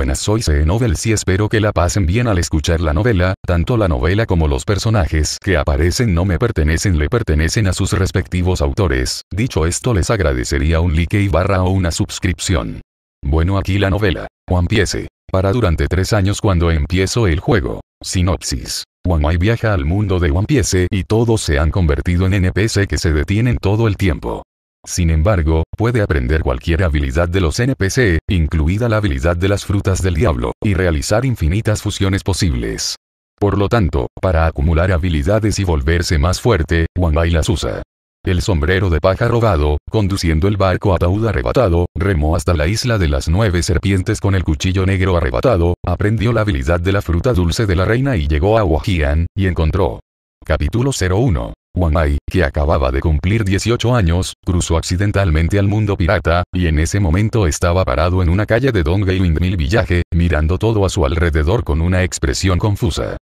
buenas. Soy CE Novel y espero que la pasen bien al escuchar la novela, tanto la novela como los personajes que aparecen no me pertenecen le pertenecen a sus respectivos autores. Dicho esto les agradecería un like y barra o una suscripción. Bueno aquí la novela. One Piece, Para durante tres años cuando empiezo el juego. Sinopsis. Mai viaja al mundo de One Piece y todos se han convertido en NPC que se detienen todo el tiempo. Sin embargo, puede aprender cualquier habilidad de los NPC, incluida la habilidad de las frutas del diablo, y realizar infinitas fusiones posibles. Por lo tanto, para acumular habilidades y volverse más fuerte, Wanbai las usa. El sombrero de paja robado, conduciendo el barco ataúd arrebatado, remó hasta la isla de las nueve serpientes con el cuchillo negro arrebatado, aprendió la habilidad de la fruta dulce de la reina y llegó a Wajian, y encontró. Capítulo 01 Wang Mai, que acababa de cumplir 18 años, cruzó accidentalmente al mundo pirata, y en ese momento estaba parado en una calle de Wind Windmill Villaje, mirando todo a su alrededor con una expresión confusa.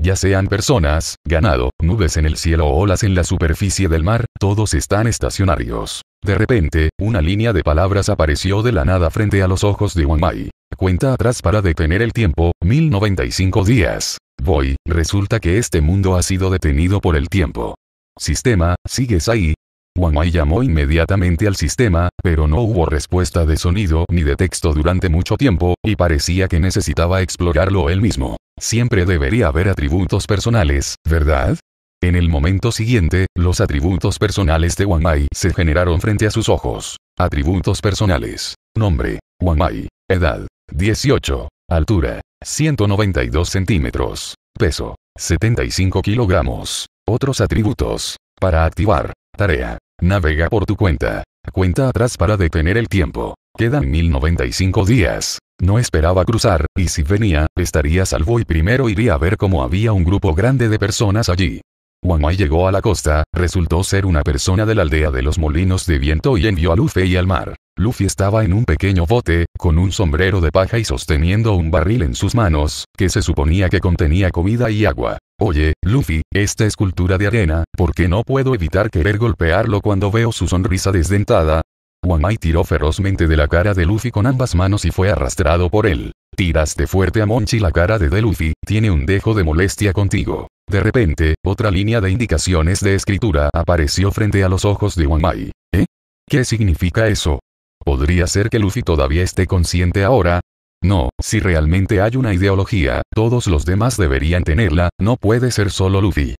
Ya sean personas, ganado, nubes en el cielo o olas en la superficie del mar, todos están estacionarios. De repente, una línea de palabras apareció de la nada frente a los ojos de Wang Mai. Cuenta atrás para detener el tiempo, 1095 días. Voy, resulta que este mundo ha sido detenido por el tiempo. Sistema, ¿sigues ahí? Wan-Mai llamó inmediatamente al sistema, pero no hubo respuesta de sonido ni de texto durante mucho tiempo, y parecía que necesitaba explorarlo él mismo. Siempre debería haber atributos personales, ¿verdad? En el momento siguiente, los atributos personales de Wan-Mai se generaron frente a sus ojos. Atributos personales. Nombre. Wan-Mai. Edad. 18. Altura. 192 centímetros. Peso, 75 kilogramos. Otros atributos. Para activar. Tarea. Navega por tu cuenta. Cuenta atrás para detener el tiempo. Quedan 1095 días. No esperaba cruzar, y si venía, estaría salvo y primero iría a ver cómo había un grupo grande de personas allí. Wanmai llegó a la costa, resultó ser una persona de la aldea de los molinos de viento y envió a Luffy al mar. Luffy estaba en un pequeño bote, con un sombrero de paja y sosteniendo un barril en sus manos, que se suponía que contenía comida y agua. Oye, Luffy, esta escultura de arena, ¿por qué no puedo evitar querer golpearlo cuando veo su sonrisa desdentada? Wamai tiró ferozmente de la cara de Luffy con ambas manos y fue arrastrado por él. Tiraste fuerte a Monchi la cara de, de Luffy, tiene un dejo de molestia contigo. De repente, otra línea de indicaciones de escritura apareció frente a los ojos de Mai. ¿Eh? ¿Qué significa eso? ¿Podría ser que Luffy todavía esté consciente ahora? No, si realmente hay una ideología, todos los demás deberían tenerla, no puede ser solo Luffy.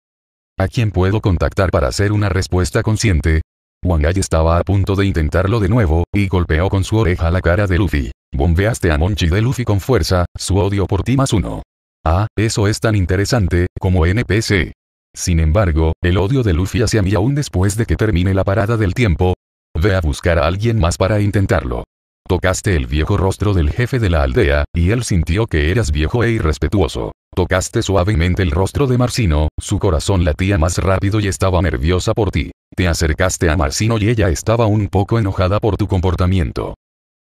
¿A quién puedo contactar para hacer una respuesta consciente? Wangai estaba a punto de intentarlo de nuevo, y golpeó con su oreja la cara de Luffy. Bombeaste a Monchi de Luffy con fuerza, su odio por ti más uno. Ah, eso es tan interesante, como NPC. Sin embargo, el odio de Luffy hacia mí aún después de que termine la parada del tiempo. Ve a buscar a alguien más para intentarlo. Tocaste el viejo rostro del jefe de la aldea, y él sintió que eras viejo e irrespetuoso. Tocaste suavemente el rostro de Marcino, su corazón latía más rápido y estaba nerviosa por ti. Te acercaste a Marcino y ella estaba un poco enojada por tu comportamiento.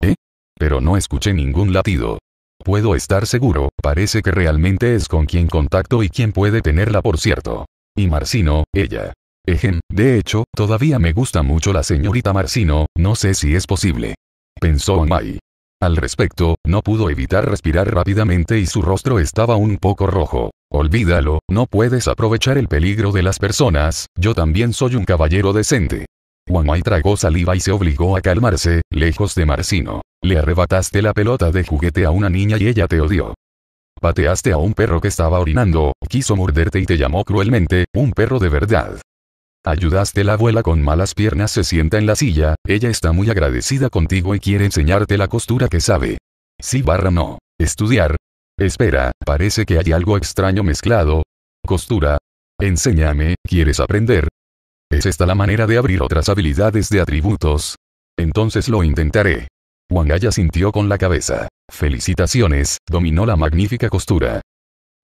¿Eh? Pero no escuché ningún latido. Puedo estar seguro, parece que realmente es con quien contacto y quien puede tenerla por cierto. Y Marcino, ella. Ejem, de hecho, todavía me gusta mucho la señorita Marcino, no sé si es posible. Pensó Mai. Al respecto, no pudo evitar respirar rápidamente y su rostro estaba un poco rojo. Olvídalo, no puedes aprovechar el peligro de las personas, yo también soy un caballero decente. Womai tragó saliva y se obligó a calmarse, lejos de Marcino. Le arrebataste la pelota de juguete a una niña y ella te odió. Pateaste a un perro que estaba orinando, quiso morderte y te llamó cruelmente, un perro de verdad. Ayudaste a la abuela con malas piernas se sienta en la silla, ella está muy agradecida contigo y quiere enseñarte la costura que sabe. Sí barra no. Estudiar. Espera, parece que hay algo extraño mezclado. Costura. Enséñame, ¿quieres aprender? Está esta la manera de abrir otras habilidades de atributos? Entonces lo intentaré. Wangaya sintió con la cabeza. Felicitaciones, dominó la magnífica costura.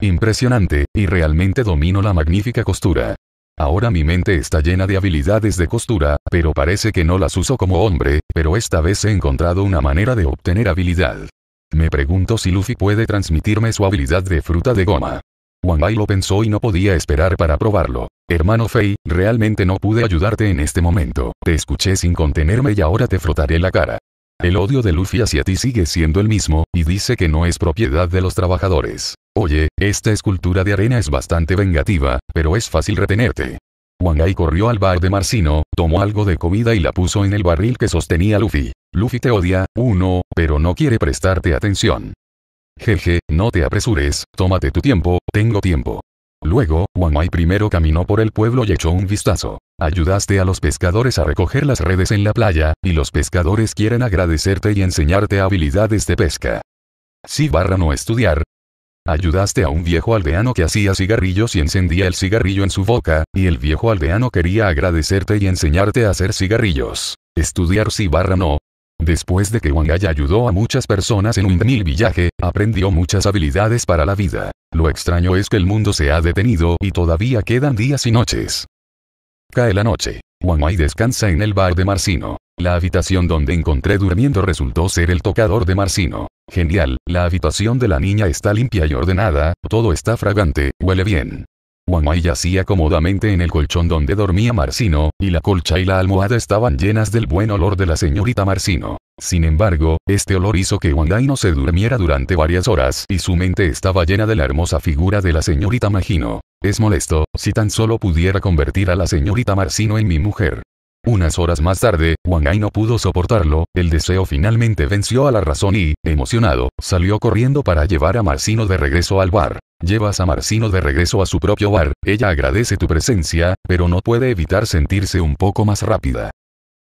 Impresionante, y realmente domino la magnífica costura. Ahora mi mente está llena de habilidades de costura, pero parece que no las uso como hombre, pero esta vez he encontrado una manera de obtener habilidad. Me pregunto si Luffy puede transmitirme su habilidad de fruta de goma. Wangai lo pensó y no podía esperar para probarlo. Hermano Fei, realmente no pude ayudarte en este momento. Te escuché sin contenerme y ahora te frotaré la cara. El odio de Luffy hacia ti sigue siendo el mismo, y dice que no es propiedad de los trabajadores. Oye, esta escultura de arena es bastante vengativa, pero es fácil retenerte. Wangai corrió al bar de Marcino, tomó algo de comida y la puso en el barril que sostenía Luffy. Luffy te odia, uno, pero no quiere prestarte atención. Jeje, no te apresures, tómate tu tiempo, tengo tiempo. Luego, Mai primero caminó por el pueblo y echó un vistazo. Ayudaste a los pescadores a recoger las redes en la playa, y los pescadores quieren agradecerte y enseñarte habilidades de pesca. Sí barra no estudiar. Ayudaste a un viejo aldeano que hacía cigarrillos y encendía el cigarrillo en su boca, y el viejo aldeano quería agradecerte y enseñarte a hacer cigarrillos. Estudiar sí barra no, Después de que Wang ayudó a muchas personas en un Mil Village, aprendió muchas habilidades para la vida. Lo extraño es que el mundo se ha detenido y todavía quedan días y noches. Cae la noche. Wang descansa en el bar de Marcino. La habitación donde encontré durmiendo resultó ser el tocador de Marcino. Genial, la habitación de la niña está limpia y ordenada, todo está fragante, huele bien. Wangai yacía cómodamente en el colchón donde dormía Marcino, y la colcha y la almohada estaban llenas del buen olor de la señorita Marcino. Sin embargo, este olor hizo que Wangai no se durmiera durante varias horas y su mente estaba llena de la hermosa figura de la señorita Magino. Es molesto, si tan solo pudiera convertir a la señorita Marcino en mi mujer. Unas horas más tarde, Wang Ai no pudo soportarlo, el deseo finalmente venció a la razón y, emocionado, salió corriendo para llevar a Marcino de regreso al bar. Llevas a Marcino de regreso a su propio bar, ella agradece tu presencia, pero no puede evitar sentirse un poco más rápida.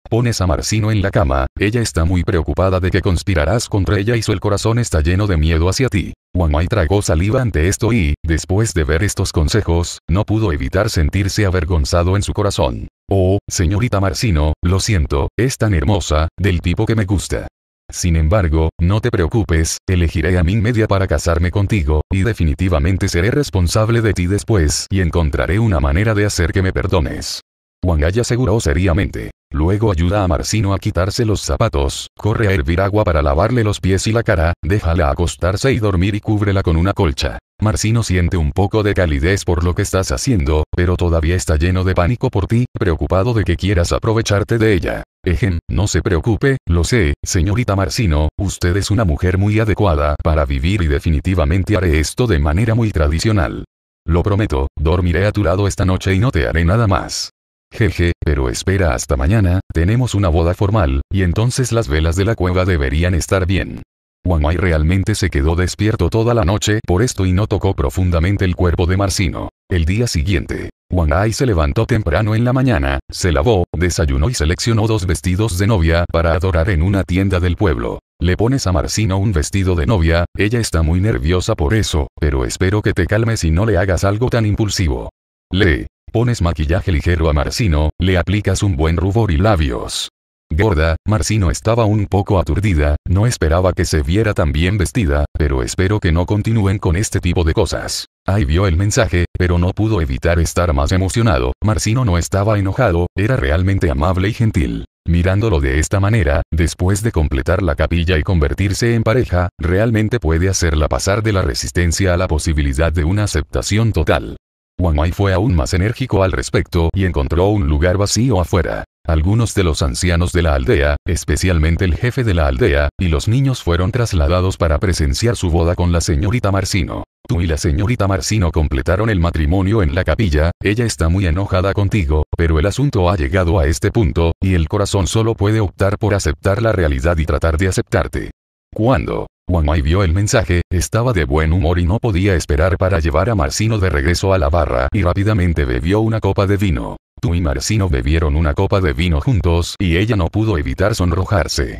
Pones a Marcino en la cama, ella está muy preocupada de que conspirarás contra ella y su el corazón está lleno de miedo hacia ti. Wangai tragó saliva ante esto y, después de ver estos consejos, no pudo evitar sentirse avergonzado en su corazón. Oh, señorita Marcino, lo siento, es tan hermosa, del tipo que me gusta. Sin embargo, no te preocupes, elegiré a Min Media para casarme contigo, y definitivamente seré responsable de ti después y encontraré una manera de hacer que me perdones. Wangai aseguró seriamente. Luego ayuda a Marcino a quitarse los zapatos, corre a hervir agua para lavarle los pies y la cara, déjala acostarse y dormir y cúbrela con una colcha. Marcino siente un poco de calidez por lo que estás haciendo, pero todavía está lleno de pánico por ti, preocupado de que quieras aprovecharte de ella. Ejen, no se preocupe, lo sé, señorita Marcino, usted es una mujer muy adecuada para vivir y definitivamente haré esto de manera muy tradicional. Lo prometo, dormiré a tu lado esta noche y no te haré nada más. Jeje, pero espera hasta mañana, tenemos una boda formal, y entonces las velas de la cueva deberían estar bien. Wangai realmente se quedó despierto toda la noche por esto y no tocó profundamente el cuerpo de Marcino. El día siguiente, Wanai se levantó temprano en la mañana, se lavó, desayunó y seleccionó dos vestidos de novia para adorar en una tienda del pueblo. Le pones a Marcino un vestido de novia, ella está muy nerviosa por eso, pero espero que te calmes y no le hagas algo tan impulsivo. Lee. Pones maquillaje ligero a Marcino, le aplicas un buen rubor y labios. Gorda, Marcino estaba un poco aturdida, no esperaba que se viera tan bien vestida, pero espero que no continúen con este tipo de cosas. Ahí vio el mensaje, pero no pudo evitar estar más emocionado, Marcino no estaba enojado, era realmente amable y gentil. Mirándolo de esta manera, después de completar la capilla y convertirse en pareja, realmente puede hacerla pasar de la resistencia a la posibilidad de una aceptación total. Wang fue aún más enérgico al respecto y encontró un lugar vacío afuera. Algunos de los ancianos de la aldea, especialmente el jefe de la aldea, y los niños fueron trasladados para presenciar su boda con la señorita Marcino. Tú y la señorita Marcino completaron el matrimonio en la capilla, ella está muy enojada contigo, pero el asunto ha llegado a este punto, y el corazón solo puede optar por aceptar la realidad y tratar de aceptarte. ¿Cuándo? Wan-Mai vio el mensaje, estaba de buen humor y no podía esperar para llevar a Marcino de regreso a la barra y rápidamente bebió una copa de vino. Tú y Marcino bebieron una copa de vino juntos y ella no pudo evitar sonrojarse.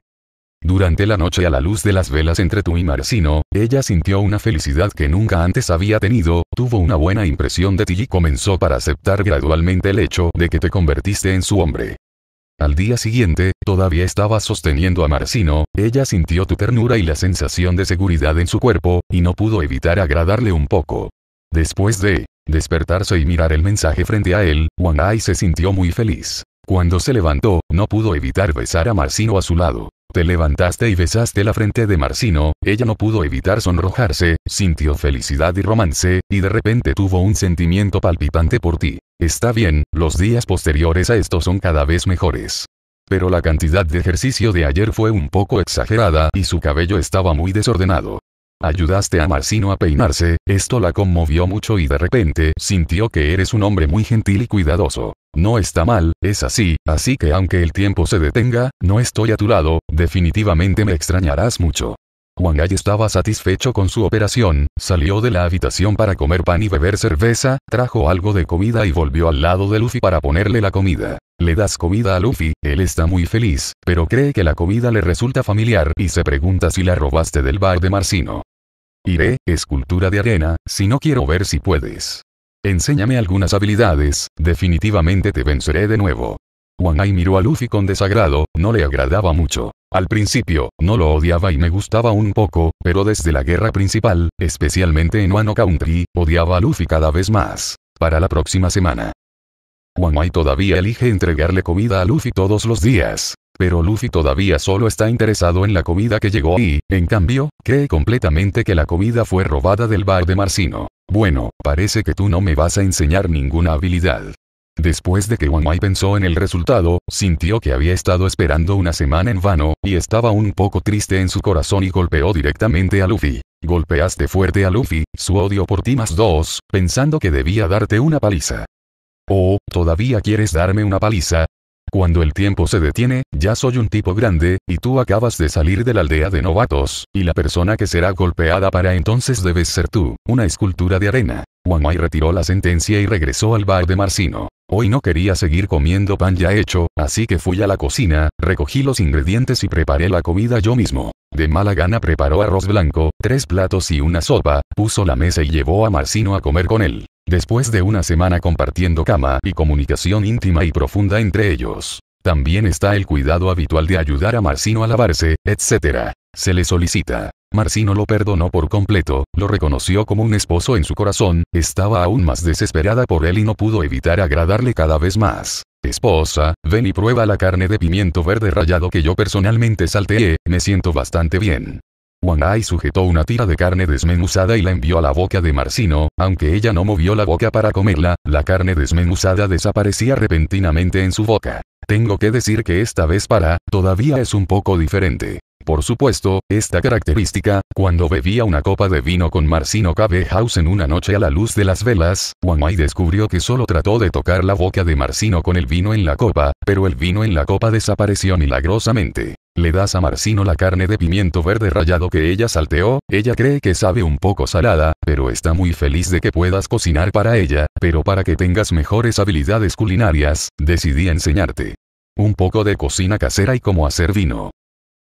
Durante la noche a la luz de las velas entre tú y Marcino, ella sintió una felicidad que nunca antes había tenido, tuvo una buena impresión de ti y comenzó para aceptar gradualmente el hecho de que te convertiste en su hombre. Al día siguiente, todavía estaba sosteniendo a Marcino, ella sintió tu ternura y la sensación de seguridad en su cuerpo, y no pudo evitar agradarle un poco. Después de despertarse y mirar el mensaje frente a él, Wang se sintió muy feliz. Cuando se levantó, no pudo evitar besar a Marcino a su lado. Te levantaste y besaste la frente de Marcino, ella no pudo evitar sonrojarse, sintió felicidad y romance, y de repente tuvo un sentimiento palpitante por ti. Está bien, los días posteriores a esto son cada vez mejores. Pero la cantidad de ejercicio de ayer fue un poco exagerada y su cabello estaba muy desordenado. Ayudaste a Marcino a peinarse, esto la conmovió mucho y de repente sintió que eres un hombre muy gentil y cuidadoso. No está mal, es así, así que aunque el tiempo se detenga, no estoy a tu lado, definitivamente me extrañarás mucho. Wangai estaba satisfecho con su operación, salió de la habitación para comer pan y beber cerveza, trajo algo de comida y volvió al lado de Luffy para ponerle la comida. Le das comida a Luffy, él está muy feliz, pero cree que la comida le resulta familiar y se pregunta si la robaste del bar de Marcino. Iré, escultura de arena, si no quiero ver si puedes. Enséñame algunas habilidades, definitivamente te venceré de nuevo. Wanai miró a Luffy con desagrado, no le agradaba mucho. Al principio, no lo odiaba y me gustaba un poco, pero desde la guerra principal, especialmente en Wano Country, odiaba a Luffy cada vez más. Para la próxima semana. Wamai todavía elige entregarle comida a Luffy todos los días. Pero Luffy todavía solo está interesado en la comida que llegó y, en cambio, cree completamente que la comida fue robada del bar de Marcino. Bueno, parece que tú no me vas a enseñar ninguna habilidad. Después de que Wang Mai pensó en el resultado, sintió que había estado esperando una semana en vano, y estaba un poco triste en su corazón y golpeó directamente a Luffy. Golpeaste fuerte a Luffy, su odio por ti más dos, pensando que debía darte una paliza. Oh, ¿todavía quieres darme una paliza? Cuando el tiempo se detiene, ya soy un tipo grande, y tú acabas de salir de la aldea de novatos, y la persona que será golpeada para entonces debes ser tú, una escultura de arena. Wanmai retiró la sentencia y regresó al bar de Marcino. Hoy no quería seguir comiendo pan ya hecho, así que fui a la cocina, recogí los ingredientes y preparé la comida yo mismo. De mala gana preparó arroz blanco, tres platos y una sopa, puso la mesa y llevó a Marcino a comer con él. Después de una semana compartiendo cama y comunicación íntima y profunda entre ellos. También está el cuidado habitual de ayudar a Marcino a lavarse, etc. Se le solicita Marcino lo perdonó por completo, lo reconoció como un esposo en su corazón, estaba aún más desesperada por él y no pudo evitar agradarle cada vez más. Esposa, ven y prueba la carne de pimiento verde rallado que yo personalmente salteé, me siento bastante bien. Wanai sujetó una tira de carne desmenuzada y la envió a la boca de Marcino, aunque ella no movió la boca para comerla, la carne desmenuzada desaparecía repentinamente en su boca. Tengo que decir que esta vez para, todavía es un poco diferente. Por supuesto, esta característica, cuando bebía una copa de vino con Marcino House en una noche a la luz de las velas, Wang descubrió que solo trató de tocar la boca de Marcino con el vino en la copa, pero el vino en la copa desapareció milagrosamente. Le das a Marcino la carne de pimiento verde rallado que ella salteó, ella cree que sabe un poco salada, pero está muy feliz de que puedas cocinar para ella, pero para que tengas mejores habilidades culinarias, decidí enseñarte. Un poco de cocina casera y cómo hacer vino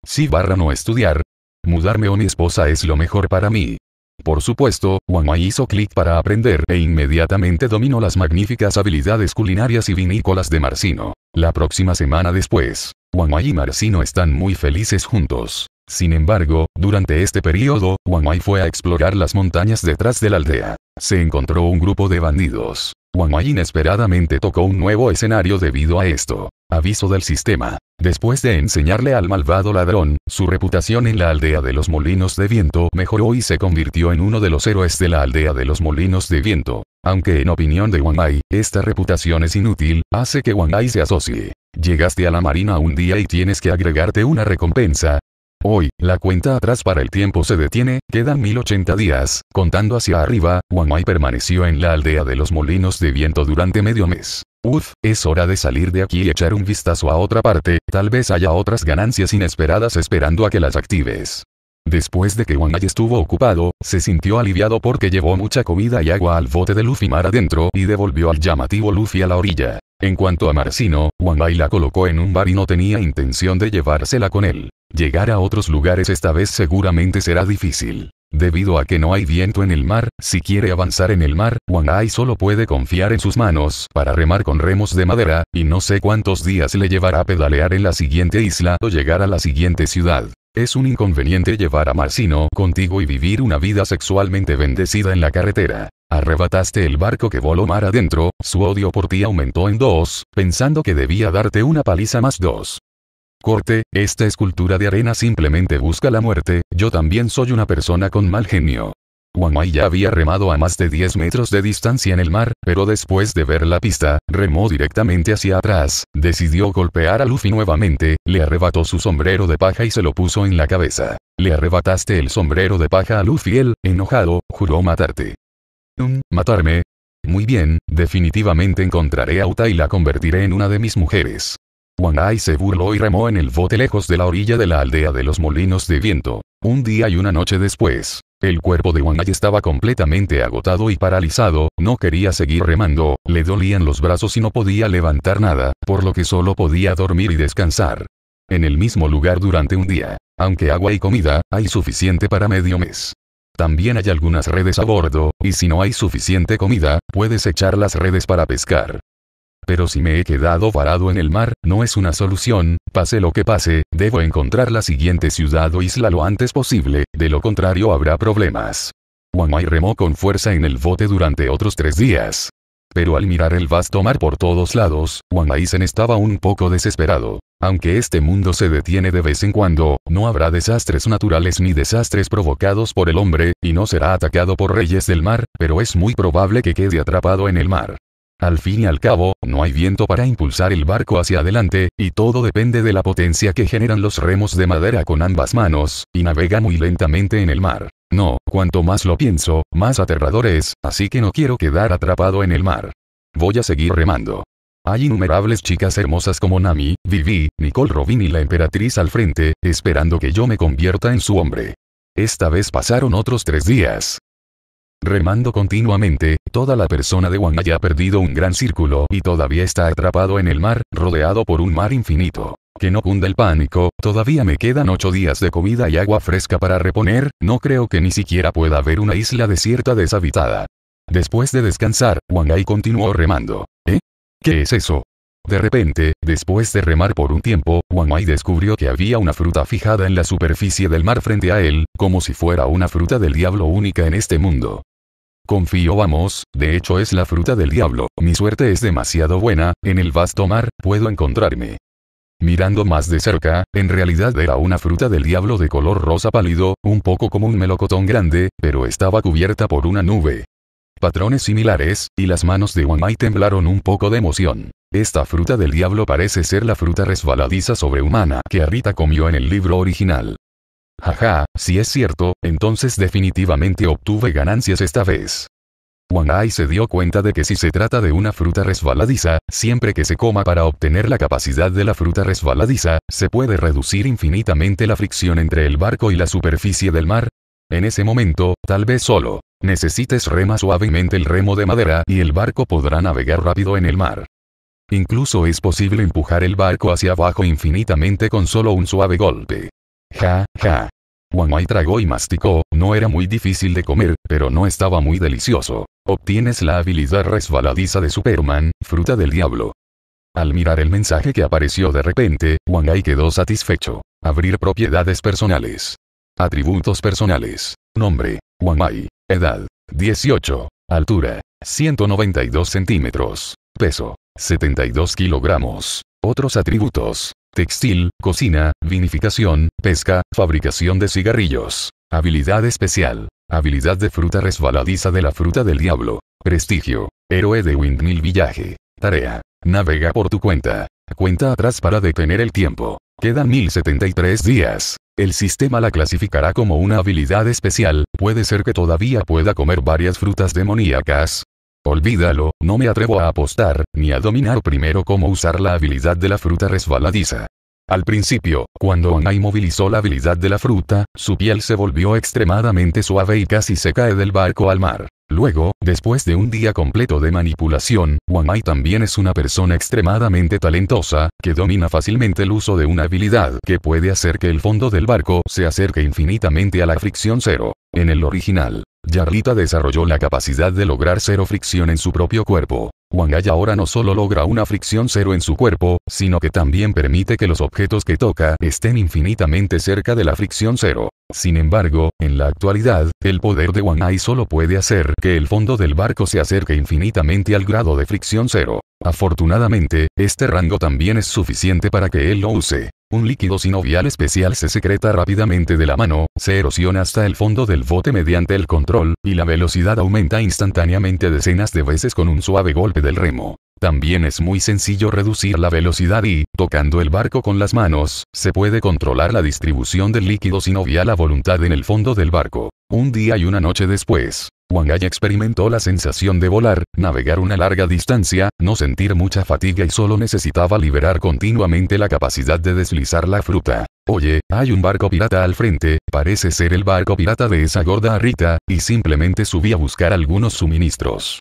si barra no estudiar. Mudarme o mi esposa es lo mejor para mí. Por supuesto, Mai hizo clic para aprender e inmediatamente dominó las magníficas habilidades culinarias y vinícolas de Marcino. La próxima semana después, Wanwai y Marcino están muy felices juntos. Sin embargo, durante este periodo, Wamai fue a explorar las montañas detrás de la aldea. Se encontró un grupo de bandidos. Wamai inesperadamente tocó un nuevo escenario debido a esto. Aviso del sistema. Después de enseñarle al malvado ladrón, su reputación en la aldea de los molinos de viento mejoró y se convirtió en uno de los héroes de la aldea de los molinos de viento. Aunque en opinión de Wanmai esta reputación es inútil, hace que Wanmai se asocie. Llegaste a la marina un día y tienes que agregarte una recompensa. Hoy, la cuenta atrás para el tiempo se detiene, quedan 1080 días, contando hacia arriba, Wanmai permaneció en la aldea de los molinos de viento durante medio mes. Uf, es hora de salir de aquí y echar un vistazo a otra parte, tal vez haya otras ganancias inesperadas esperando a que las actives. Después de que Wanai estuvo ocupado, se sintió aliviado porque llevó mucha comida y agua al bote de Luffy mar adentro y devolvió al llamativo Luffy a la orilla. En cuanto a Marcino, Wanai la colocó en un bar y no tenía intención de llevársela con él. Llegar a otros lugares esta vez seguramente será difícil. Debido a que no hay viento en el mar, si quiere avanzar en el mar, Wang solo puede confiar en sus manos para remar con remos de madera, y no sé cuántos días le llevará a pedalear en la siguiente isla o llegar a la siguiente ciudad. Es un inconveniente llevar a Marcino contigo y vivir una vida sexualmente bendecida en la carretera. Arrebataste el barco que voló mar adentro, su odio por ti aumentó en dos, pensando que debía darte una paliza más dos corte, esta escultura de arena simplemente busca la muerte, yo también soy una persona con mal genio. Wamai ya había remado a más de 10 metros de distancia en el mar, pero después de ver la pista, remó directamente hacia atrás, decidió golpear a Luffy nuevamente, le arrebató su sombrero de paja y se lo puso en la cabeza. Le arrebataste el sombrero de paja a Luffy, él, enojado, juró matarte. Um, matarme. Muy bien, definitivamente encontraré a Uta y la convertiré en una de mis mujeres. Wanai se burló y remó en el bote lejos de la orilla de la aldea de los molinos de viento. Un día y una noche después, el cuerpo de Wanai estaba completamente agotado y paralizado, no quería seguir remando, le dolían los brazos y no podía levantar nada, por lo que solo podía dormir y descansar. En el mismo lugar durante un día, aunque agua y comida, hay suficiente para medio mes. También hay algunas redes a bordo, y si no hay suficiente comida, puedes echar las redes para pescar pero si me he quedado varado en el mar, no es una solución, pase lo que pase, debo encontrar la siguiente ciudad o isla lo antes posible, de lo contrario habrá problemas. Mai remó con fuerza en el bote durante otros tres días. Pero al mirar el vasto mar por todos lados, Wang estaba un poco desesperado. Aunque este mundo se detiene de vez en cuando, no habrá desastres naturales ni desastres provocados por el hombre, y no será atacado por reyes del mar, pero es muy probable que quede atrapado en el mar. Al fin y al cabo, no hay viento para impulsar el barco hacia adelante, y todo depende de la potencia que generan los remos de madera con ambas manos, y navega muy lentamente en el mar. No, cuanto más lo pienso, más aterrador es, así que no quiero quedar atrapado en el mar. Voy a seguir remando. Hay innumerables chicas hermosas como Nami, Vivi, Nicole Robin y la emperatriz al frente, esperando que yo me convierta en su hombre. Esta vez pasaron otros tres días, Remando continuamente, toda la persona de Wang ha perdido un gran círculo y todavía está atrapado en el mar, rodeado por un mar infinito. Que no cunda el pánico, todavía me quedan ocho días de comida y agua fresca para reponer, no creo que ni siquiera pueda haber una isla desierta deshabitada. Después de descansar, Wang continuó remando. ¿Eh? ¿Qué es eso? De repente, después de remar por un tiempo, Wang Mai descubrió que había una fruta fijada en la superficie del mar frente a él, como si fuera una fruta del diablo única en este mundo. Confío vamos, de hecho es la fruta del diablo, mi suerte es demasiado buena, en el vasto mar, puedo encontrarme. Mirando más de cerca, en realidad era una fruta del diablo de color rosa pálido, un poco como un melocotón grande, pero estaba cubierta por una nube. Patrones similares, y las manos de Mai temblaron un poco de emoción. Esta fruta del diablo parece ser la fruta resbaladiza sobrehumana que Arita comió en el libro original. Jaja, si es cierto, entonces definitivamente obtuve ganancias esta vez. Wanai se dio cuenta de que si se trata de una fruta resbaladiza, siempre que se coma para obtener la capacidad de la fruta resbaladiza, se puede reducir infinitamente la fricción entre el barco y la superficie del mar. En ese momento, tal vez solo, necesites rema suavemente el remo de madera y el barco podrá navegar rápido en el mar. Incluso es posible empujar el barco hacia abajo infinitamente con solo un suave golpe. Ja, ja. Wan-Mai tragó y masticó, no era muy difícil de comer, pero no estaba muy delicioso. Obtienes la habilidad resbaladiza de Superman, fruta del diablo. Al mirar el mensaje que apareció de repente, Wangai quedó satisfecho. Abrir propiedades personales. Atributos personales. Nombre. Wangai. Edad. 18. Altura. 192 centímetros. Peso. 72 kilogramos. Otros atributos. Textil, cocina, vinificación, pesca, fabricación de cigarrillos. Habilidad especial. Habilidad de fruta resbaladiza de la fruta del diablo. Prestigio. Héroe de Windmill Villaje. Tarea. Navega por tu cuenta. Cuenta atrás para detener el tiempo. Quedan 1073 días. El sistema la clasificará como una habilidad especial, puede ser que todavía pueda comer varias frutas demoníacas, Olvídalo, no me atrevo a apostar, ni a dominar primero cómo usar la habilidad de la fruta resbaladiza. Al principio, cuando Onai movilizó la habilidad de la fruta, su piel se volvió extremadamente suave y casi se cae del barco al mar. Luego, después de un día completo de manipulación, Ai también es una persona extremadamente talentosa, que domina fácilmente el uso de una habilidad que puede hacer que el fondo del barco se acerque infinitamente a la fricción cero. En el original, Yarlita desarrolló la capacidad de lograr cero fricción en su propio cuerpo. Wangai ahora no solo logra una fricción cero en su cuerpo, sino que también permite que los objetos que toca estén infinitamente cerca de la fricción cero. Sin embargo, en la actualidad, el poder de One solo puede hacer que el fondo del barco se acerque infinitamente al grado de fricción cero. Afortunadamente, este rango también es suficiente para que él lo use. Un líquido sinovial especial se secreta rápidamente de la mano, se erosiona hasta el fondo del bote mediante el control, y la velocidad aumenta instantáneamente decenas de veces con un suave golpe del remo. También es muy sencillo reducir la velocidad y, tocando el barco con las manos, se puede controlar la distribución del líquido sin obviar la voluntad en el fondo del barco. Un día y una noche después, Wang experimentó la sensación de volar, navegar una larga distancia, no sentir mucha fatiga y solo necesitaba liberar continuamente la capacidad de deslizar la fruta. Oye, hay un barco pirata al frente, parece ser el barco pirata de esa gorda Rita, y simplemente subí a buscar algunos suministros.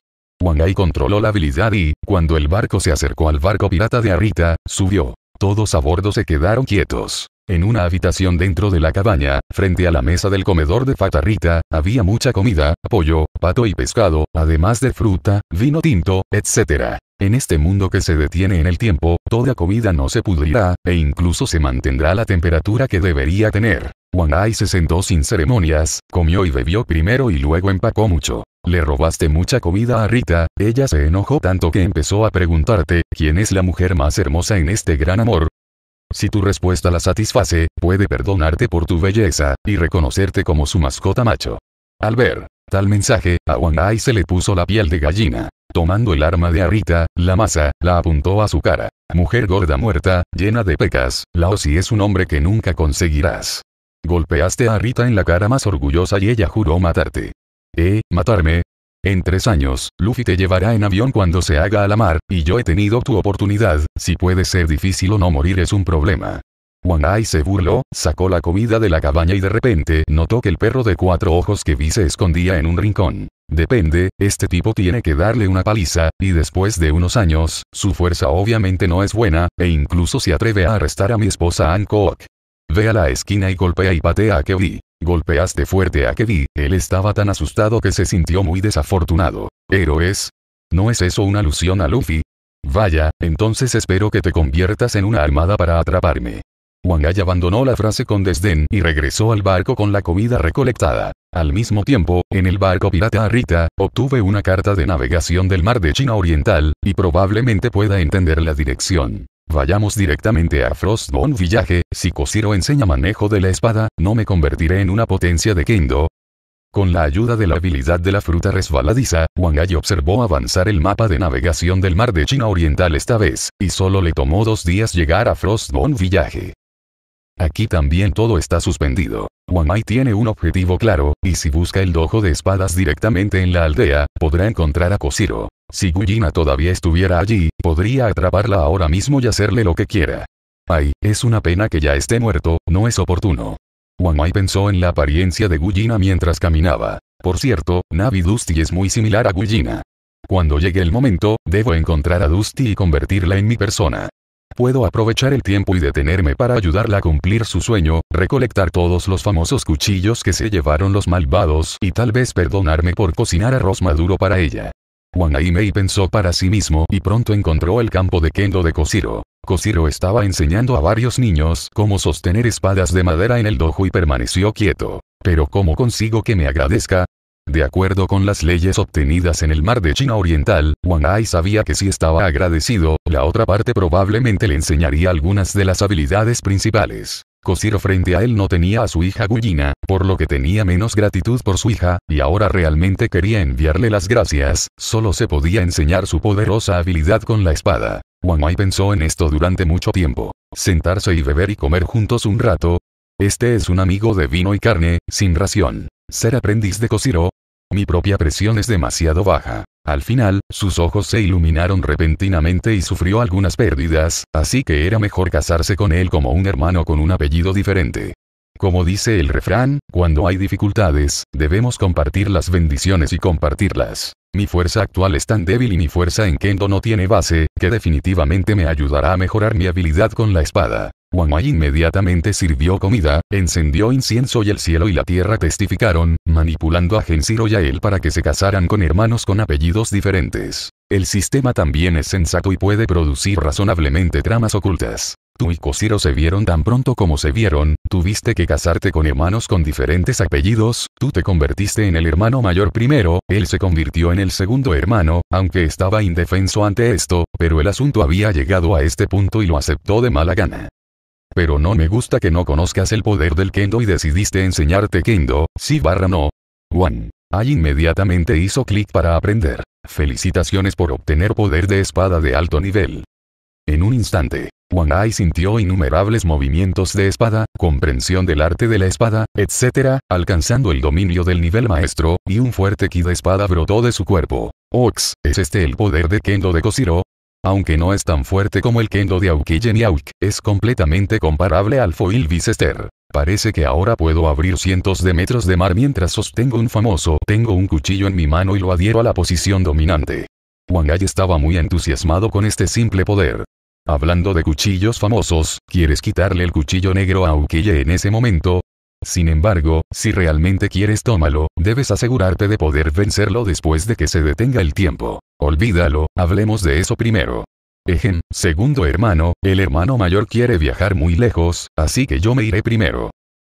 Ai controló la habilidad y, cuando el barco se acercó al barco pirata de Arita, subió. Todos a bordo se quedaron quietos. En una habitación dentro de la cabaña, frente a la mesa del comedor de Fatarrita, había mucha comida, pollo, pato y pescado, además de fruta, vino tinto, etc. En este mundo que se detiene en el tiempo, toda comida no se pudrirá, e incluso se mantendrá la temperatura que debería tener. Wang Ai se sentó sin ceremonias, comió y bebió primero y luego empacó mucho. Le robaste mucha comida a Rita, ella se enojó tanto que empezó a preguntarte, ¿quién es la mujer más hermosa en este gran amor? Si tu respuesta la satisface, puede perdonarte por tu belleza, y reconocerte como su mascota macho. Al ver tal mensaje, a Wanai se le puso la piel de gallina. Tomando el arma de Rita, la masa, la apuntó a su cara. Mujer gorda muerta, llena de pecas, si es un hombre que nunca conseguirás. Golpeaste a Rita en la cara más orgullosa y ella juró matarte. ¿Eh? ¿Matarme? En tres años, Luffy te llevará en avión cuando se haga a la mar, y yo he tenido tu oportunidad, si puede ser difícil o no morir es un problema. Wanai se burló, sacó la comida de la cabaña y de repente notó que el perro de cuatro ojos que vi se escondía en un rincón. Depende, este tipo tiene que darle una paliza, y después de unos años, su fuerza obviamente no es buena, e incluso se atreve a arrestar a mi esposa Ann Ve a la esquina y golpea y patea a Kevin. Golpeaste fuerte a Kevin, él estaba tan asustado que se sintió muy desafortunado. ¿Héroes? ¿No es eso una alusión a Luffy? Vaya, entonces espero que te conviertas en una armada para atraparme. Wangai abandonó la frase con desdén y regresó al barco con la comida recolectada. Al mismo tiempo, en el barco pirata Rita obtuve una carta de navegación del mar de China Oriental, y probablemente pueda entender la dirección. Vayamos directamente a Frostbone Village, si Koshiro enseña manejo de la espada, no me convertiré en una potencia de Kendo. Con la ayuda de la habilidad de la fruta resbaladiza, Wangai observó avanzar el mapa de navegación del mar de China Oriental esta vez, y solo le tomó dos días llegar a Frostbone Village. Aquí también todo está suspendido. Wangai tiene un objetivo claro, y si busca el dojo de espadas directamente en la aldea, podrá encontrar a Koshiro. Si Guyina todavía estuviera allí, podría atraparla ahora mismo y hacerle lo que quiera. Ay, es una pena que ya esté muerto, no es oportuno. Wamai pensó en la apariencia de Guyina mientras caminaba. Por cierto, Navi Dusty es muy similar a Guyina. Cuando llegue el momento, debo encontrar a Dusty y convertirla en mi persona. Puedo aprovechar el tiempo y detenerme para ayudarla a cumplir su sueño, recolectar todos los famosos cuchillos que se llevaron los malvados y tal vez perdonarme por cocinar arroz maduro para ella. Mei pensó para sí mismo y pronto encontró el campo de kendo de Koshiro. Koshiro estaba enseñando a varios niños cómo sostener espadas de madera en el dojo y permaneció quieto. Pero ¿cómo consigo que me agradezca? De acuerdo con las leyes obtenidas en el mar de China Oriental, Wang Ai sabía que si estaba agradecido, la otra parte probablemente le enseñaría algunas de las habilidades principales. Cosiro frente a él no tenía a su hija Gullina, por lo que tenía menos gratitud por su hija, y ahora realmente quería enviarle las gracias, solo se podía enseñar su poderosa habilidad con la espada. Wang pensó en esto durante mucho tiempo. Sentarse y beber y comer juntos un rato. Este es un amigo de vino y carne, sin ración. Ser aprendiz de Cosiro, mi propia presión es demasiado baja. Al final, sus ojos se iluminaron repentinamente y sufrió algunas pérdidas, así que era mejor casarse con él como un hermano con un apellido diferente. Como dice el refrán, cuando hay dificultades, debemos compartir las bendiciones y compartirlas. Mi fuerza actual es tan débil y mi fuerza en kendo no tiene base, que definitivamente me ayudará a mejorar mi habilidad con la espada. Mai inmediatamente sirvió comida, encendió incienso y el cielo y la tierra testificaron, manipulando a Gensiro y a él para que se casaran con hermanos con apellidos diferentes. El sistema también es sensato y puede producir razonablemente tramas ocultas. Tú y Cosiro se vieron tan pronto como se vieron, tuviste que casarte con hermanos con diferentes apellidos, tú te convertiste en el hermano mayor primero, él se convirtió en el segundo hermano, aunque estaba indefenso ante esto, pero el asunto había llegado a este punto y lo aceptó de mala gana pero no me gusta que no conozcas el poder del kendo y decidiste enseñarte kendo, sí barra no. Juan. Ai inmediatamente hizo clic para aprender. Felicitaciones por obtener poder de espada de alto nivel. En un instante, Wang Ai sintió innumerables movimientos de espada, comprensión del arte de la espada, etc., alcanzando el dominio del nivel maestro, y un fuerte ki de espada brotó de su cuerpo. Ox, ¿es este el poder de Kendo de Koshiro? Aunque no es tan fuerte como el kendo de Aukille ni Auk, es completamente comparable al foil bicester. Parece que ahora puedo abrir cientos de metros de mar mientras sostengo un famoso. Tengo un cuchillo en mi mano y lo adhiero a la posición dominante. Wangai estaba muy entusiasmado con este simple poder. Hablando de cuchillos famosos, ¿quieres quitarle el cuchillo negro a Aukille en ese momento? Sin embargo, si realmente quieres tómalo, debes asegurarte de poder vencerlo después de que se detenga el tiempo. Olvídalo, hablemos de eso primero. Ejen, segundo hermano, el hermano mayor quiere viajar muy lejos, así que yo me iré primero.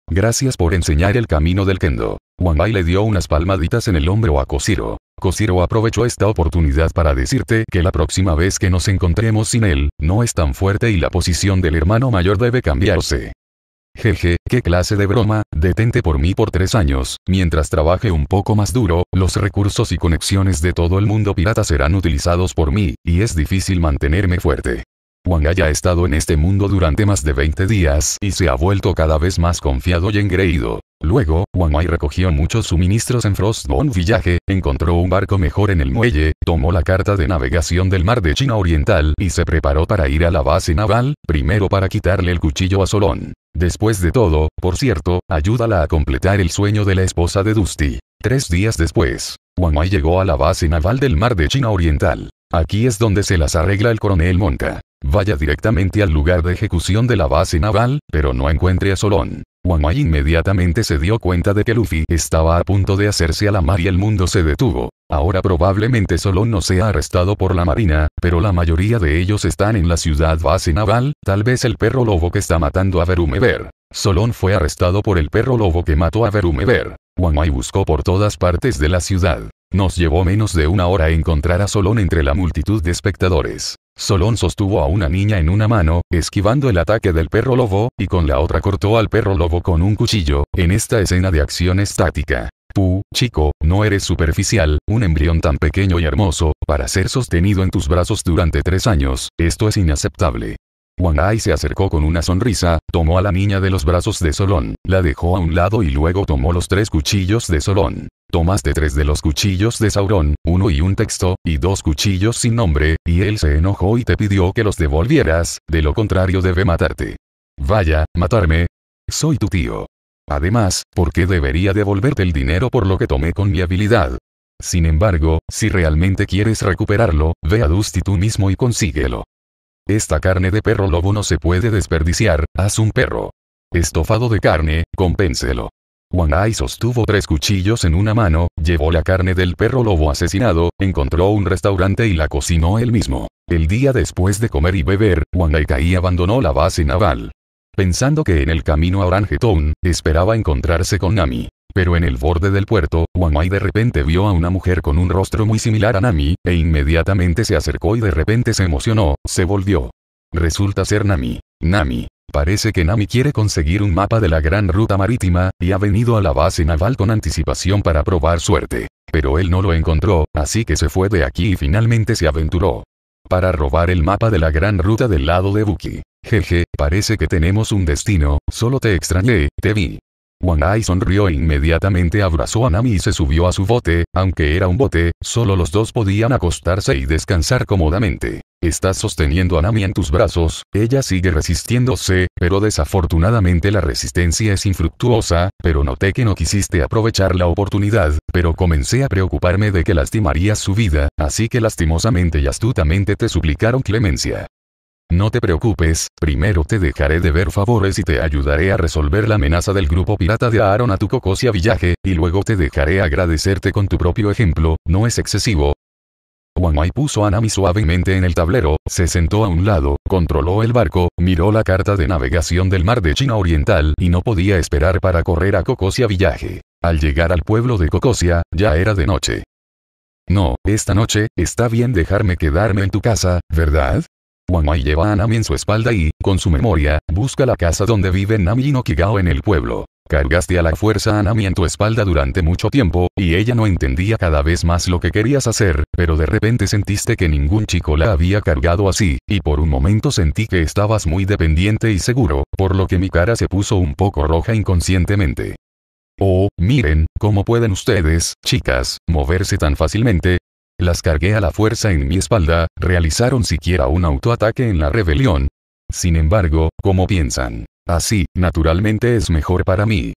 Gracias por enseñar el camino del kendo. Wanbai le dio unas palmaditas en el hombro a Koshiro. Koshiro aprovechó esta oportunidad para decirte que la próxima vez que nos encontremos sin él, no es tan fuerte y la posición del hermano mayor debe cambiarse. Jeje, qué clase de broma, detente por mí por tres años, mientras trabaje un poco más duro, los recursos y conexiones de todo el mundo pirata serán utilizados por mí, y es difícil mantenerme fuerte. Wang ha estado en este mundo durante más de 20 días y se ha vuelto cada vez más confiado y engreído. Luego, Wang Ai recogió muchos suministros en Frostbone Village, encontró un barco mejor en el muelle, tomó la carta de navegación del mar de China Oriental y se preparó para ir a la base naval, primero para quitarle el cuchillo a Solón. Después de todo, por cierto, ayúdala a completar el sueño de la esposa de Dusty. Tres días después, Wang llegó a la base naval del mar de China Oriental. Aquí es donde se las arregla el coronel Monca. Vaya directamente al lugar de ejecución de la base naval, pero no encuentre a Solón. Wan-Wai inmediatamente se dio cuenta de que Luffy estaba a punto de hacerse a la mar y el mundo se detuvo. Ahora probablemente Solon no sea arrestado por la marina, pero la mayoría de ellos están en la ciudad base naval, tal vez el perro lobo que está matando a Verumever. Solón fue arrestado por el perro lobo que mató a Verumever. wai buscó por todas partes de la ciudad. Nos llevó menos de una hora encontrar a Solón entre la multitud de espectadores. Solón sostuvo a una niña en una mano, esquivando el ataque del perro lobo, y con la otra cortó al perro lobo con un cuchillo, en esta escena de acción estática. Tú, chico, no eres superficial, un embrión tan pequeño y hermoso, para ser sostenido en tus brazos durante tres años, esto es inaceptable. Wanai se acercó con una sonrisa, tomó a la niña de los brazos de Solón, la dejó a un lado y luego tomó los tres cuchillos de Solón. Tomaste tres de los cuchillos de Saurón, uno y un texto, y dos cuchillos sin nombre, y él se enojó y te pidió que los devolvieras, de lo contrario debe matarte. Vaya, matarme. Soy tu tío. Además, ¿por qué debería devolverte el dinero por lo que tomé con mi habilidad? Sin embargo, si realmente quieres recuperarlo, ve a Dusty tú mismo y consíguelo. Esta carne de perro lobo no se puede desperdiciar, haz un perro. Estofado de carne, compénselo. Wangai sostuvo tres cuchillos en una mano, llevó la carne del perro lobo asesinado, encontró un restaurante y la cocinó él mismo. El día después de comer y beber, Wangai y abandonó la base naval. Pensando que en el camino a Orangetown, esperaba encontrarse con Nami. Pero en el borde del puerto, Wangai de repente vio a una mujer con un rostro muy similar a Nami, e inmediatamente se acercó y de repente se emocionó, se volvió. Resulta ser Nami. Nami. Parece que Nami quiere conseguir un mapa de la gran ruta marítima, y ha venido a la base naval con anticipación para probar suerte. Pero él no lo encontró, así que se fue de aquí y finalmente se aventuró. Para robar el mapa de la gran ruta del lado de Buki. Jeje, parece que tenemos un destino, solo te extrañé, te vi. Wanai sonrió e inmediatamente abrazó a Nami y se subió a su bote, aunque era un bote, solo los dos podían acostarse y descansar cómodamente. Estás sosteniendo a Nami en tus brazos, ella sigue resistiéndose, pero desafortunadamente la resistencia es infructuosa, pero noté que no quisiste aprovechar la oportunidad, pero comencé a preocuparme de que lastimarías su vida, así que lastimosamente y astutamente te suplicaron clemencia. No te preocupes, primero te dejaré de ver favores y te ayudaré a resolver la amenaza del grupo pirata de Aaron a tu Cocosia Villaje, y luego te dejaré agradecerte con tu propio ejemplo, ¿no es excesivo? Wanwai puso a Nami suavemente en el tablero, se sentó a un lado, controló el barco, miró la carta de navegación del mar de China Oriental y no podía esperar para correr a Cocosia Villaje. Al llegar al pueblo de Cocosia, ya era de noche. No, esta noche, está bien dejarme quedarme en tu casa, ¿verdad? y lleva a Nami en su espalda y, con su memoria, busca la casa donde vive Nami Kigao en el pueblo. Cargaste a la fuerza a Nami en tu espalda durante mucho tiempo, y ella no entendía cada vez más lo que querías hacer, pero de repente sentiste que ningún chico la había cargado así, y por un momento sentí que estabas muy dependiente y seguro, por lo que mi cara se puso un poco roja inconscientemente. Oh, miren, ¿cómo pueden ustedes, chicas, moverse tan fácilmente? las cargué a la fuerza en mi espalda, realizaron siquiera un autoataque en la rebelión. Sin embargo, como piensan, así, naturalmente es mejor para mí.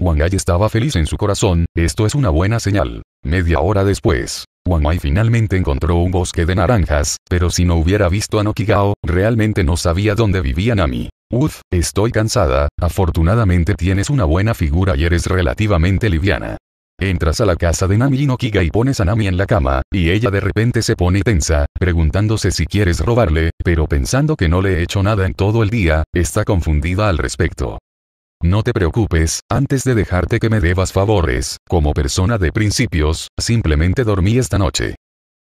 Wang estaba feliz en su corazón, esto es una buena señal. Media hora después, Wang finalmente encontró un bosque de naranjas, pero si no hubiera visto a Nokigao, realmente no sabía dónde vivían a mí. Uf, estoy cansada, afortunadamente tienes una buena figura y eres relativamente liviana. Entras a la casa de Nami Inokiga y pones a Nami en la cama, y ella de repente se pone tensa, preguntándose si quieres robarle, pero pensando que no le he hecho nada en todo el día, está confundida al respecto. No te preocupes, antes de dejarte que me debas favores, como persona de principios, simplemente dormí esta noche.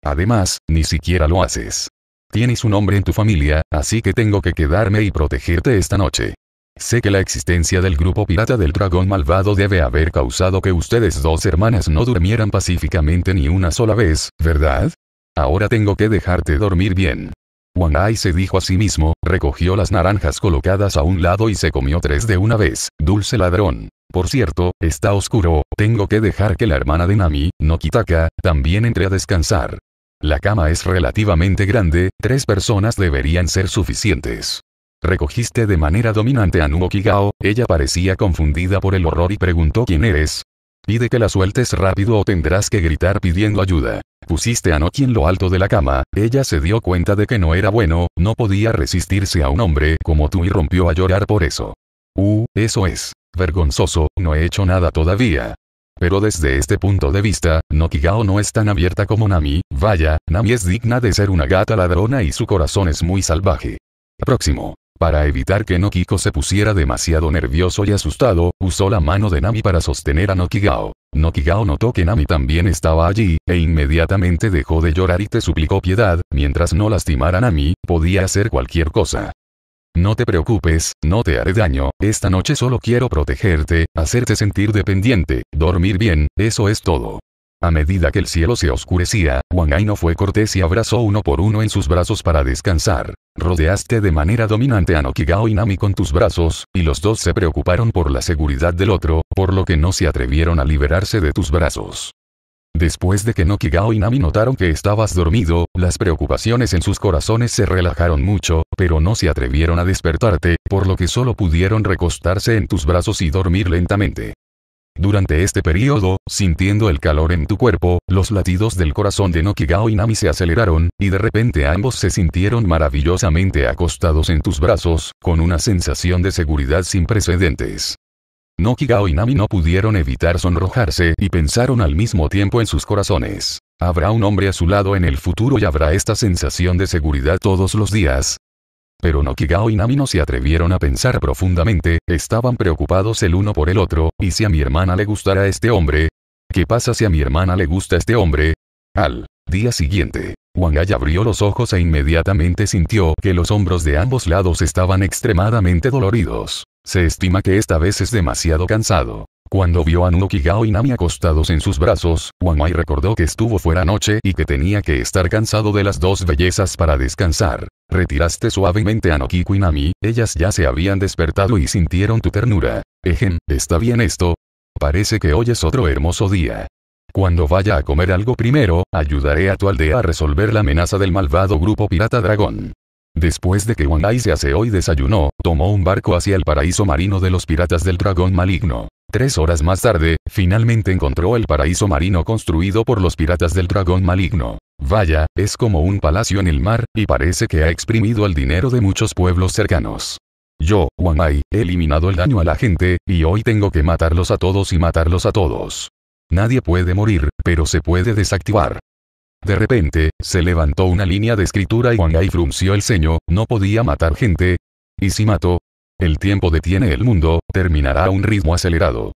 Además, ni siquiera lo haces. Tienes un hombre en tu familia, así que tengo que quedarme y protegerte esta noche. Sé que la existencia del grupo pirata del dragón malvado debe haber causado que ustedes dos hermanas no durmieran pacíficamente ni una sola vez, ¿verdad? Ahora tengo que dejarte dormir bien. Wang Ai se dijo a sí mismo, recogió las naranjas colocadas a un lado y se comió tres de una vez, dulce ladrón. Por cierto, está oscuro, tengo que dejar que la hermana de Nami, Nokitaka, también entre a descansar. La cama es relativamente grande, tres personas deberían ser suficientes. Recogiste de manera dominante a Nuo ella parecía confundida por el horror y preguntó quién eres. Pide que la sueltes rápido o tendrás que gritar pidiendo ayuda. Pusiste a Noki en lo alto de la cama, ella se dio cuenta de que no era bueno, no podía resistirse a un hombre como tú y rompió a llorar por eso. Uh, eso es. Vergonzoso, no he hecho nada todavía. Pero desde este punto de vista, Nokigao no es tan abierta como Nami, vaya, Nami es digna de ser una gata ladrona y su corazón es muy salvaje. Próximo. Para evitar que Nokiko se pusiera demasiado nervioso y asustado, usó la mano de Nami para sostener a Nokigao. Nokigao notó que Nami también estaba allí, e inmediatamente dejó de llorar y te suplicó piedad, mientras no lastimara a Nami, podía hacer cualquier cosa. No te preocupes, no te haré daño, esta noche solo quiero protegerte, hacerte sentir dependiente, dormir bien, eso es todo. A medida que el cielo se oscurecía, Wang fue cortés y abrazó uno por uno en sus brazos para descansar. Rodeaste de manera dominante a Nokigao y Nami con tus brazos, y los dos se preocuparon por la seguridad del otro, por lo que no se atrevieron a liberarse de tus brazos. Después de que Nokigao y Nami notaron que estabas dormido, las preocupaciones en sus corazones se relajaron mucho, pero no se atrevieron a despertarte, por lo que solo pudieron recostarse en tus brazos y dormir lentamente. Durante este periodo, sintiendo el calor en tu cuerpo, los latidos del corazón de Nokigao y Nami se aceleraron, y de repente ambos se sintieron maravillosamente acostados en tus brazos, con una sensación de seguridad sin precedentes. Nokigao y Nami no pudieron evitar sonrojarse y pensaron al mismo tiempo en sus corazones. Habrá un hombre a su lado en el futuro y habrá esta sensación de seguridad todos los días, pero Nokigao y Nami no se atrevieron a pensar profundamente, estaban preocupados el uno por el otro, ¿y si a mi hermana le gustara este hombre? ¿Qué pasa si a mi hermana le gusta este hombre? Al día siguiente, Wangai abrió los ojos e inmediatamente sintió que los hombros de ambos lados estaban extremadamente doloridos. Se estima que esta vez es demasiado cansado. Cuando vio a Nokigao y Nami acostados en sus brazos, Wanai recordó que estuvo fuera noche y que tenía que estar cansado de las dos bellezas para descansar. Retiraste suavemente a Nokiku y Nami, ellas ya se habían despertado y sintieron tu ternura. Ejen, ¿está bien esto? Parece que hoy es otro hermoso día. Cuando vaya a comer algo primero, ayudaré a tu aldea a resolver la amenaza del malvado grupo pirata dragón. Después de que Wanai se aseó y desayunó, tomó un barco hacia el paraíso marino de los piratas del dragón maligno. Tres horas más tarde, finalmente encontró el paraíso marino construido por los piratas del dragón maligno. Vaya, es como un palacio en el mar, y parece que ha exprimido el dinero de muchos pueblos cercanos. Yo, Guangai, he eliminado el daño a la gente, y hoy tengo que matarlos a todos y matarlos a todos. Nadie puede morir, pero se puede desactivar. De repente, se levantó una línea de escritura y Ai frunció el ceño, no podía matar gente. ¿Y si mató? El tiempo detiene el mundo, terminará a un ritmo acelerado.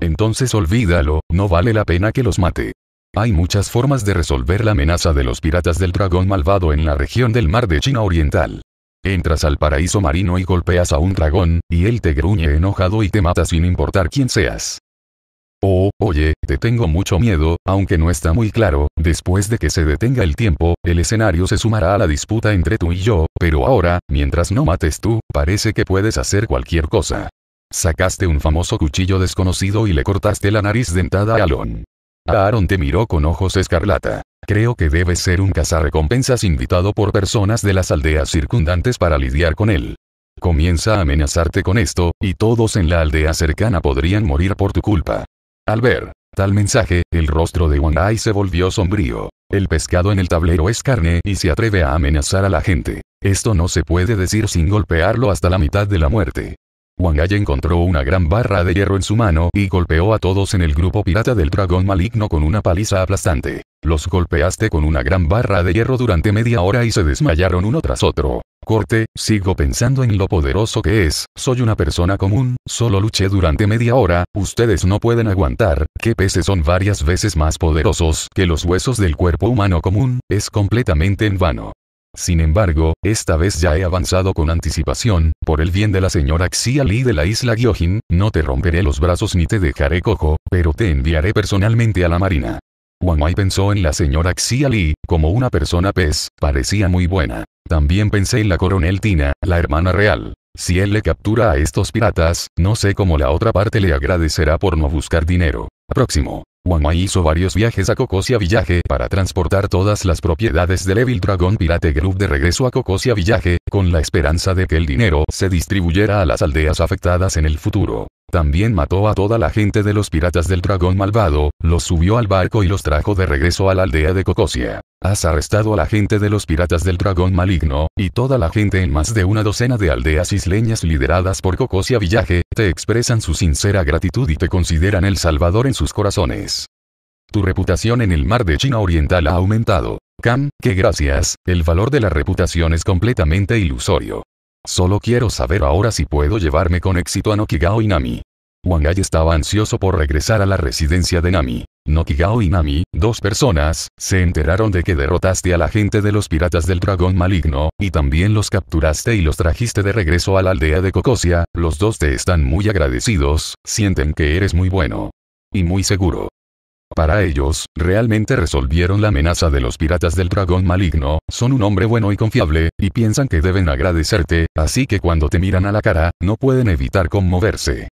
Entonces olvídalo, no vale la pena que los mate. Hay muchas formas de resolver la amenaza de los piratas del dragón malvado en la región del mar de China Oriental. Entras al paraíso marino y golpeas a un dragón, y él te gruñe enojado y te mata sin importar quién seas. oh, oye, te tengo mucho miedo, aunque no está muy claro, después de que se detenga el tiempo, el escenario se sumará a la disputa entre tú y yo, pero ahora, mientras no mates tú, parece que puedes hacer cualquier cosa. Sacaste un famoso cuchillo desconocido y le cortaste la nariz dentada a Alon. Aaron te miró con ojos escarlata. Creo que debes ser un cazarrecompensas invitado por personas de las aldeas circundantes para lidiar con él. Comienza a amenazarte con esto, y todos en la aldea cercana podrían morir por tu culpa. Al ver tal mensaje, el rostro de Wang se volvió sombrío. El pescado en el tablero es carne y se atreve a amenazar a la gente. Esto no se puede decir sin golpearlo hasta la mitad de la muerte. Wang encontró una gran barra de hierro en su mano y golpeó a todos en el grupo pirata del dragón maligno con una paliza aplastante. Los golpeaste con una gran barra de hierro durante media hora y se desmayaron uno tras otro. Corte, sigo pensando en lo poderoso que es, soy una persona común, solo luché durante media hora, ustedes no pueden aguantar, que peces son varias veces más poderosos que los huesos del cuerpo humano común, es completamente en vano. Sin embargo, esta vez ya he avanzado con anticipación, por el bien de la señora Xiali de la isla Gyojin, no te romperé los brazos ni te dejaré cojo, pero te enviaré personalmente a la marina. Wang pensó en la señora Xiali, como una persona pez, parecía muy buena. También pensé en la coronel Tina, la hermana real. Si él le captura a estos piratas, no sé cómo la otra parte le agradecerá por no buscar dinero. Próximo. Wama hizo varios viajes a Cocosia Village para transportar todas las propiedades del Evil Dragon Pirate Group de regreso a Cocosia Village, con la esperanza de que el dinero se distribuyera a las aldeas afectadas en el futuro. También mató a toda la gente de los piratas del dragón malvado, los subió al barco y los trajo de regreso a la aldea de Cocosia. Has arrestado a la gente de los piratas del dragón maligno, y toda la gente en más de una docena de aldeas isleñas lideradas por Cocosia Villaje, te expresan su sincera gratitud y te consideran el salvador en sus corazones. Tu reputación en el mar de China Oriental ha aumentado. Cam, que gracias, el valor de la reputación es completamente ilusorio. Solo quiero saber ahora si puedo llevarme con éxito a Nokigao Inami. Wangai estaba ansioso por regresar a la residencia de Nami. Nokigao y Nami, dos personas, se enteraron de que derrotaste a la gente de los piratas del dragón maligno, y también los capturaste y los trajiste de regreso a la aldea de Cocosia, los dos te están muy agradecidos, sienten que eres muy bueno. Y muy seguro. Para ellos, realmente resolvieron la amenaza de los piratas del dragón maligno, son un hombre bueno y confiable, y piensan que deben agradecerte, así que cuando te miran a la cara, no pueden evitar conmoverse.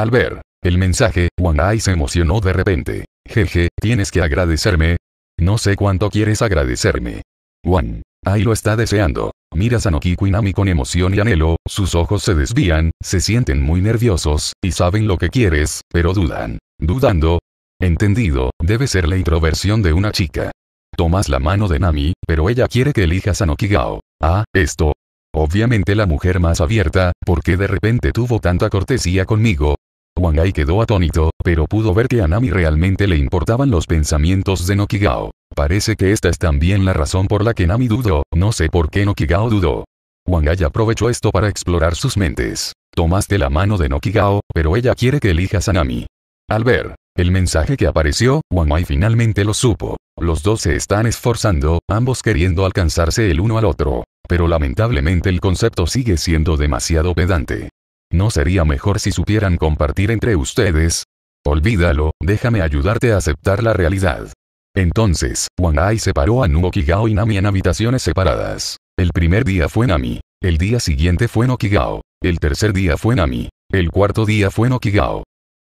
Al ver el mensaje, Wanai Ai se emocionó de repente. Jeje, ¿tienes que agradecerme? No sé cuánto quieres agradecerme. Wan, Ai lo está deseando. Mira a y Nami con emoción y anhelo, sus ojos se desvían, se sienten muy nerviosos, y saben lo que quieres, pero dudan. Dudando. Entendido, debe ser la introversión de una chica. Tomas la mano de Nami, pero ella quiere que elijas a Gao. Ah, esto. Obviamente la mujer más abierta, porque de repente tuvo tanta cortesía conmigo, Wangai quedó atónito, pero pudo ver que a Nami realmente le importaban los pensamientos de Nokigao. Parece que esta es también la razón por la que Nami dudó, no sé por qué Nokigao dudó. Wangai aprovechó esto para explorar sus mentes. Tomaste la mano de Nokigao, pero ella quiere que elijas a Nami. Al ver el mensaje que apareció, Wangai finalmente lo supo. Los dos se están esforzando, ambos queriendo alcanzarse el uno al otro. Pero lamentablemente el concepto sigue siendo demasiado pedante. ¿No sería mejor si supieran compartir entre ustedes? Olvídalo, déjame ayudarte a aceptar la realidad. Entonces, Wanai separó a Nuokigao y Nami en habitaciones separadas. El primer día fue Nami. El día siguiente fue Nokigao. El tercer día fue Nami. El cuarto día fue Nokigao.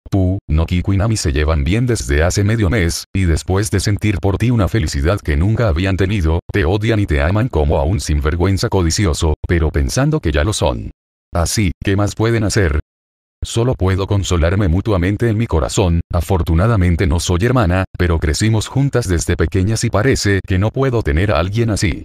Pu, Nokiku y Nami se llevan bien desde hace medio mes, y después de sentir por ti una felicidad que nunca habían tenido, te odian y te aman como a un sinvergüenza codicioso, pero pensando que ya lo son. Así, ¿qué más pueden hacer? Solo puedo consolarme mutuamente en mi corazón, afortunadamente no soy hermana, pero crecimos juntas desde pequeñas y parece que no puedo tener a alguien así.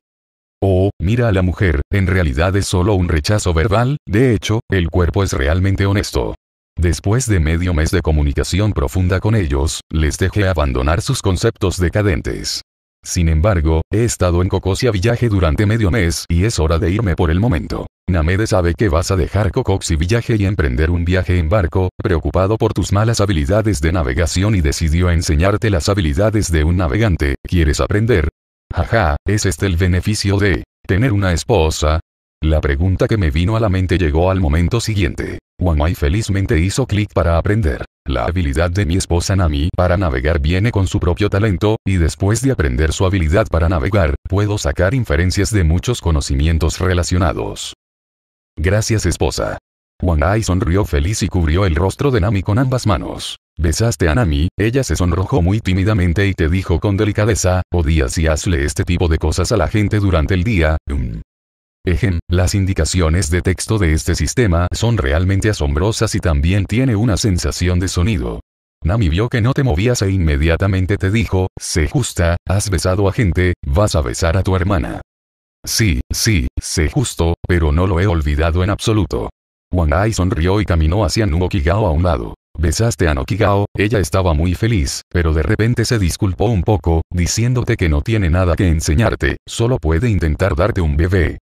Oh, mira a la mujer, en realidad es solo un rechazo verbal, de hecho, el cuerpo es realmente honesto. Después de medio mes de comunicación profunda con ellos, les dejé abandonar sus conceptos decadentes. Sin embargo, he estado en Cocosia Villaje durante medio mes y es hora de irme por el momento. Namede sabe que vas a dejar Cocoxi Villaje y emprender un viaje en barco, preocupado por tus malas habilidades de navegación y decidió enseñarte las habilidades de un navegante. ¿Quieres aprender? Jaja, ¿es este el beneficio de tener una esposa? La pregunta que me vino a la mente llegó al momento siguiente. Wanai felizmente hizo clic para aprender. La habilidad de mi esposa Nami para navegar viene con su propio talento, y después de aprender su habilidad para navegar, puedo sacar inferencias de muchos conocimientos relacionados. Gracias esposa. Wanai sonrió feliz y cubrió el rostro de Nami con ambas manos. Besaste a Nami, ella se sonrojó muy tímidamente y te dijo con delicadeza, podías y hazle este tipo de cosas a la gente durante el día, mm. Ejem, las indicaciones de texto de este sistema son realmente asombrosas y también tiene una sensación de sonido. Nami vio que no te movías e inmediatamente te dijo, se justa, has besado a gente, vas a besar a tu hermana. Sí, sí, sé justo, pero no lo he olvidado en absoluto. Wanai sonrió y caminó hacia Nuokigao a un lado. Besaste a Nokigao, ella estaba muy feliz, pero de repente se disculpó un poco, diciéndote que no tiene nada que enseñarte, solo puede intentar darte un bebé.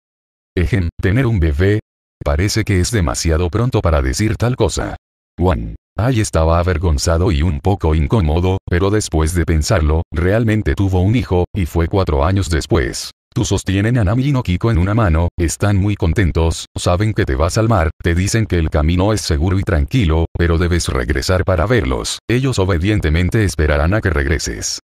Ejen, tener un bebé. Parece que es demasiado pronto para decir tal cosa. Juan. Ay estaba avergonzado y un poco incómodo, pero después de pensarlo, realmente tuvo un hijo, y fue cuatro años después. Tú sostienen a Nami y no Kiko en una mano, están muy contentos, saben que te vas al mar, te dicen que el camino es seguro y tranquilo, pero debes regresar para verlos, ellos obedientemente esperarán a que regreses.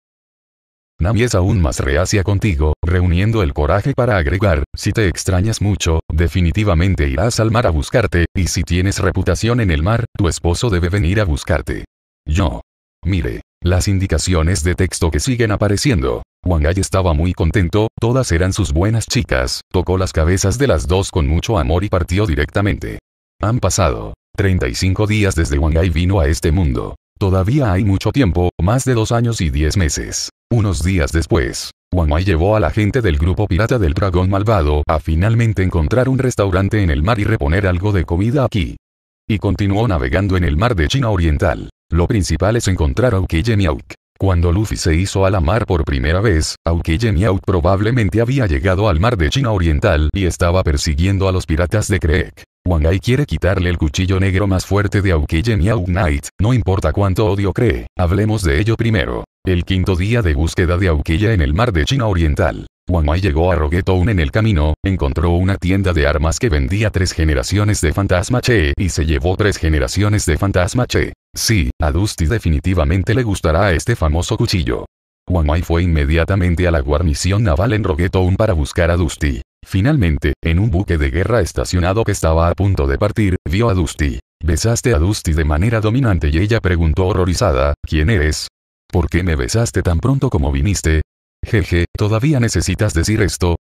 Nami es aún más reacia contigo, reuniendo el coraje para agregar, si te extrañas mucho, definitivamente irás al mar a buscarte, y si tienes reputación en el mar, tu esposo debe venir a buscarte. Yo. Mire. Las indicaciones de texto que siguen apareciendo. Wangai estaba muy contento, todas eran sus buenas chicas, tocó las cabezas de las dos con mucho amor y partió directamente. Han pasado 35 días desde Wangai vino a este mundo. Todavía hay mucho tiempo, más de dos años y diez meses. Unos días después, Ai llevó a la gente del grupo pirata del dragón malvado a finalmente encontrar un restaurante en el mar y reponer algo de comida aquí. Y continuó navegando en el mar de China Oriental. Lo principal es encontrar a Aukiyen Cuando Luffy se hizo a la mar por primera vez, Aukiyen probablemente había llegado al mar de China Oriental y estaba persiguiendo a los piratas de Creek. Ai quiere quitarle el cuchillo negro más fuerte de Aukiyen Knight, no importa cuánto odio cree, hablemos de ello primero. El quinto día de búsqueda de Auquilla en el mar de China Oriental. Wang llegó a Roguetown en el camino, encontró una tienda de armas que vendía tres generaciones de Fantasma Che y se llevó tres generaciones de Fantasma Che. Sí, a Dusty definitivamente le gustará este famoso cuchillo. Wang fue inmediatamente a la guarnición naval en Roguetown para buscar a Dusty. Finalmente, en un buque de guerra estacionado que estaba a punto de partir, vio a Dusty. Besaste a Dusty de manera dominante y ella preguntó horrorizada, ¿quién eres? ¿Por qué me besaste tan pronto como viniste? Jeje, todavía necesitas decir esto.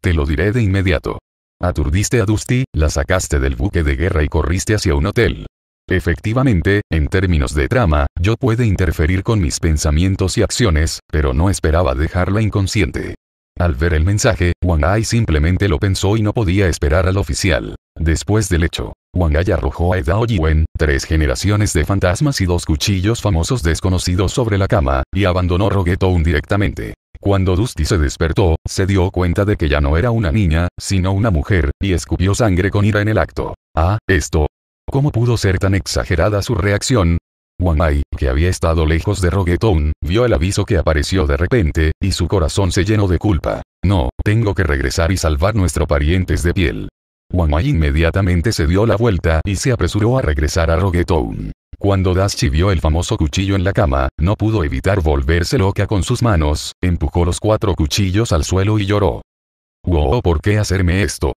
Te lo diré de inmediato. Aturdiste a Dusty, la sacaste del buque de guerra y corriste hacia un hotel. Efectivamente, en términos de trama, yo puede interferir con mis pensamientos y acciones, pero no esperaba dejarla inconsciente. Al ver el mensaje, Wang Ai simplemente lo pensó y no podía esperar al oficial. Después del hecho, Wang Ai arrojó a Edao Yiwen, tres generaciones de fantasmas y dos cuchillos famosos desconocidos sobre la cama, y abandonó Roguetown directamente. Cuando Dusty se despertó, se dio cuenta de que ya no era una niña, sino una mujer, y escupió sangre con ira en el acto. Ah, esto. ¿Cómo pudo ser tan exagerada su reacción? Wang Ai, que había estado lejos de Roguetown, vio el aviso que apareció de repente, y su corazón se llenó de culpa. No, tengo que regresar y salvar nuestro parientes de piel. Wamai inmediatamente se dio la vuelta y se apresuró a regresar a Roguetown. Cuando Dashi vio el famoso cuchillo en la cama, no pudo evitar volverse loca con sus manos, empujó los cuatro cuchillos al suelo y lloró. Wow, ¿por qué hacerme esto?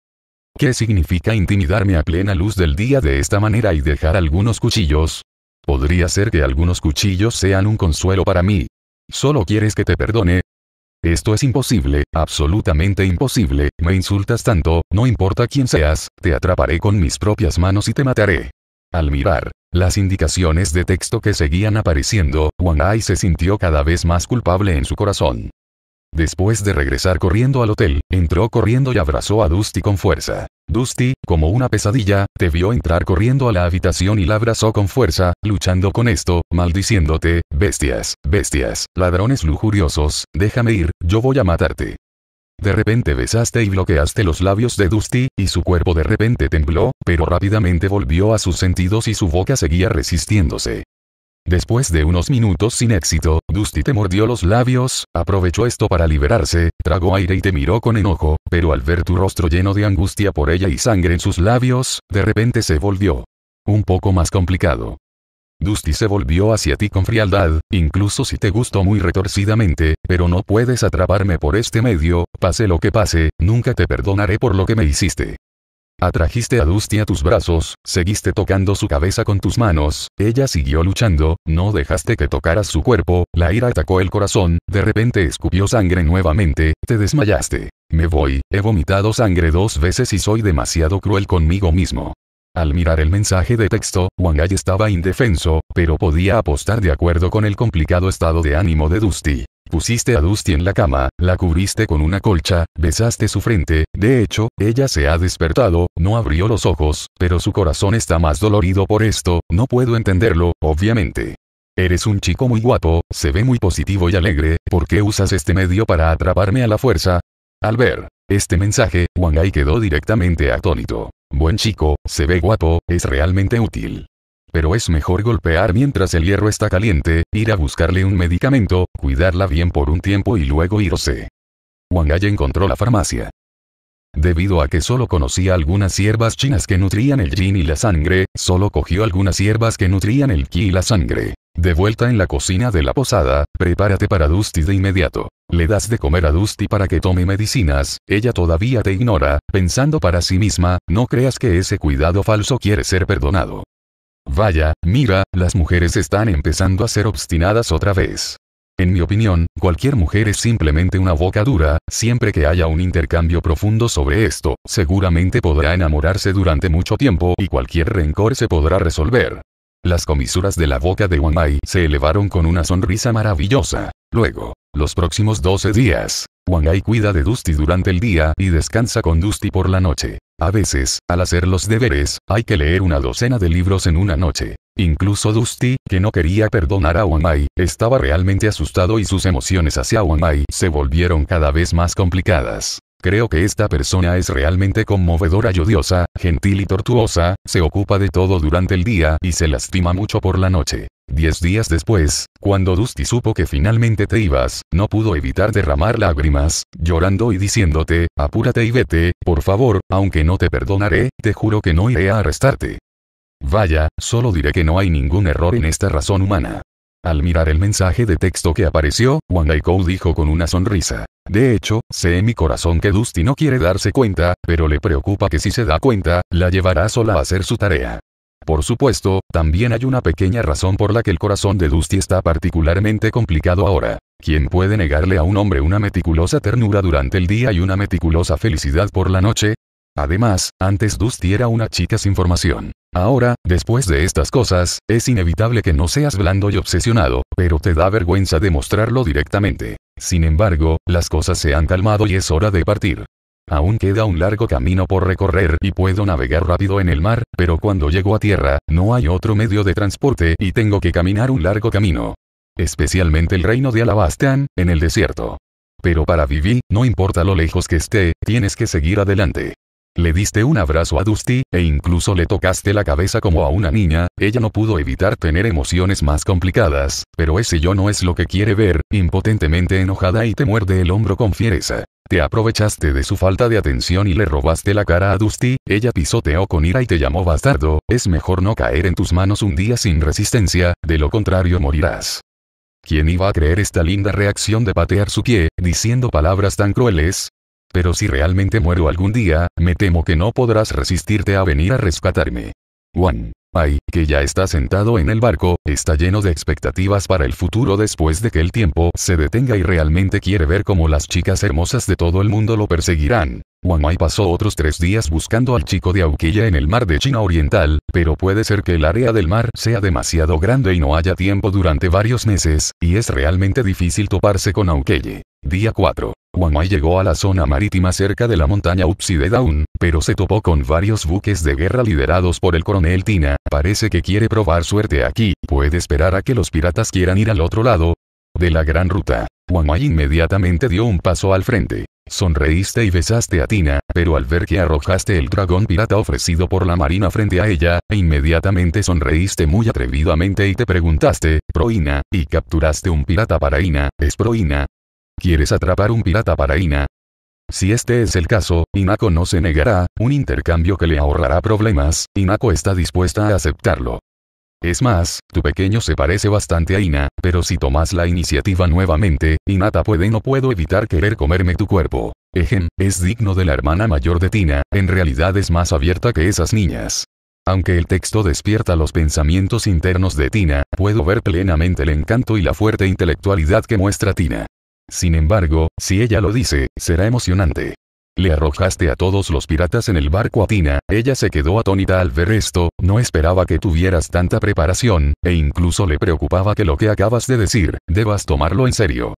¿Qué significa intimidarme a plena luz del día de esta manera y dejar algunos cuchillos? Podría ser que algunos cuchillos sean un consuelo para mí. Solo quieres que te perdone, esto es imposible, absolutamente imposible, me insultas tanto, no importa quién seas, te atraparé con mis propias manos y te mataré. Al mirar, las indicaciones de texto que seguían apareciendo, Wang Ai se sintió cada vez más culpable en su corazón. Después de regresar corriendo al hotel, entró corriendo y abrazó a Dusty con fuerza. Dusty, como una pesadilla, te vio entrar corriendo a la habitación y la abrazó con fuerza, luchando con esto, maldiciéndote, bestias, bestias, ladrones lujuriosos, déjame ir, yo voy a matarte. De repente besaste y bloqueaste los labios de Dusty, y su cuerpo de repente tembló, pero rápidamente volvió a sus sentidos y su boca seguía resistiéndose. Después de unos minutos sin éxito, Dusty te mordió los labios, aprovechó esto para liberarse, tragó aire y te miró con enojo, pero al ver tu rostro lleno de angustia por ella y sangre en sus labios, de repente se volvió. Un poco más complicado. Dusty se volvió hacia ti con frialdad, incluso si te gustó muy retorcidamente, pero no puedes atraparme por este medio, pase lo que pase, nunca te perdonaré por lo que me hiciste. Atrajiste a Dusty a tus brazos, seguiste tocando su cabeza con tus manos, ella siguió luchando, no dejaste que tocaras su cuerpo, la ira atacó el corazón, de repente escupió sangre nuevamente, te desmayaste. Me voy, he vomitado sangre dos veces y soy demasiado cruel conmigo mismo. Al mirar el mensaje de texto, Wangai estaba indefenso, pero podía apostar de acuerdo con el complicado estado de ánimo de Dusty. Pusiste a Dusty en la cama, la cubriste con una colcha, besaste su frente, de hecho, ella se ha despertado, no abrió los ojos, pero su corazón está más dolorido por esto, no puedo entenderlo, obviamente. Eres un chico muy guapo, se ve muy positivo y alegre, ¿por qué usas este medio para atraparme a la fuerza? Al ver este mensaje, Wangai quedó directamente atónito. Buen chico, se ve guapo, es realmente útil pero es mejor golpear mientras el hierro está caliente, ir a buscarle un medicamento, cuidarla bien por un tiempo y luego irse. Wang Ai encontró la farmacia. Debido a que solo conocía algunas hierbas chinas que nutrían el yin y la sangre, solo cogió algunas hierbas que nutrían el ki y la sangre. De vuelta en la cocina de la posada, prepárate para Dusty de inmediato. Le das de comer a Dusty para que tome medicinas, ella todavía te ignora, pensando para sí misma, no creas que ese cuidado falso quiere ser perdonado. Vaya, mira, las mujeres están empezando a ser obstinadas otra vez. En mi opinión, cualquier mujer es simplemente una boca dura, siempre que haya un intercambio profundo sobre esto, seguramente podrá enamorarse durante mucho tiempo y cualquier rencor se podrá resolver. Las comisuras de la boca de Mai se elevaron con una sonrisa maravillosa. Luego, los próximos 12 días, Wangai cuida de Dusty durante el día y descansa con Dusty por la noche. A veces, al hacer los deberes, hay que leer una docena de libros en una noche. Incluso Dusty, que no quería perdonar a Wangai, estaba realmente asustado y sus emociones hacia Wangai se volvieron cada vez más complicadas. Creo que esta persona es realmente conmovedora y odiosa, gentil y tortuosa, se ocupa de todo durante el día y se lastima mucho por la noche. Diez días después, cuando Dusty supo que finalmente te ibas, no pudo evitar derramar lágrimas, llorando y diciéndote, apúrate y vete, por favor, aunque no te perdonaré, te juro que no iré a arrestarte. Vaya, solo diré que no hay ningún error en esta razón humana. Al mirar el mensaje de texto que apareció, Wang Aikou dijo con una sonrisa. De hecho, sé en mi corazón que Dusty no quiere darse cuenta, pero le preocupa que si se da cuenta, la llevará sola a hacer su tarea. Por supuesto, también hay una pequeña razón por la que el corazón de Dusty está particularmente complicado ahora. ¿Quién puede negarle a un hombre una meticulosa ternura durante el día y una meticulosa felicidad por la noche? Además, antes Dusty era una chica sin formación. Ahora, después de estas cosas, es inevitable que no seas blando y obsesionado, pero te da vergüenza demostrarlo directamente. Sin embargo, las cosas se han calmado y es hora de partir. Aún queda un largo camino por recorrer y puedo navegar rápido en el mar, pero cuando llego a tierra, no hay otro medio de transporte y tengo que caminar un largo camino. Especialmente el reino de Alabastán, en el desierto. Pero para vivir, no importa lo lejos que esté, tienes que seguir adelante. Le diste un abrazo a Dusty, e incluso le tocaste la cabeza como a una niña, ella no pudo evitar tener emociones más complicadas, pero ese yo no es lo que quiere ver, impotentemente enojada y te muerde el hombro con fiereza. Te aprovechaste de su falta de atención y le robaste la cara a Dusty, ella pisoteó con ira y te llamó bastardo, es mejor no caer en tus manos un día sin resistencia, de lo contrario morirás. ¿Quién iba a creer esta linda reacción de patear su pie, diciendo palabras tan crueles? Pero si realmente muero algún día, me temo que no podrás resistirte a venir a rescatarme. Juan. Ay, que ya está sentado en el barco, está lleno de expectativas para el futuro después de que el tiempo se detenga y realmente quiere ver cómo las chicas hermosas de todo el mundo lo perseguirán. Wang pasó otros tres días buscando al chico de Auquilla en el mar de China Oriental, pero puede ser que el área del mar sea demasiado grande y no haya tiempo durante varios meses, y es realmente difícil toparse con Auquille. Día 4. Wang llegó a la zona marítima cerca de la montaña Upside Down, pero se topó con varios buques de guerra liderados por el coronel Tina, parece que quiere probar suerte aquí, puede esperar a que los piratas quieran ir al otro lado de la gran ruta. Wang inmediatamente dio un paso al frente. Sonreíste y besaste a Tina, pero al ver que arrojaste el dragón pirata ofrecido por la marina frente a ella, inmediatamente sonreíste muy atrevidamente y te preguntaste, Proina, y capturaste un pirata para Ina, ¿es Proina? ¿Quieres atrapar un pirata para Ina? Si este es el caso, Inako no se negará, un intercambio que le ahorrará problemas, Inako está dispuesta a aceptarlo. Es más, tu pequeño se parece bastante a Ina, pero si tomas la iniciativa nuevamente, Inata puede no puedo evitar querer comerme tu cuerpo. Ejem, es digno de la hermana mayor de Tina, en realidad es más abierta que esas niñas. Aunque el texto despierta los pensamientos internos de Tina, puedo ver plenamente el encanto y la fuerte intelectualidad que muestra Tina. Sin embargo, si ella lo dice, será emocionante. Le arrojaste a todos los piratas en el barco a Tina, ella se quedó atónita al ver esto, no esperaba que tuvieras tanta preparación, e incluso le preocupaba que lo que acabas de decir, debas tomarlo en serio.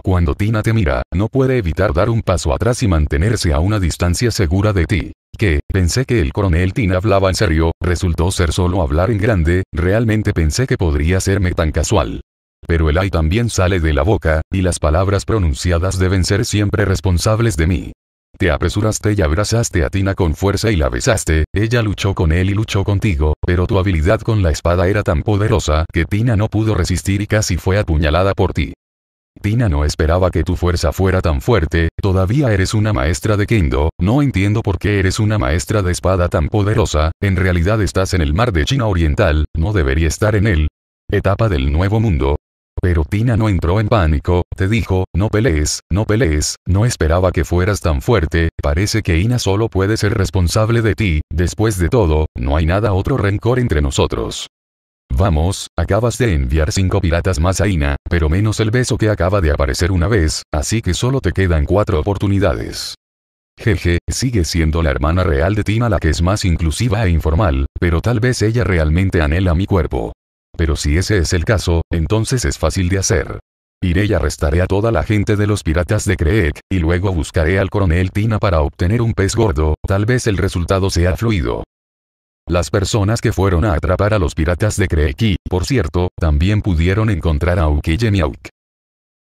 Cuando Tina te mira, no puede evitar dar un paso atrás y mantenerse a una distancia segura de ti. Que, pensé que el coronel Tina hablaba en serio, resultó ser solo hablar en grande, realmente pensé que podría serme tan casual. Pero el ay también sale de la boca, y las palabras pronunciadas deben ser siempre responsables de mí. Te apresuraste y abrazaste a Tina con fuerza y la besaste, ella luchó con él y luchó contigo, pero tu habilidad con la espada era tan poderosa que Tina no pudo resistir y casi fue apuñalada por ti. Tina no esperaba que tu fuerza fuera tan fuerte, todavía eres una maestra de Kendo, no entiendo por qué eres una maestra de espada tan poderosa, en realidad estás en el mar de China Oriental, no debería estar en él. Etapa del Nuevo Mundo, pero Tina no entró en pánico, te dijo, no pelees, no pelees, no esperaba que fueras tan fuerte, parece que Ina solo puede ser responsable de ti, después de todo, no hay nada otro rencor entre nosotros. Vamos, acabas de enviar cinco piratas más a Ina, pero menos el beso que acaba de aparecer una vez, así que solo te quedan cuatro oportunidades. Jeje, sigue siendo la hermana real de Tina la que es más inclusiva e informal, pero tal vez ella realmente anhela mi cuerpo. Pero si ese es el caso, entonces es fácil de hacer. Iré y arrestaré a toda la gente de los piratas de Creek, y luego buscaré al coronel Tina para obtener un pez gordo, tal vez el resultado sea fluido. Las personas que fueron a atrapar a los piratas de Creek, por cierto, también pudieron encontrar a Ukeye Miauk.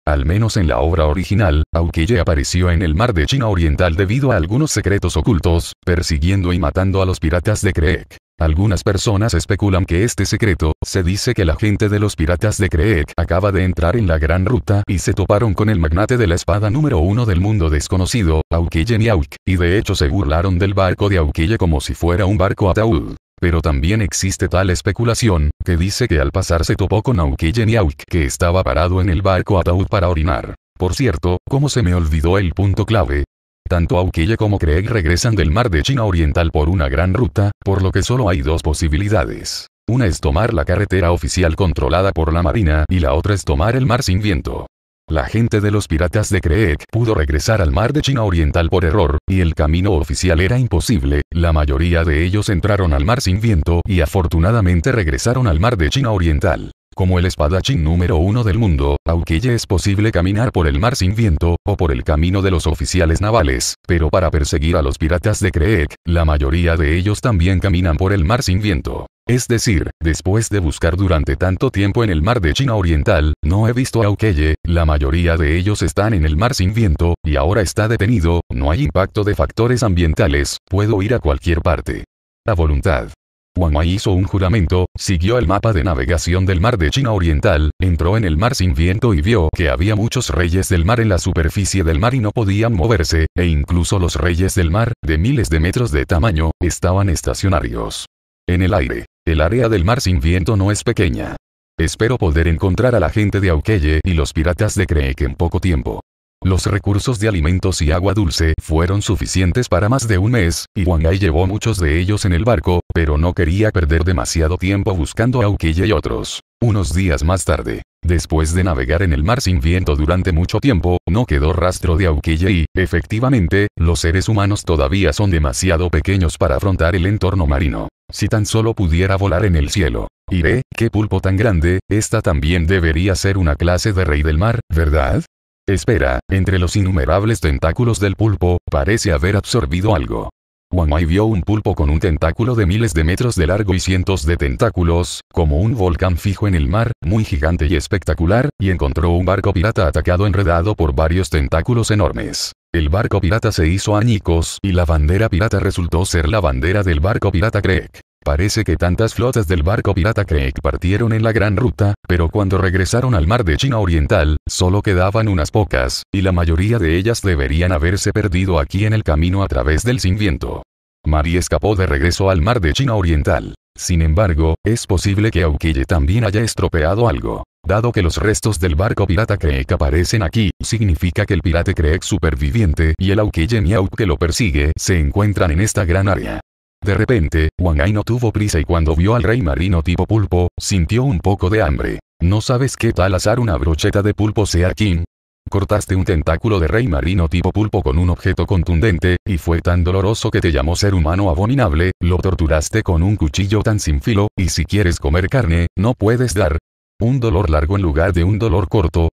Al menos en la obra original, Aukeye apareció en el mar de China Oriental debido a algunos secretos ocultos, persiguiendo y matando a los piratas de Creek. Algunas personas especulan que este secreto, se dice que la gente de los piratas de Creek acaba de entrar en la gran ruta y se toparon con el magnate de la espada número uno del mundo desconocido, Aukille Niauk, y de hecho se burlaron del barco de Aukille como si fuera un barco ataúd. Pero también existe tal especulación, que dice que al pasar se topó con Aukille Niauk que estaba parado en el barco ataúd para orinar. Por cierto, como se me olvidó el punto clave, tanto Aukille como Craig regresan del mar de China Oriental por una gran ruta, por lo que solo hay dos posibilidades. Una es tomar la carretera oficial controlada por la Marina y la otra es tomar el mar sin viento. La gente de los piratas de Creek pudo regresar al mar de China Oriental por error, y el camino oficial era imposible, la mayoría de ellos entraron al mar sin viento y afortunadamente regresaron al mar de China Oriental. Como el espadachín número uno del mundo, Aukille es posible caminar por el mar sin viento, o por el camino de los oficiales navales, pero para perseguir a los piratas de Creek, la mayoría de ellos también caminan por el mar sin viento. Es decir, después de buscar durante tanto tiempo en el mar de China Oriental, no he visto a Aukeye, la mayoría de ellos están en el mar sin viento, y ahora está detenido, no hay impacto de factores ambientales, puedo ir a cualquier parte. A voluntad. Wang hizo un juramento, siguió el mapa de navegación del mar de China Oriental, entró en el mar sin viento y vio que había muchos reyes del mar en la superficie del mar y no podían moverse, e incluso los reyes del mar, de miles de metros de tamaño, estaban estacionarios. En el aire. El área del mar sin viento no es pequeña. Espero poder encontrar a la gente de Aukeye y los piratas de Creek en poco tiempo. Los recursos de alimentos y agua dulce fueron suficientes para más de un mes, y Wang llevó muchos de ellos en el barco, pero no quería perder demasiado tiempo buscando a y otros. Unos días más tarde, después de navegar en el mar sin viento durante mucho tiempo, no quedó rastro de Aukille y, efectivamente, los seres humanos todavía son demasiado pequeños para afrontar el entorno marino. Si tan solo pudiera volar en el cielo. Iré, qué pulpo tan grande, esta también debería ser una clase de rey del mar, ¿verdad? Espera, entre los innumerables tentáculos del pulpo, parece haber absorbido algo. Wamai vio un pulpo con un tentáculo de miles de metros de largo y cientos de tentáculos, como un volcán fijo en el mar, muy gigante y espectacular, y encontró un barco pirata atacado enredado por varios tentáculos enormes. El barco pirata se hizo añicos y la bandera pirata resultó ser la bandera del barco pirata Greg. Parece que tantas flotas del barco pirata Craig partieron en la gran ruta, pero cuando regresaron al mar de China Oriental, solo quedaban unas pocas, y la mayoría de ellas deberían haberse perdido aquí en el camino a través del sin viento. Mari escapó de regreso al mar de China Oriental. Sin embargo, es posible que Aukille también haya estropeado algo. Dado que los restos del barco pirata Craig aparecen aquí, significa que el pirata Craig superviviente y el Aukille Miau que lo persigue se encuentran en esta gran área. De repente, Wang Ai no tuvo prisa y cuando vio al rey marino tipo pulpo, sintió un poco de hambre. ¿No sabes qué tal azar una brocheta de pulpo sea King? Cortaste un tentáculo de rey marino tipo pulpo con un objeto contundente, y fue tan doloroso que te llamó ser humano abominable, lo torturaste con un cuchillo tan sin filo, y si quieres comer carne, no puedes dar. Un dolor largo en lugar de un dolor corto,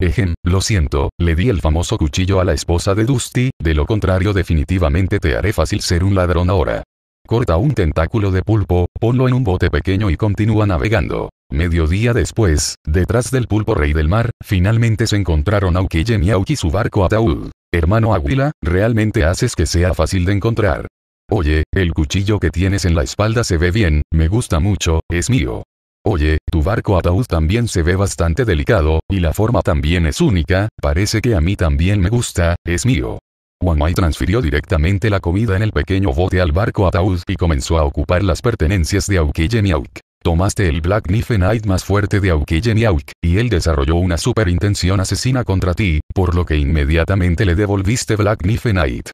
Ejem, lo siento, le di el famoso cuchillo a la esposa de Dusty, de lo contrario definitivamente te haré fácil ser un ladrón ahora corta un tentáculo de pulpo, ponlo en un bote pequeño y continúa navegando. Mediodía después, detrás del pulpo rey del mar, finalmente se encontraron Aukiyem y su barco ataúd. Hermano Aguila, realmente haces que sea fácil de encontrar. Oye, el cuchillo que tienes en la espalda se ve bien, me gusta mucho, es mío. Oye, tu barco ataúd también se ve bastante delicado, y la forma también es única, parece que a mí también me gusta, es mío. Wanwai transfirió directamente la comida en el pequeño bote al barco ataúd y comenzó a ocupar las pertenencias de Aukillen Tomaste el Black Knife Knight más fuerte de Aukillen y y él desarrolló una superintención asesina contra ti, por lo que inmediatamente le devolviste Black Knife Knight.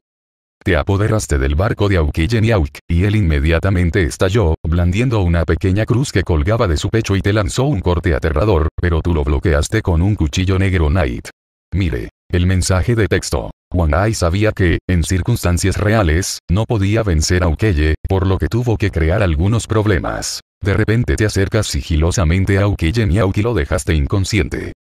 Te apoderaste del barco de Aukillen y y él inmediatamente estalló, blandiendo una pequeña cruz que colgaba de su pecho y te lanzó un corte aterrador, pero tú lo bloqueaste con un cuchillo negro Knight. Mire. El mensaje de texto. Wanai sabía que, en circunstancias reales, no podía vencer a Ukeye, por lo que tuvo que crear algunos problemas. De repente te acercas sigilosamente a Ukeye y Uki lo dejaste inconsciente.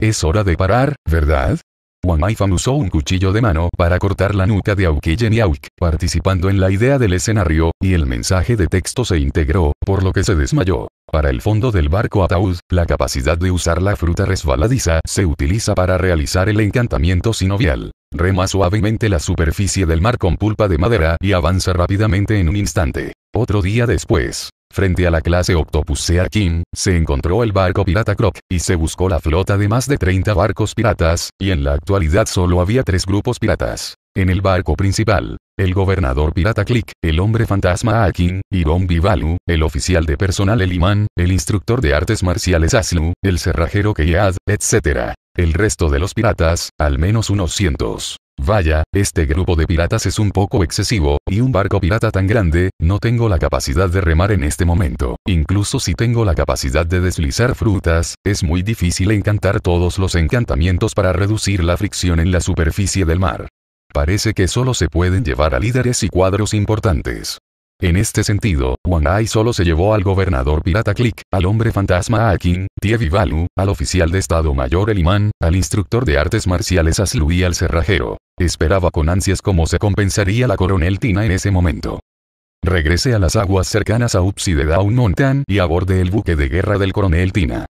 Es hora de parar, ¿verdad? Wang usó un cuchillo de mano para cortar la nuca de Aukijen y Auk, participando en la idea del escenario, y el mensaje de texto se integró, por lo que se desmayó. Para el fondo del barco ataúd, la capacidad de usar la fruta resbaladiza se utiliza para realizar el encantamiento sinovial. Rema suavemente la superficie del mar con pulpa de madera y avanza rápidamente en un instante. Otro día después, Frente a la clase Octopus Sea King, se encontró el barco pirata Croc, y se buscó la flota de más de 30 barcos piratas, y en la actualidad solo había tres grupos piratas. En el barco principal, el gobernador pirata Click, el hombre fantasma Akin, Iron Bivalu, el oficial de personal Eliman, el instructor de artes marciales Aslu, el cerrajero Keyad, etc. El resto de los piratas, al menos unos cientos. Vaya, este grupo de piratas es un poco excesivo, y un barco pirata tan grande, no tengo la capacidad de remar en este momento. Incluso si tengo la capacidad de deslizar frutas, es muy difícil encantar todos los encantamientos para reducir la fricción en la superficie del mar. Parece que solo se pueden llevar a líderes y cuadros importantes. En este sentido, Wang Ai solo se llevó al gobernador pirata Click, al hombre fantasma Akin, Tievi al oficial de Estado Mayor El al instructor de artes marciales Aslu y al cerrajero. Esperaba con ansias cómo se compensaría la coronel Tina en ese momento. Regrese a las aguas cercanas a Upside Down Mountain y aborde el buque de guerra del coronel Tina.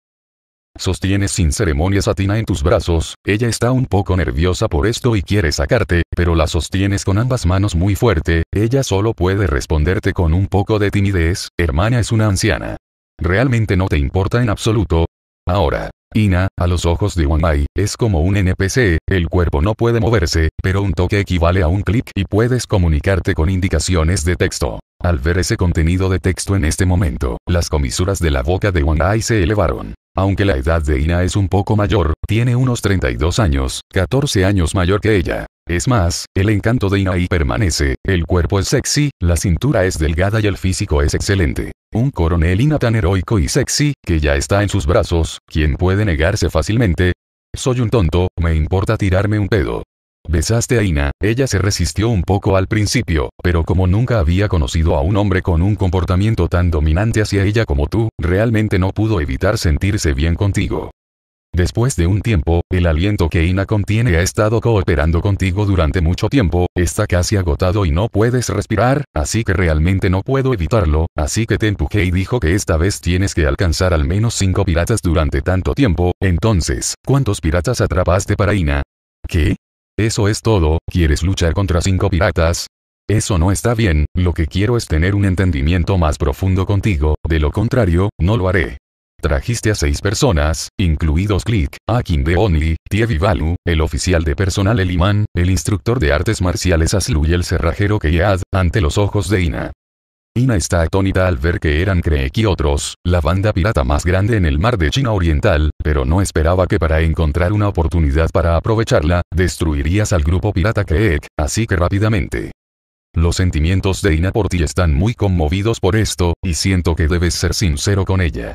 Sostienes sin ceremonias a Tina en tus brazos, ella está un poco nerviosa por esto y quiere sacarte, pero la sostienes con ambas manos muy fuerte, ella solo puede responderte con un poco de timidez, hermana es una anciana. Realmente no te importa en absoluto. Ahora, Ina, a los ojos de Wanai, es como un NPC, el cuerpo no puede moverse, pero un toque equivale a un clic y puedes comunicarte con indicaciones de texto. Al ver ese contenido de texto en este momento, las comisuras de la boca de Wanai se elevaron. Aunque la edad de Ina es un poco mayor, tiene unos 32 años, 14 años mayor que ella. Es más, el encanto de ahí permanece, el cuerpo es sexy, la cintura es delgada y el físico es excelente. Un coronel Ina tan heroico y sexy, que ya está en sus brazos, ¿quién puede negarse fácilmente? Soy un tonto, me importa tirarme un pedo. Besaste a Ina, ella se resistió un poco al principio, pero como nunca había conocido a un hombre con un comportamiento tan dominante hacia ella como tú, realmente no pudo evitar sentirse bien contigo. Después de un tiempo, el aliento que Ina contiene ha estado cooperando contigo durante mucho tiempo, está casi agotado y no puedes respirar, así que realmente no puedo evitarlo, así que te empujé y dijo que esta vez tienes que alcanzar al menos 5 piratas durante tanto tiempo, entonces, ¿cuántos piratas atrapaste para Ina? ¿Qué? Eso es todo, ¿quieres luchar contra 5 piratas? Eso no está bien, lo que quiero es tener un entendimiento más profundo contigo, de lo contrario, no lo haré. Trajiste a seis personas, incluidos Click, Akin de Only, Tievi el oficial de personal El Imán, el instructor de artes marciales Aslu y el cerrajero Keyad, ante los ojos de Ina. Ina está atónita al ver que eran Creek y otros, la banda pirata más grande en el mar de China Oriental, pero no esperaba que para encontrar una oportunidad para aprovecharla, destruirías al grupo pirata Creek, así que rápidamente. Los sentimientos de Ina por ti están muy conmovidos por esto, y siento que debes ser sincero con ella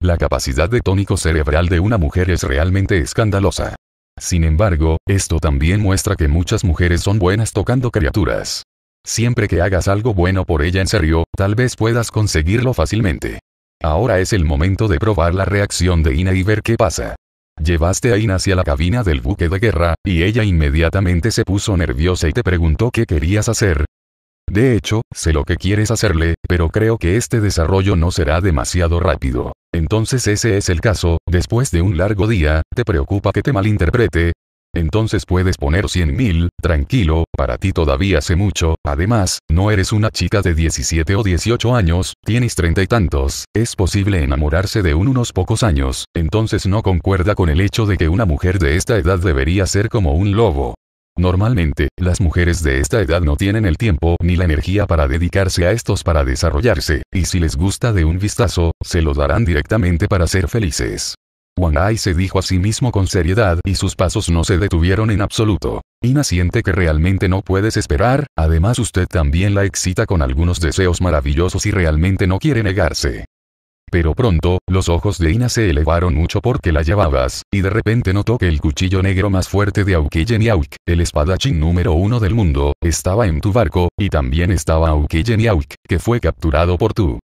la capacidad de tónico cerebral de una mujer es realmente escandalosa. Sin embargo, esto también muestra que muchas mujeres son buenas tocando criaturas. Siempre que hagas algo bueno por ella en serio, tal vez puedas conseguirlo fácilmente. Ahora es el momento de probar la reacción de Ina y ver qué pasa. Llevaste a Ina hacia la cabina del buque de guerra, y ella inmediatamente se puso nerviosa y te preguntó qué querías hacer, de hecho, sé lo que quieres hacerle, pero creo que este desarrollo no será demasiado rápido. Entonces ese es el caso, después de un largo día, ¿te preocupa que te malinterprete? Entonces puedes poner mil, tranquilo, para ti todavía hace mucho, además, no eres una chica de 17 o 18 años, tienes treinta y tantos, es posible enamorarse de un unos pocos años, entonces no concuerda con el hecho de que una mujer de esta edad debería ser como un lobo. Normalmente, las mujeres de esta edad no tienen el tiempo ni la energía para dedicarse a estos para desarrollarse, y si les gusta de un vistazo, se lo darán directamente para ser felices. Wang Ai se dijo a sí mismo con seriedad y sus pasos no se detuvieron en absoluto. Ina que realmente no puedes esperar, además usted también la excita con algunos deseos maravillosos y realmente no quiere negarse. Pero pronto, los ojos de Ina se elevaron mucho porque la llevabas, y de repente notó que el cuchillo negro más fuerte de Aukijen el espadachín número uno del mundo, estaba en tu barco, y también estaba Aukijen que fue capturado por tú.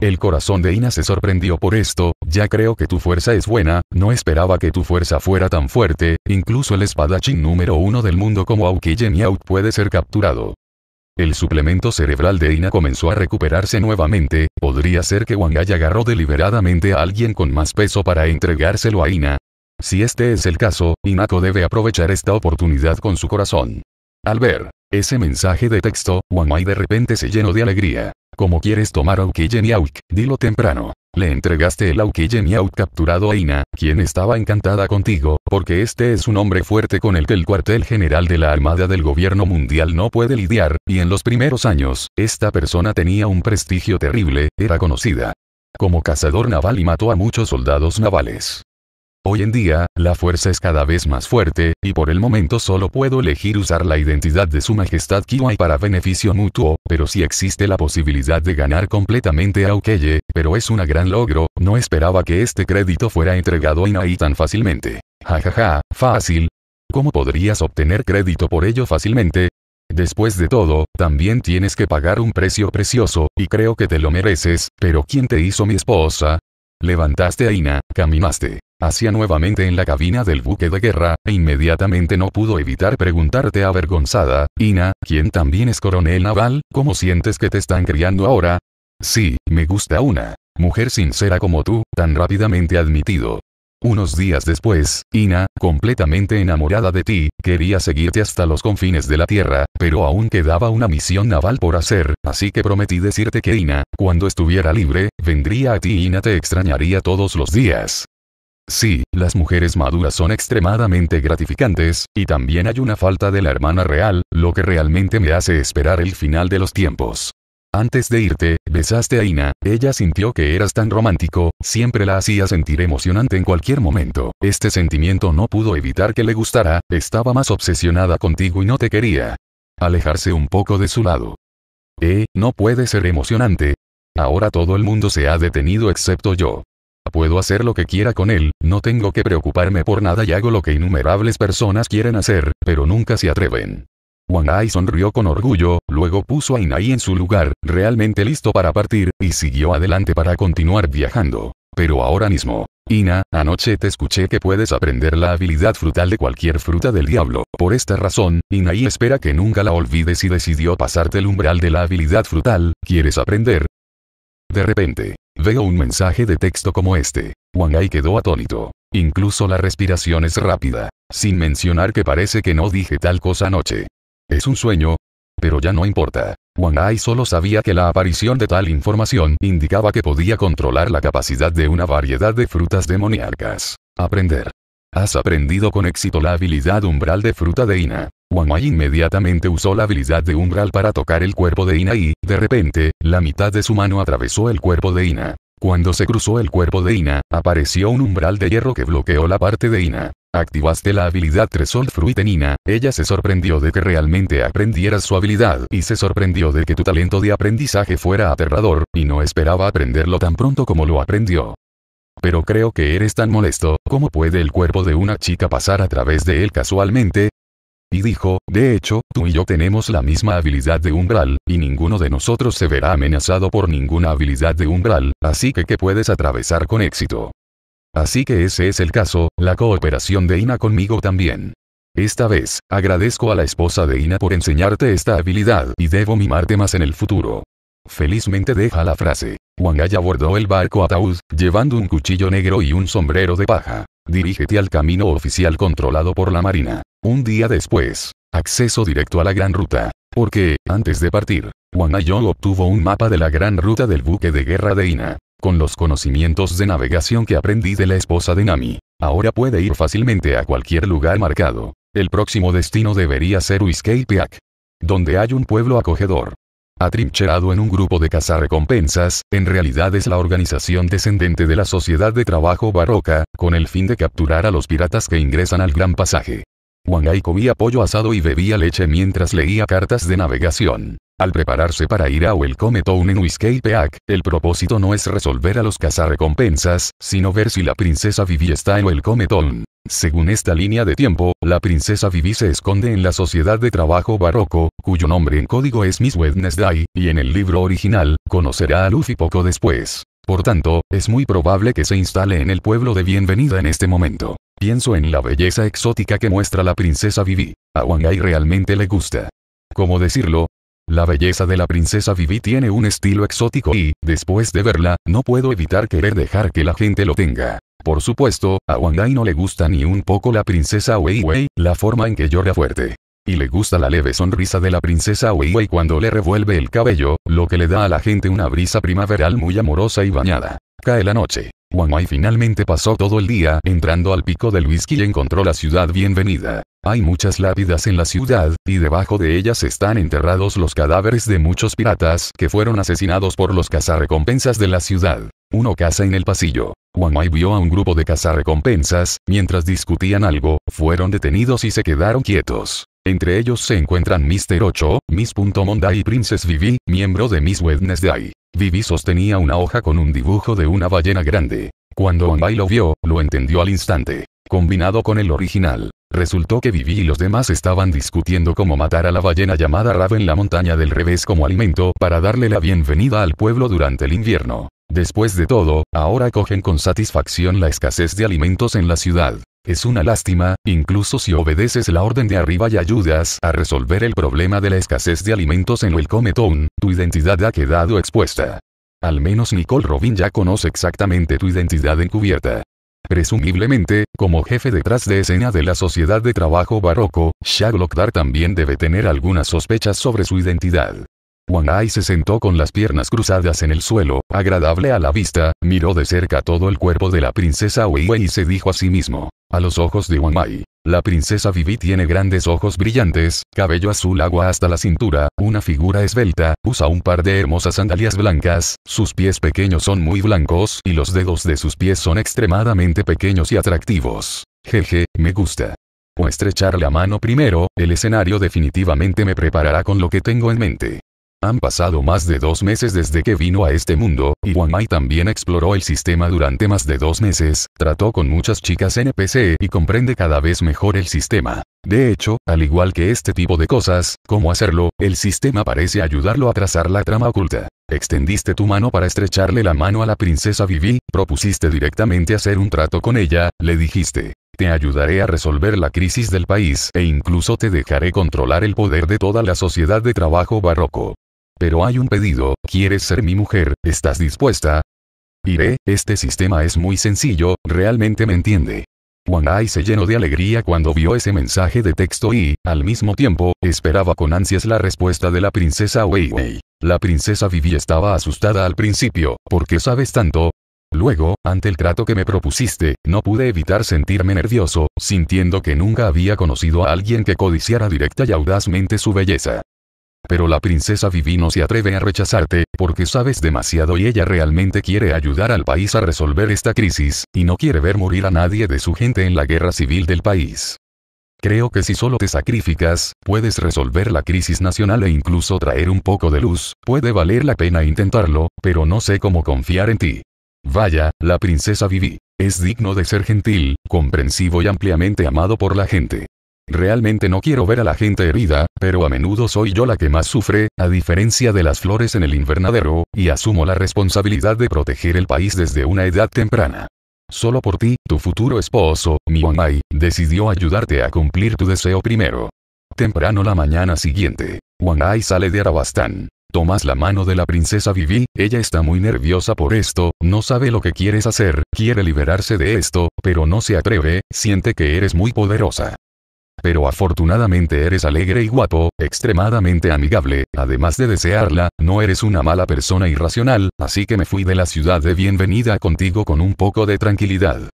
El corazón de Ina se sorprendió por esto, ya creo que tu fuerza es buena, no esperaba que tu fuerza fuera tan fuerte, incluso el espadachín número uno del mundo como Aukijen puede ser capturado. El suplemento cerebral de Ina comenzó a recuperarse nuevamente, podría ser que Wangai agarró deliberadamente a alguien con más peso para entregárselo a Ina. Si este es el caso, Inako debe aprovechar esta oportunidad con su corazón. Al ver ese mensaje de texto, Wangai de repente se llenó de alegría. Como quieres tomar yen y Auk, dilo temprano le entregaste el Auquillen y capturado a Ina, quien estaba encantada contigo, porque este es un hombre fuerte con el que el cuartel general de la Armada del Gobierno Mundial no puede lidiar, y en los primeros años, esta persona tenía un prestigio terrible, era conocida como cazador naval y mató a muchos soldados navales. Hoy en día, la fuerza es cada vez más fuerte, y por el momento solo puedo elegir usar la identidad de su majestad Kiwai para beneficio mutuo, pero si existe la posibilidad de ganar completamente a Ukeye, pero es un gran logro, no esperaba que este crédito fuera entregado a Inai tan fácilmente. Jajaja, ja, ja, fácil. ¿Cómo podrías obtener crédito por ello fácilmente? Después de todo, también tienes que pagar un precio precioso, y creo que te lo mereces, pero ¿quién te hizo mi esposa? Levantaste a Ina, caminaste hacia nuevamente en la cabina del buque de guerra, e inmediatamente no pudo evitar preguntarte avergonzada, Ina, quien también es coronel naval, ¿cómo sientes que te están criando ahora? Sí, me gusta una mujer sincera como tú, tan rápidamente admitido. Unos días después, Ina, completamente enamorada de ti, quería seguirte hasta los confines de la Tierra, pero aún quedaba una misión naval por hacer, así que prometí decirte que Ina, cuando estuviera libre, vendría a ti y Ina te extrañaría todos los días. Sí, las mujeres maduras son extremadamente gratificantes, y también hay una falta de la hermana real, lo que realmente me hace esperar el final de los tiempos. Antes de irte, besaste a Ina, ella sintió que eras tan romántico, siempre la hacía sentir emocionante en cualquier momento. Este sentimiento no pudo evitar que le gustara, estaba más obsesionada contigo y no te quería. Alejarse un poco de su lado. Eh, no puede ser emocionante. Ahora todo el mundo se ha detenido excepto yo. Puedo hacer lo que quiera con él, no tengo que preocuparme por nada y hago lo que innumerables personas quieren hacer, pero nunca se atreven. Wang Ai sonrió con orgullo, luego puso a Inai en su lugar, realmente listo para partir, y siguió adelante para continuar viajando. Pero ahora mismo. Ina, anoche te escuché que puedes aprender la habilidad frutal de cualquier fruta del diablo. Por esta razón, Inai espera que nunca la olvides y decidió pasarte el umbral de la habilidad frutal, ¿quieres aprender? De repente, veo un mensaje de texto como este. Wang Ai quedó atónito. Incluso la respiración es rápida. Sin mencionar que parece que no dije tal cosa anoche. Es un sueño. Pero ya no importa. Wang solo sabía que la aparición de tal información indicaba que podía controlar la capacidad de una variedad de frutas demoníacas. Aprender. Has aprendido con éxito la habilidad umbral de fruta de Ina. Wang inmediatamente usó la habilidad de umbral para tocar el cuerpo de Ina y, de repente, la mitad de su mano atravesó el cuerpo de Ina. Cuando se cruzó el cuerpo de Ina, apareció un umbral de hierro que bloqueó la parte de Ina. Activaste la habilidad fruitenina. ella se sorprendió de que realmente aprendieras su habilidad y se sorprendió de que tu talento de aprendizaje fuera aterrador, y no esperaba aprenderlo tan pronto como lo aprendió. Pero creo que eres tan molesto, ¿cómo puede el cuerpo de una chica pasar a través de él casualmente? Y dijo, de hecho, tú y yo tenemos la misma habilidad de umbral, y ninguno de nosotros se verá amenazado por ninguna habilidad de umbral, así que que puedes atravesar con éxito. Así que ese es el caso, la cooperación de Ina conmigo también. Esta vez, agradezco a la esposa de Ina por enseñarte esta habilidad y debo mimarte más en el futuro. Felizmente deja la frase. ya abordó el barco ataúd, llevando un cuchillo negro y un sombrero de paja. Dirígete al camino oficial controlado por la Marina. Un día después, acceso directo a la gran ruta. Porque, antes de partir, ya obtuvo un mapa de la gran ruta del buque de guerra de Ina. Con los conocimientos de navegación que aprendí de la esposa de Nami, ahora puede ir fácilmente a cualquier lugar marcado. El próximo destino debería ser Uiskeipiak, donde hay un pueblo acogedor. Atrincherado en un grupo de cazarrecompensas, en realidad es la organización descendente de la Sociedad de Trabajo Barroca, con el fin de capturar a los piratas que ingresan al Gran Pasaje. Wangai comía pollo asado y bebía leche mientras leía cartas de navegación. Al prepararse para ir a Welcome Town en Escape el propósito no es resolver a los cazarrecompensas, sino ver si la princesa Vivi está en Welcome Town. Según esta línea de tiempo, la princesa Vivi se esconde en la sociedad de trabajo barroco, cuyo nombre en código es Miss Wednesday, y en el libro original, conocerá a Luffy poco después. Por tanto, es muy probable que se instale en el pueblo de bienvenida en este momento. Pienso en la belleza exótica que muestra la princesa Vivi. A Wangai realmente le gusta. ¿Cómo decirlo? La belleza de la princesa Vivi tiene un estilo exótico y, después de verla, no puedo evitar querer dejar que la gente lo tenga. Por supuesto, a Wangai no le gusta ni un poco la princesa Weiwei, la forma en que llora fuerte. Y le gusta la leve sonrisa de la princesa Weiwei cuando le revuelve el cabello, lo que le da a la gente una brisa primaveral muy amorosa y bañada. Cae la noche. Wang finalmente pasó todo el día entrando al pico del whisky y encontró la ciudad bienvenida. Hay muchas lápidas en la ciudad, y debajo de ellas están enterrados los cadáveres de muchos piratas que fueron asesinados por los cazarrecompensas de la ciudad. Uno caza en el pasillo. Wang vio a un grupo de cazarrecompensas, mientras discutían algo, fueron detenidos y se quedaron quietos. Entre ellos se encuentran Mr. Ocho, Miss. Punto Monday y Princess Vivi, miembro de Miss Wednesday. Vivi sostenía una hoja con un dibujo de una ballena grande. Cuando Wang lo vio, lo entendió al instante. Combinado con el original, Resultó que Vivi y los demás estaban discutiendo cómo matar a la ballena llamada Rab en la montaña del revés como alimento para darle la bienvenida al pueblo durante el invierno. Después de todo, ahora cogen con satisfacción la escasez de alimentos en la ciudad. Es una lástima, incluso si obedeces la orden de arriba y ayudas a resolver el problema de la escasez de alimentos en el Town, tu identidad ha quedado expuesta. Al menos Nicole Robin ya conoce exactamente tu identidad encubierta. Presumiblemente, como jefe detrás de escena de la sociedad de trabajo barroco, dar también debe tener algunas sospechas sobre su identidad. Wang Ai se sentó con las piernas cruzadas en el suelo, agradable a la vista, miró de cerca todo el cuerpo de la princesa Weiwei y se dijo a sí mismo. A los ojos de Wang Ai, la princesa Vivi tiene grandes ojos brillantes, cabello azul agua hasta la cintura, una figura esbelta, usa un par de hermosas sandalias blancas, sus pies pequeños son muy blancos y los dedos de sus pies son extremadamente pequeños y atractivos. Jeje, me gusta. O estrechar la mano primero, el escenario definitivamente me preparará con lo que tengo en mente. Han pasado más de dos meses desde que vino a este mundo, y Wang Mai también exploró el sistema durante más de dos meses, trató con muchas chicas NPC y comprende cada vez mejor el sistema. De hecho, al igual que este tipo de cosas, cómo hacerlo, el sistema parece ayudarlo a trazar la trama oculta. Extendiste tu mano para estrecharle la mano a la princesa Vivi, propusiste directamente hacer un trato con ella, le dijiste, te ayudaré a resolver la crisis del país e incluso te dejaré controlar el poder de toda la sociedad de trabajo barroco. Pero hay un pedido, ¿quieres ser mi mujer? ¿Estás dispuesta? Iré, este sistema es muy sencillo, realmente me entiende. Wanai se llenó de alegría cuando vio ese mensaje de texto y, al mismo tiempo, esperaba con ansias la respuesta de la princesa Weiwei. La princesa Vivi estaba asustada al principio, ¿por qué sabes tanto? Luego, ante el trato que me propusiste, no pude evitar sentirme nervioso, sintiendo que nunca había conocido a alguien que codiciara directa y audazmente su belleza pero la princesa Vivi no se atreve a rechazarte, porque sabes demasiado y ella realmente quiere ayudar al país a resolver esta crisis, y no quiere ver morir a nadie de su gente en la guerra civil del país. Creo que si solo te sacrificas, puedes resolver la crisis nacional e incluso traer un poco de luz, puede valer la pena intentarlo, pero no sé cómo confiar en ti. Vaya, la princesa Vivi. Es digno de ser gentil, comprensivo y ampliamente amado por la gente. Realmente no quiero ver a la gente herida, pero a menudo soy yo la que más sufre, a diferencia de las flores en el invernadero, y asumo la responsabilidad de proteger el país desde una edad temprana. Solo por ti, tu futuro esposo, mi Wanai, decidió ayudarte a cumplir tu deseo primero. Temprano la mañana siguiente, Wanai sale de Arabastán. Tomas la mano de la princesa Vivi, ella está muy nerviosa por esto, no sabe lo que quieres hacer, quiere liberarse de esto, pero no se atreve, siente que eres muy poderosa pero afortunadamente eres alegre y guapo, extremadamente amigable, además de desearla, no eres una mala persona irracional, así que me fui de la ciudad de bienvenida contigo con un poco de tranquilidad.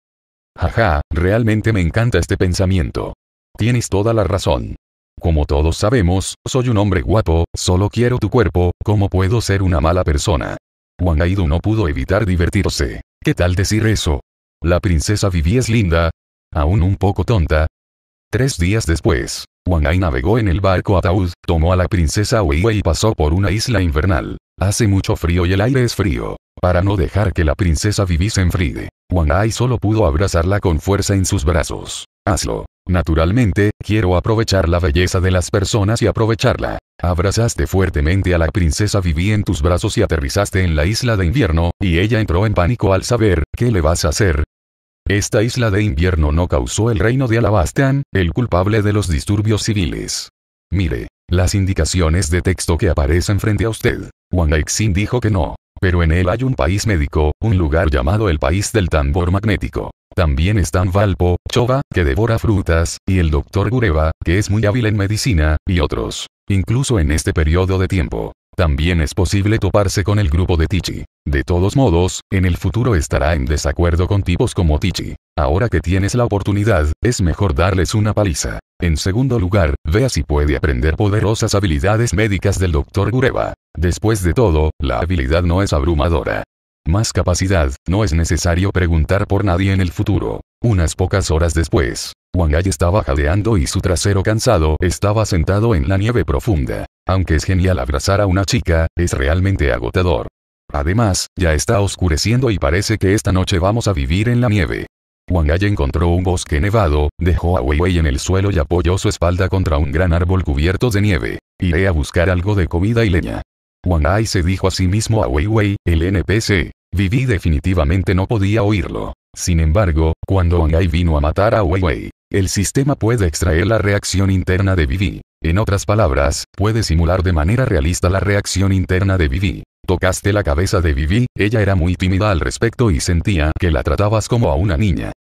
Jaja, realmente me encanta este pensamiento. Tienes toda la razón. Como todos sabemos, soy un hombre guapo, solo quiero tu cuerpo, ¿cómo puedo ser una mala persona? Juan Aidu no pudo evitar divertirse. ¿Qué tal decir eso? La princesa Vivi es linda. Aún un poco tonta, Tres días después, Ai navegó en el barco ataúd, tomó a la princesa Weiwei y pasó por una isla invernal. Hace mucho frío y el aire es frío. Para no dejar que la princesa viviese en Fride, Ai solo pudo abrazarla con fuerza en sus brazos. Hazlo. Naturalmente, quiero aprovechar la belleza de las personas y aprovecharla. Abrazaste fuertemente a la princesa Vivi en tus brazos y aterrizaste en la isla de invierno, y ella entró en pánico al saber, ¿qué le vas a hacer? Esta isla de invierno no causó el reino de Alabastan, el culpable de los disturbios civiles. Mire, las indicaciones de texto que aparecen frente a usted. Wang Xin dijo que no, pero en él hay un país médico, un lugar llamado el país del tambor magnético. También están Valpo, Chova, que devora frutas, y el doctor Gureva, que es muy hábil en medicina, y otros. Incluso en este periodo de tiempo, también es posible toparse con el grupo de Tichi. De todos modos, en el futuro estará en desacuerdo con tipos como Tichi. Ahora que tienes la oportunidad, es mejor darles una paliza. En segundo lugar, vea si puede aprender poderosas habilidades médicas del Dr. Gureva. Después de todo, la habilidad no es abrumadora. Más capacidad, no es necesario preguntar por nadie en el futuro. Unas pocas horas después, Wang Ai estaba jadeando y su trasero cansado estaba sentado en la nieve profunda. Aunque es genial abrazar a una chica, es realmente agotador. Además, ya está oscureciendo y parece que esta noche vamos a vivir en la nieve. Wang Ai encontró un bosque nevado, dejó a Weiwei en el suelo y apoyó su espalda contra un gran árbol cubierto de nieve. Iré a buscar algo de comida y leña. Wang Ai se dijo a sí mismo a Weiwei, el NPC. Vivi definitivamente no podía oírlo. Sin embargo, cuando Ongai vino a matar a Weiwei, el sistema puede extraer la reacción interna de Vivi. En otras palabras, puede simular de manera realista la reacción interna de Vivi. Tocaste la cabeza de Vivi, ella era muy tímida al respecto y sentía que la tratabas como a una niña.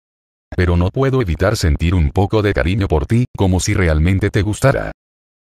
Pero no puedo evitar sentir un poco de cariño por ti, como si realmente te gustara.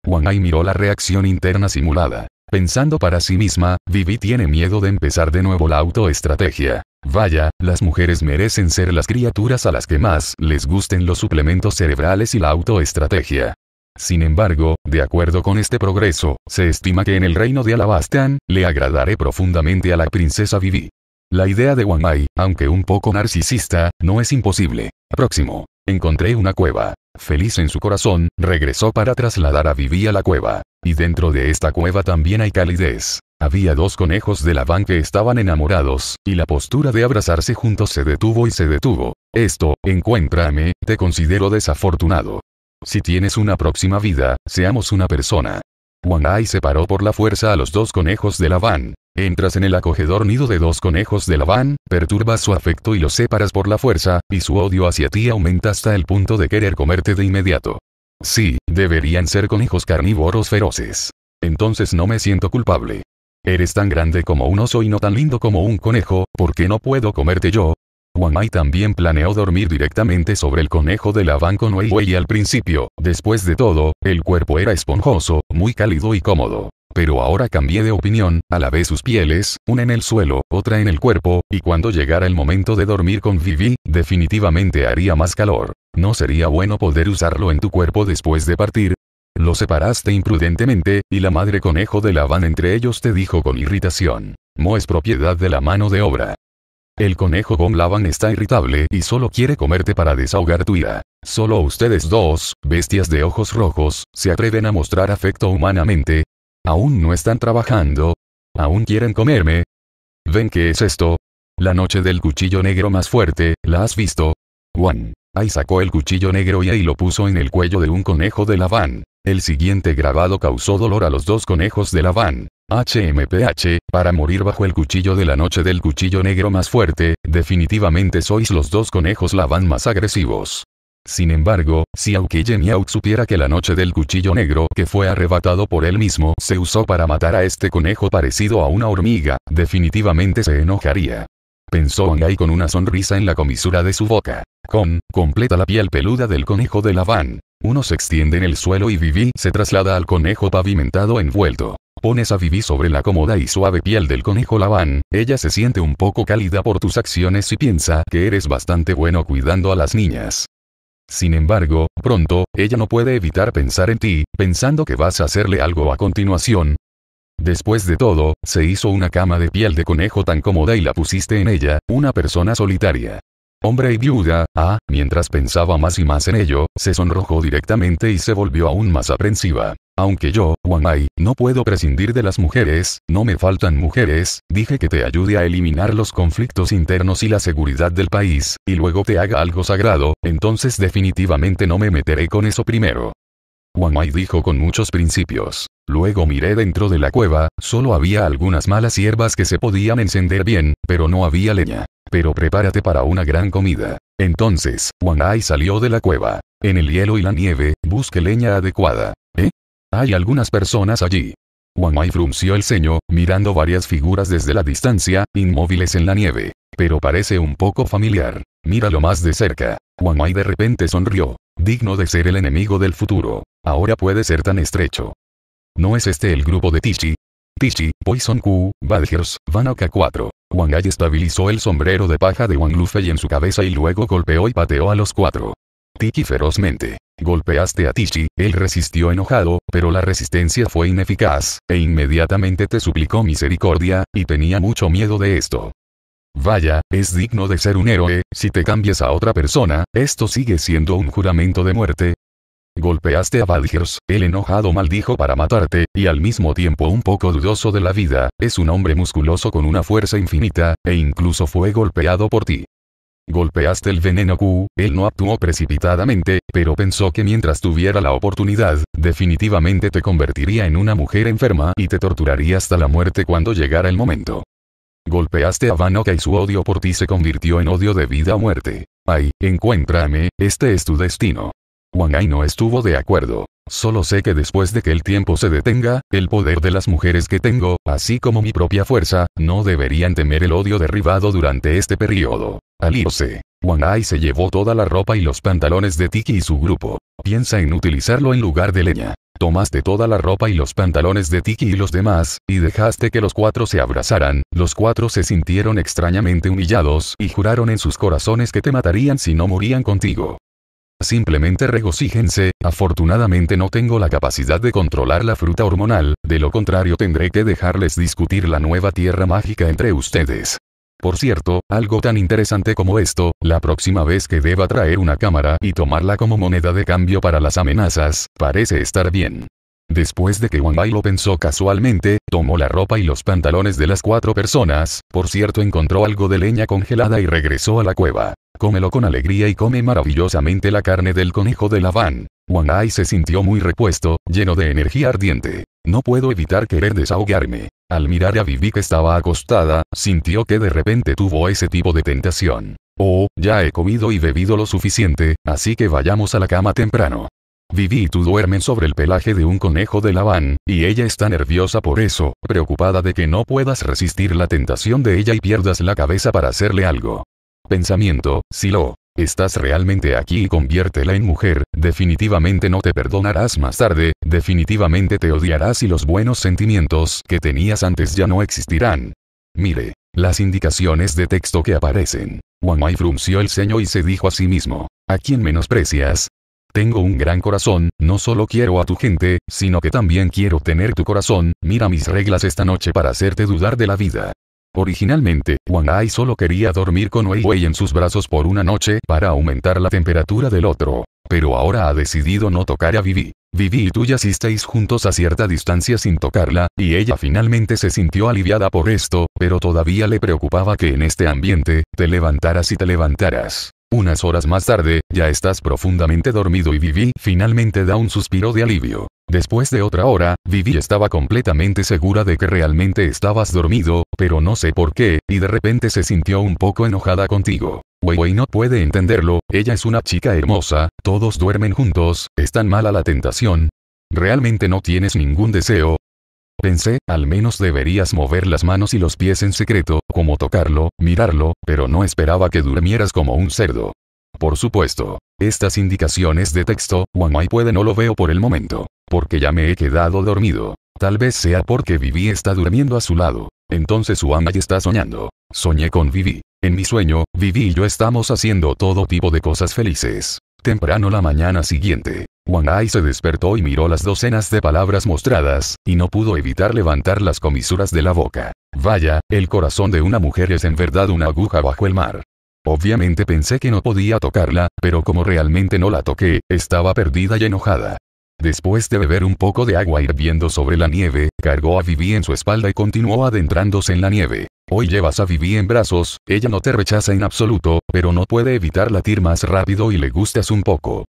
Wang miró la reacción interna simulada. Pensando para sí misma, Vivi tiene miedo de empezar de nuevo la autoestrategia. Vaya, las mujeres merecen ser las criaturas a las que más les gusten los suplementos cerebrales y la autoestrategia. Sin embargo, de acuerdo con este progreso, se estima que en el reino de Alabastan, le agradaré profundamente a la princesa Vivi. La idea de Wang aunque un poco narcisista, no es imposible. Próximo. Encontré una cueva. Feliz en su corazón, regresó para trasladar a Vivi a la cueva. Y dentro de esta cueva también hay calidez. Había dos conejos de van que estaban enamorados, y la postura de abrazarse juntos se detuvo y se detuvo. Esto, encuéntrame, te considero desafortunado. Si tienes una próxima vida, seamos una persona. Wang se separó por la fuerza a los dos conejos de van. Entras en el acogedor nido de dos conejos de van, perturbas su afecto y lo separas por la fuerza, y su odio hacia ti aumenta hasta el punto de querer comerte de inmediato. Sí, deberían ser conejos carnívoros feroces. Entonces no me siento culpable. Eres tan grande como un oso y no tan lindo como un conejo, ¿por qué no puedo comerte yo? Wan-Mai también planeó dormir directamente sobre el conejo de van con Weiwei al principio, después de todo, el cuerpo era esponjoso, muy cálido y cómodo. Pero ahora cambié de opinión, a la vez sus pieles, una en el suelo, otra en el cuerpo, y cuando llegara el momento de dormir con Vivi, definitivamente haría más calor. ¿No sería bueno poder usarlo en tu cuerpo después de partir? Lo separaste imprudentemente, y la madre conejo de Lavan entre ellos te dijo con irritación. No es propiedad de la mano de obra. El conejo con Lavan está irritable y solo quiere comerte para desahogar tu ira. Solo ustedes dos, bestias de ojos rojos, se atreven a mostrar afecto humanamente, ¿Aún no están trabajando? ¿Aún quieren comerme? ¿Ven qué es esto? La noche del cuchillo negro más fuerte, ¿la has visto? Juan. Ahí sacó el cuchillo negro y ahí lo puso en el cuello de un conejo de la van. El siguiente grabado causó dolor a los dos conejos de la van. HMPH, para morir bajo el cuchillo de la noche del cuchillo negro más fuerte, definitivamente sois los dos conejos van más agresivos. Sin embargo, si aunque Yao supiera que la noche del cuchillo negro que fue arrebatado por él mismo se usó para matar a este conejo parecido a una hormiga, definitivamente se enojaría. Pensó Angai con una sonrisa en la comisura de su boca. Con, completa la piel peluda del conejo de Laván. Uno se extiende en el suelo y Vivi se traslada al conejo pavimentado envuelto. Pones a Vivi sobre la cómoda y suave piel del conejo Laván. ella se siente un poco cálida por tus acciones y piensa que eres bastante bueno cuidando a las niñas. Sin embargo, pronto, ella no puede evitar pensar en ti, pensando que vas a hacerle algo a continuación. Después de todo, se hizo una cama de piel de conejo tan cómoda y la pusiste en ella, una persona solitaria. Hombre y viuda, ah, mientras pensaba más y más en ello, se sonrojó directamente y se volvió aún más aprensiva. Aunque yo, ai no puedo prescindir de las mujeres, no me faltan mujeres, dije que te ayude a eliminar los conflictos internos y la seguridad del país, y luego te haga algo sagrado, entonces definitivamente no me meteré con eso primero. ai dijo con muchos principios. Luego miré dentro de la cueva, solo había algunas malas hierbas que se podían encender bien, pero no había leña. Pero prepárate para una gran comida. Entonces, ai salió de la cueva. En el hielo y la nieve, busque leña adecuada. Hay algunas personas allí. Wamai frunció el ceño, mirando varias figuras desde la distancia, inmóviles en la nieve. Pero parece un poco familiar. Míralo más de cerca. Wamai de repente sonrió. Digno de ser el enemigo del futuro. Ahora puede ser tan estrecho. ¿No es este el grupo de Tichi? Tichi, Poison Q, Badgers, Vanaka 4. Wangai estabilizó el sombrero de paja de Wang Luffy en su cabeza y luego golpeó y pateó a los cuatro. Tiki ferozmente. Golpeaste a Tichi, él resistió enojado, pero la resistencia fue ineficaz, e inmediatamente te suplicó misericordia, y tenía mucho miedo de esto. Vaya, es digno de ser un héroe, si te cambias a otra persona, esto sigue siendo un juramento de muerte. Golpeaste a Badgers, el enojado maldijo para matarte, y al mismo tiempo un poco dudoso de la vida, es un hombre musculoso con una fuerza infinita, e incluso fue golpeado por ti. Golpeaste el veneno Q, él no actuó precipitadamente, pero pensó que mientras tuviera la oportunidad, definitivamente te convertiría en una mujer enferma y te torturaría hasta la muerte cuando llegara el momento. Golpeaste a Vanoka y su odio por ti se convirtió en odio de vida o muerte. Ay, encuéntrame, este es tu destino. Wang Ai no estuvo de acuerdo. Solo sé que después de que el tiempo se detenga, el poder de las mujeres que tengo, así como mi propia fuerza, no deberían temer el odio derribado durante este periodo. Al irse, Wanai se llevó toda la ropa y los pantalones de Tiki y su grupo. Piensa en utilizarlo en lugar de leña. Tomaste toda la ropa y los pantalones de Tiki y los demás, y dejaste que los cuatro se abrazaran. Los cuatro se sintieron extrañamente humillados y juraron en sus corazones que te matarían si no morían contigo. Simplemente regocíjense, afortunadamente no tengo la capacidad de controlar la fruta hormonal, de lo contrario tendré que dejarles discutir la nueva tierra mágica entre ustedes. Por cierto, algo tan interesante como esto, la próxima vez que deba traer una cámara y tomarla como moneda de cambio para las amenazas, parece estar bien. Después de que Wanai lo pensó casualmente, tomó la ropa y los pantalones de las cuatro personas, por cierto encontró algo de leña congelada y regresó a la cueva. Cómelo con alegría y come maravillosamente la carne del conejo de la van. Wanai se sintió muy repuesto, lleno de energía ardiente. No puedo evitar querer desahogarme. Al mirar a Vivi que estaba acostada, sintió que de repente tuvo ese tipo de tentación. Oh, ya he comido y bebido lo suficiente, así que vayamos a la cama temprano. Vivi y tú duermen sobre el pelaje de un conejo de Labán, y ella está nerviosa por eso, preocupada de que no puedas resistir la tentación de ella y pierdas la cabeza para hacerle algo. Pensamiento, si lo estás realmente aquí y conviértela en mujer, definitivamente no te perdonarás más tarde, definitivamente te odiarás y los buenos sentimientos que tenías antes ya no existirán. Mire, las indicaciones de texto que aparecen. Wamai frunció el ceño y se dijo a sí mismo, ¿a quién menosprecias? Tengo un gran corazón, no solo quiero a tu gente, sino que también quiero tener tu corazón, mira mis reglas esta noche para hacerte dudar de la vida. Originalmente, Wang solo quería dormir con Weiwei en sus brazos por una noche para aumentar la temperatura del otro. Pero ahora ha decidido no tocar a Vivi. Vivi y tú ya estáis juntos a cierta distancia sin tocarla, y ella finalmente se sintió aliviada por esto, pero todavía le preocupaba que en este ambiente, te levantaras y te levantaras. Unas horas más tarde, ya estás profundamente dormido y Vivi finalmente da un suspiro de alivio. Después de otra hora, Vivi estaba completamente segura de que realmente estabas dormido, pero no sé por qué, y de repente se sintió un poco enojada contigo. Weiwei no puede entenderlo, ella es una chica hermosa, todos duermen juntos, es tan mala la tentación. Realmente no tienes ningún deseo, Pensé, al menos deberías mover las manos y los pies en secreto, como tocarlo, mirarlo, pero no esperaba que durmieras como un cerdo. Por supuesto. Estas indicaciones de texto, y puede no lo veo por el momento. Porque ya me he quedado dormido. Tal vez sea porque Vivi está durmiendo a su lado. Entonces y está soñando. Soñé con Vivi. En mi sueño, Vivi y yo estamos haciendo todo tipo de cosas felices. Temprano la mañana siguiente, Wang se despertó y miró las docenas de palabras mostradas, y no pudo evitar levantar las comisuras de la boca. Vaya, el corazón de una mujer es en verdad una aguja bajo el mar. Obviamente pensé que no podía tocarla, pero como realmente no la toqué, estaba perdida y enojada. Después de beber un poco de agua hirviendo sobre la nieve, cargó a Vivi en su espalda y continuó adentrándose en la nieve. Hoy llevas a Vivi en brazos, ella no te rechaza en absoluto, pero no puede evitar latir más rápido y le gustas un poco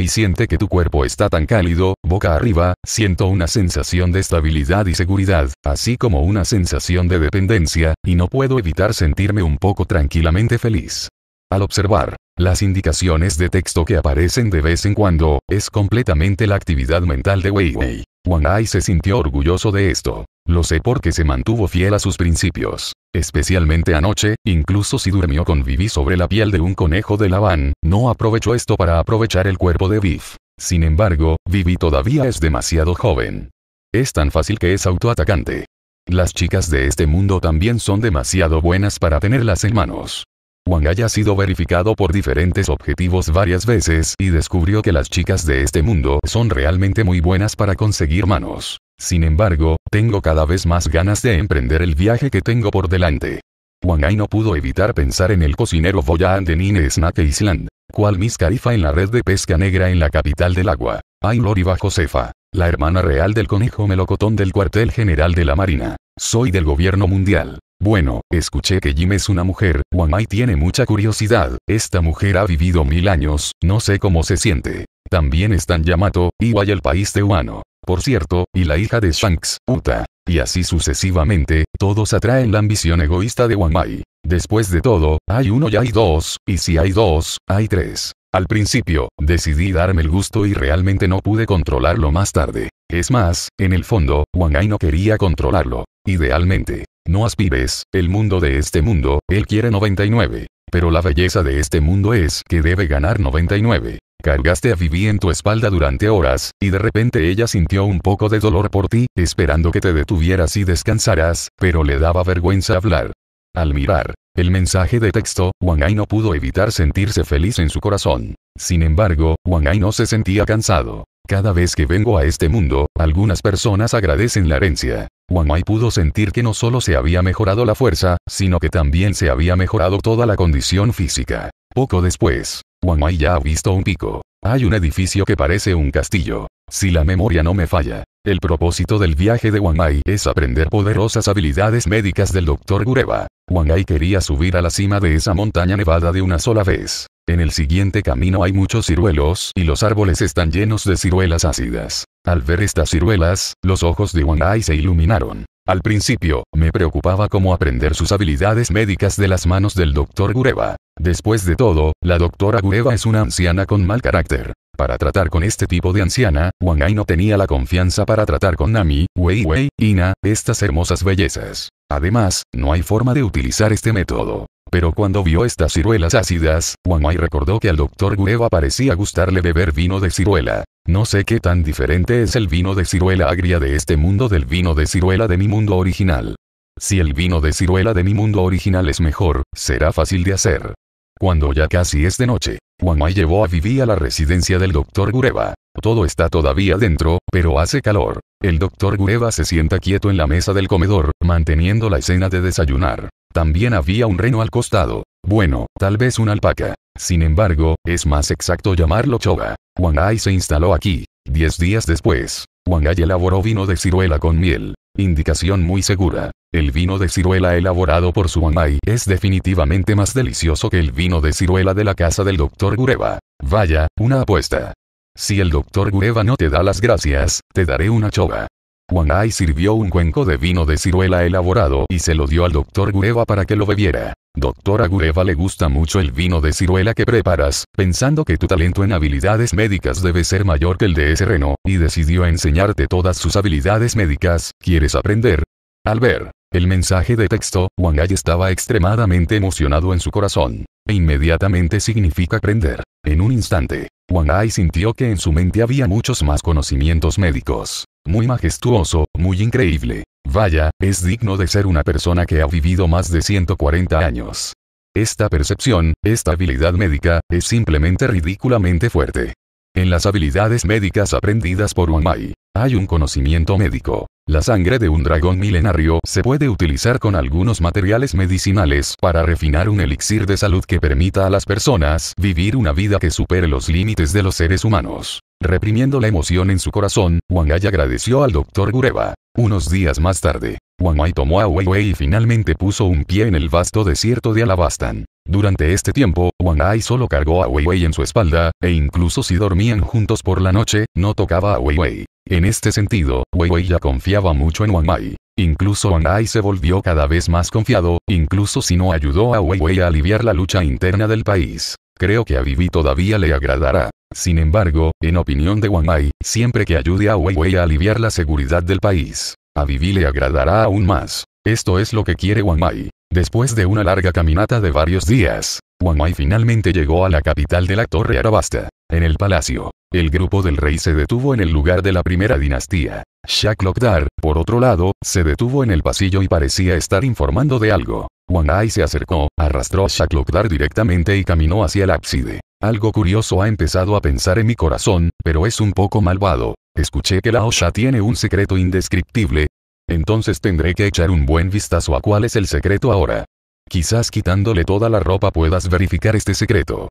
y siente que tu cuerpo está tan cálido, boca arriba, siento una sensación de estabilidad y seguridad, así como una sensación de dependencia, y no puedo evitar sentirme un poco tranquilamente feliz. Al observar las indicaciones de texto que aparecen de vez en cuando, es completamente la actividad mental de Weiwei. Wanai se sintió orgulloso de esto. Lo sé porque se mantuvo fiel a sus principios. Especialmente anoche, incluso si durmió con Vivi sobre la piel de un conejo de Laban, no aprovechó esto para aprovechar el cuerpo de Viv. Sin embargo, Vivi todavía es demasiado joven. Es tan fácil que es autoatacante. Las chicas de este mundo también son demasiado buenas para tenerlas en manos. Wang haya sido verificado por diferentes objetivos varias veces y descubrió que las chicas de este mundo son realmente muy buenas para conseguir manos. Sin embargo, tengo cada vez más ganas de emprender el viaje que tengo por delante. Wang Ai no pudo evitar pensar en el cocinero Boya de Nine Snack Island, cual Miss Carifa en la red de pesca negra en la capital del agua, Ay, Loriva Josefa, la hermana real del conejo melocotón del cuartel general de la Marina. Soy del gobierno mundial. Bueno, escuché que Jim es una mujer, Wan-Mai tiene mucha curiosidad, esta mujer ha vivido mil años, no sé cómo se siente. También están Yamato, Iwa y el país de Wano. Por cierto, y la hija de Shanks, Uta. Y así sucesivamente, todos atraen la ambición egoísta de Wan-Mai Después de todo, hay uno y hay dos, y si hay dos, hay tres. Al principio, decidí darme el gusto y realmente no pude controlarlo más tarde. Es más, en el fondo, Wangai no quería controlarlo. Idealmente, no aspires, el mundo de este mundo, él quiere 99. Pero la belleza de este mundo es que debe ganar 99. Cargaste a Vivi en tu espalda durante horas, y de repente ella sintió un poco de dolor por ti, esperando que te detuvieras y descansaras, pero le daba vergüenza hablar. Al mirar, el mensaje de texto, Wang Ai no pudo evitar sentirse feliz en su corazón. Sin embargo, Wang Ai no se sentía cansado. Cada vez que vengo a este mundo, algunas personas agradecen la herencia. Wang Ai pudo sentir que no solo se había mejorado la fuerza, sino que también se había mejorado toda la condición física. Poco después, Wang Ai ya ha visto un pico. Hay un edificio que parece un castillo. Si la memoria no me falla. El propósito del viaje de Wang Hai es aprender poderosas habilidades médicas del Dr. Gureba. Wang Hai quería subir a la cima de esa montaña nevada de una sola vez. En el siguiente camino hay muchos ciruelos, y los árboles están llenos de ciruelas ácidas. Al ver estas ciruelas, los ojos de Wang Hai se iluminaron. Al principio, me preocupaba cómo aprender sus habilidades médicas de las manos del doctor Gureva. Después de todo, la doctora Gureva es una anciana con mal carácter. Para tratar con este tipo de anciana, Wang Ai no tenía la confianza para tratar con Nami, Weiwei, Ina, estas hermosas bellezas. Además, no hay forma de utilizar este método. Pero cuando vio estas ciruelas ácidas, Mai recordó que al doctor Gureva parecía gustarle beber vino de ciruela. No sé qué tan diferente es el vino de ciruela agria de este mundo del vino de ciruela de mi mundo original. Si el vino de ciruela de mi mundo original es mejor, será fácil de hacer. Cuando ya casi es de noche, mai llevó a Vivi a la residencia del doctor Gureva. Todo está todavía dentro, pero hace calor. El doctor Gureba se sienta quieto en la mesa del comedor, manteniendo la escena de desayunar. También había un reno al costado. Bueno, tal vez una alpaca. Sin embargo, es más exacto llamarlo choga. Wang se instaló aquí. Diez días después, Wangai elaboró vino de ciruela con miel. Indicación muy segura. El vino de ciruela elaborado por su Wangai es definitivamente más delicioso que el vino de ciruela de la casa del Dr. Gureva. Vaya, una apuesta. Si el doctor Gureva no te da las gracias, te daré una choga. Juan Ai sirvió un cuenco de vino de ciruela elaborado y se lo dio al doctor Gureva para que lo bebiera. Doctora Gureva le gusta mucho el vino de ciruela que preparas, pensando que tu talento en habilidades médicas debe ser mayor que el de ese reno, y decidió enseñarte todas sus habilidades médicas, ¿quieres aprender? Al ver el mensaje de texto, Wang estaba extremadamente emocionado en su corazón. E inmediatamente significa aprender. En un instante, Wang Ai sintió que en su mente había muchos más conocimientos médicos. Muy majestuoso, muy increíble. Vaya, es digno de ser una persona que ha vivido más de 140 años. Esta percepción, esta habilidad médica, es simplemente ridículamente fuerte. En las habilidades médicas aprendidas por Mai, hay un conocimiento médico. La sangre de un dragón milenario se puede utilizar con algunos materiales medicinales para refinar un elixir de salud que permita a las personas vivir una vida que supere los límites de los seres humanos. Reprimiendo la emoción en su corazón, Mai agradeció al doctor Gureba. Unos días más tarde, Mai tomó a Weiwei y finalmente puso un pie en el vasto desierto de Alabastan. Durante este tiempo, Wang Ai solo cargó a Weiwei Wei en su espalda, e incluso si dormían juntos por la noche, no tocaba a Weiwei. Wei. En este sentido, Weiwei ya confiaba mucho en Wang Ai. Incluso Wang Ai se volvió cada vez más confiado, incluso si no ayudó a Weiwei a aliviar la lucha interna del país. Creo que a Vivi todavía le agradará. Sin embargo, en opinión de Wang Ai, siempre que ayude a Weiwei a aliviar la seguridad del país, a Vivi le agradará aún más. Esto es lo que quiere Wang Mai. Después de una larga caminata de varios días, Wang Mai finalmente llegó a la capital de la Torre Arabasta. En el palacio, el grupo del rey se detuvo en el lugar de la primera dinastía. Shaq Lokdar, por otro lado, se detuvo en el pasillo y parecía estar informando de algo. Wang se acercó, arrastró a Shaq directamente y caminó hacia el ábside. Algo curioso ha empezado a pensar en mi corazón, pero es un poco malvado. Escuché que la Osha tiene un secreto indescriptible, entonces tendré que echar un buen vistazo a cuál es el secreto ahora. Quizás quitándole toda la ropa puedas verificar este secreto.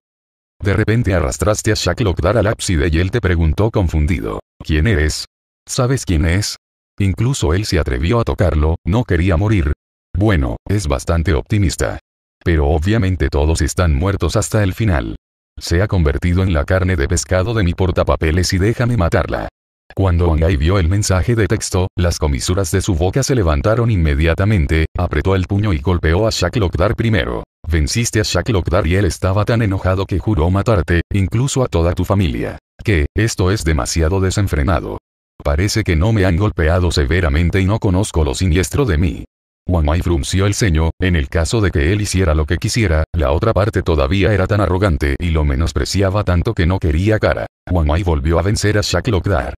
De repente arrastraste a Shacklock dar al ábside y él te preguntó confundido. ¿Quién eres? ¿Sabes quién es? Incluso él se atrevió a tocarlo, no quería morir. Bueno, es bastante optimista. Pero obviamente todos están muertos hasta el final. Se ha convertido en la carne de pescado de mi portapapeles y déjame matarla. Cuando Ongai vio el mensaje de texto, las comisuras de su boca se levantaron inmediatamente, apretó el puño y golpeó a Shaklokdar primero. Venciste a Shaklokdar y él estaba tan enojado que juró matarte, incluso a toda tu familia. Que, esto es demasiado desenfrenado. Parece que no me han golpeado severamente y no conozco lo siniestro de mí. Wangai frunció el ceño, en el caso de que él hiciera lo que quisiera, la otra parte todavía era tan arrogante y lo menospreciaba tanto que no quería cara. Wangai volvió a vencer a Shaklokdar.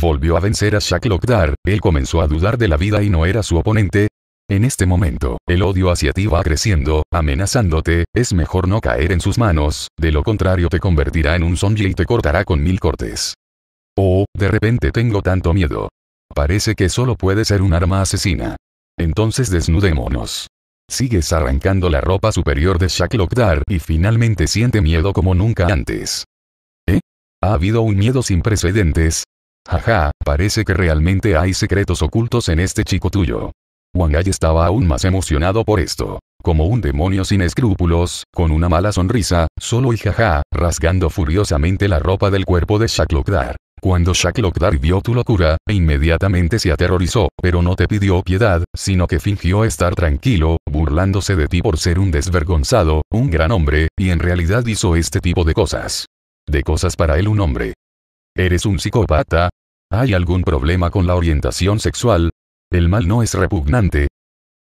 Volvió a vencer a Shaq Lockdar, él comenzó a dudar de la vida y no era su oponente. En este momento, el odio hacia ti va creciendo, amenazándote, es mejor no caer en sus manos, de lo contrario te convertirá en un zombie y te cortará con mil cortes. Oh, de repente tengo tanto miedo. Parece que solo puede ser un arma asesina. Entonces desnudémonos. Sigues arrancando la ropa superior de Shaq Lockdar y finalmente siente miedo como nunca antes. ¿Eh? Ha habido un miedo sin precedentes, Jaja, parece que realmente hay secretos ocultos en este chico tuyo. Wangai estaba aún más emocionado por esto. Como un demonio sin escrúpulos, con una mala sonrisa, solo y jaja, rasgando furiosamente la ropa del cuerpo de Shaklokdar. Cuando Shaklokdar vio tu locura, inmediatamente se aterrorizó, pero no te pidió piedad, sino que fingió estar tranquilo, burlándose de ti por ser un desvergonzado, un gran hombre, y en realidad hizo este tipo de cosas. De cosas para él un hombre. Eres un psicópata, ¿Hay algún problema con la orientación sexual? ¿El mal no es repugnante?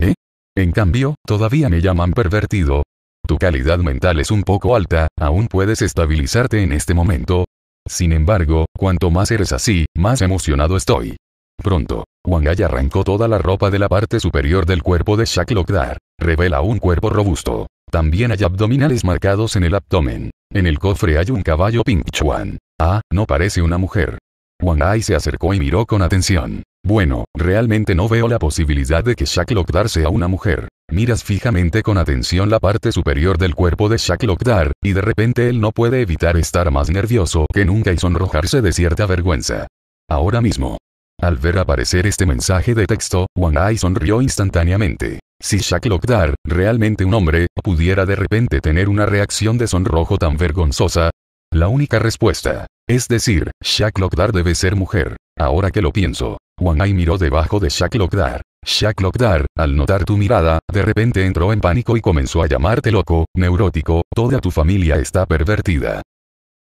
¿Eh? En cambio, todavía me llaman pervertido. Tu calidad mental es un poco alta, aún puedes estabilizarte en este momento. Sin embargo, cuanto más eres así, más emocionado estoy. Pronto, Wangai arrancó toda la ropa de la parte superior del cuerpo de Lokdar. Revela un cuerpo robusto. También hay abdominales marcados en el abdomen. En el cofre hay un caballo Pink Chuan. Ah, no parece una mujer. Wang se acercó y miró con atención. Bueno, realmente no veo la posibilidad de que Shaq darse sea una mujer. Miras fijamente con atención la parte superior del cuerpo de Shaq dar y de repente él no puede evitar estar más nervioso que nunca y sonrojarse de cierta vergüenza. Ahora mismo. Al ver aparecer este mensaje de texto, Wang sonrió instantáneamente. Si Shaq dar, realmente un hombre, pudiera de repente tener una reacción de sonrojo tan vergonzosa, la única respuesta. Es decir, Shaq Lockdar debe ser mujer. Ahora que lo pienso. Wangai miró debajo de Shaq Lockdar. Shaq Lockdar, al notar tu mirada, de repente entró en pánico y comenzó a llamarte loco, neurótico, toda tu familia está pervertida.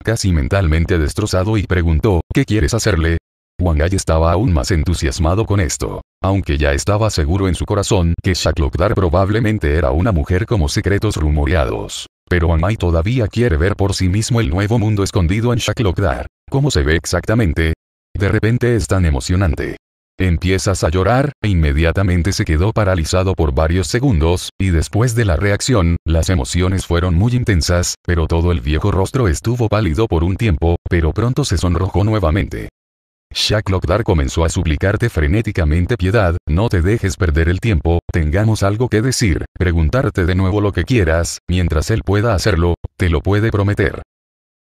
Casi mentalmente destrozado y preguntó, ¿qué quieres hacerle? Wangai estaba aún más entusiasmado con esto, aunque ya estaba seguro en su corazón que Shaq Lockdar probablemente era una mujer como secretos rumoreados. Pero Amai todavía quiere ver por sí mismo el nuevo mundo escondido en Shaklokdar. ¿Cómo se ve exactamente? De repente es tan emocionante. Empiezas a llorar, e inmediatamente se quedó paralizado por varios segundos, y después de la reacción, las emociones fueron muy intensas, pero todo el viejo rostro estuvo pálido por un tiempo, pero pronto se sonrojó nuevamente. Shaklokdar comenzó a suplicarte frenéticamente piedad, no te dejes perder el tiempo, tengamos algo que decir, preguntarte de nuevo lo que quieras, mientras él pueda hacerlo, te lo puede prometer.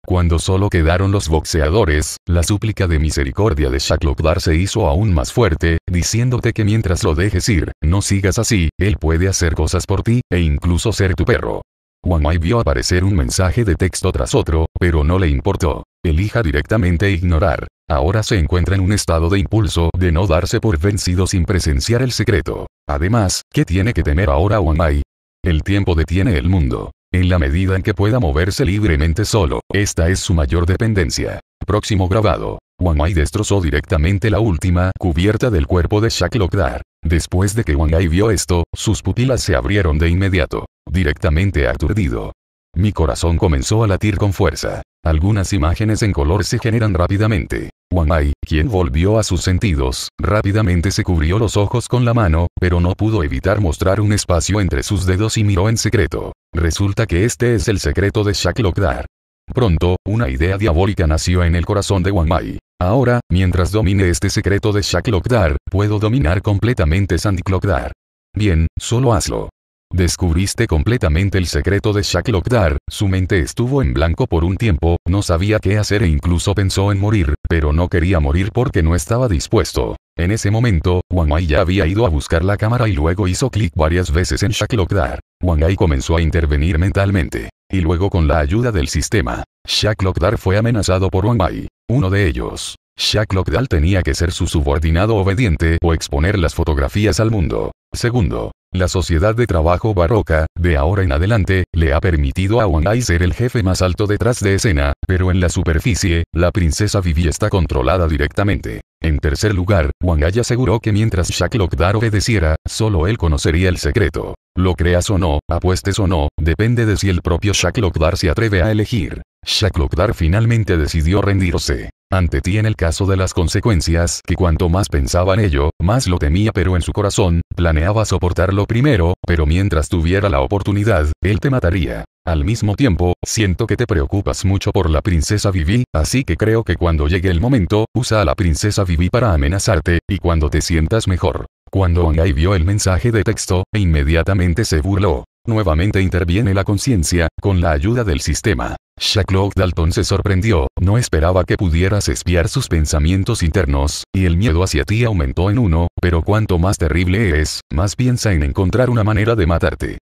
Cuando solo quedaron los boxeadores, la súplica de misericordia de Shaklokdar se hizo aún más fuerte, diciéndote que mientras lo dejes ir, no sigas así, él puede hacer cosas por ti, e incluso ser tu perro. Wang vio aparecer un mensaje de texto tras otro, pero no le importó elija directamente ignorar. Ahora se encuentra en un estado de impulso de no darse por vencido sin presenciar el secreto. Además, ¿qué tiene que temer ahora Wangai? El tiempo detiene el mundo. En la medida en que pueda moverse libremente solo, esta es su mayor dependencia. Próximo grabado. Wangai destrozó directamente la última cubierta del cuerpo de Shaklokdar. Después de que Wangai vio esto, sus pupilas se abrieron de inmediato, directamente aturdido. Mi corazón comenzó a latir con fuerza. Algunas imágenes en color se generan rápidamente. Wang Mai, quien volvió a sus sentidos, rápidamente se cubrió los ojos con la mano, pero no pudo evitar mostrar un espacio entre sus dedos y miró en secreto. Resulta que este es el secreto de Shaq Lokdar. Pronto, una idea diabólica nació en el corazón de Wang Mai. Ahora, mientras domine este secreto de Shaq Lokdar, puedo dominar completamente Sandy Clockdar. Bien, solo hazlo. Descubriste completamente el secreto de Shaq Lockdar, su mente estuvo en blanco por un tiempo, no sabía qué hacer e incluso pensó en morir, pero no quería morir porque no estaba dispuesto. En ese momento, Wang Ai ya había ido a buscar la cámara y luego hizo clic varias veces en Shaq Lockdar. Wang Ai comenzó a intervenir mentalmente. Y luego con la ayuda del sistema, Shaq Lockdar fue amenazado por Wang Ai. Uno de ellos, Shaq Lockdar tenía que ser su subordinado obediente o exponer las fotografías al mundo. Segundo, la sociedad de trabajo barroca, de ahora en adelante, le ha permitido a Ai ser el jefe más alto detrás de escena, pero en la superficie, la princesa Vivi está controlada directamente. En tercer lugar, Wangai aseguró que mientras Shaq Lockdar obedeciera, solo él conocería el secreto. Lo creas o no, apuestes o no, depende de si el propio Shaq Lockdar se atreve a elegir. Shaklokdar finalmente decidió rendirse. Ante ti en el caso de las consecuencias que cuanto más pensaba en ello, más lo temía pero en su corazón, planeaba soportarlo primero, pero mientras tuviera la oportunidad, él te mataría. Al mismo tiempo, siento que te preocupas mucho por la princesa Vivi, así que creo que cuando llegue el momento, usa a la princesa Vivi para amenazarte, y cuando te sientas mejor. Cuando Ongai vio el mensaje de texto, inmediatamente se burló. Nuevamente interviene la conciencia, con la ayuda del sistema. Shacklock Dalton se sorprendió, no esperaba que pudieras espiar sus pensamientos internos, y el miedo hacia ti aumentó en uno, pero cuanto más terrible eres, más piensa en encontrar una manera de matarte.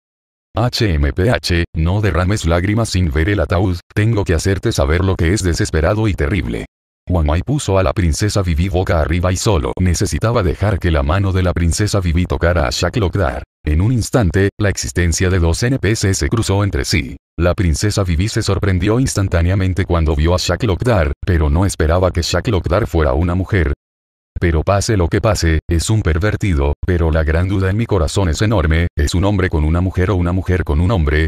HMPH, no derrames lágrimas sin ver el ataúd, tengo que hacerte saber lo que es desesperado y terrible. Wamai puso a la princesa Vivi boca arriba y solo necesitaba dejar que la mano de la princesa Vivi tocara a Shacklock dalton en un instante, la existencia de dos NPC se cruzó entre sí. La princesa Vivi se sorprendió instantáneamente cuando vio a Lockdar, pero no esperaba que Lockdar fuera una mujer. Pero pase lo que pase, es un pervertido, pero la gran duda en mi corazón es enorme, ¿es un hombre con una mujer o una mujer con un hombre?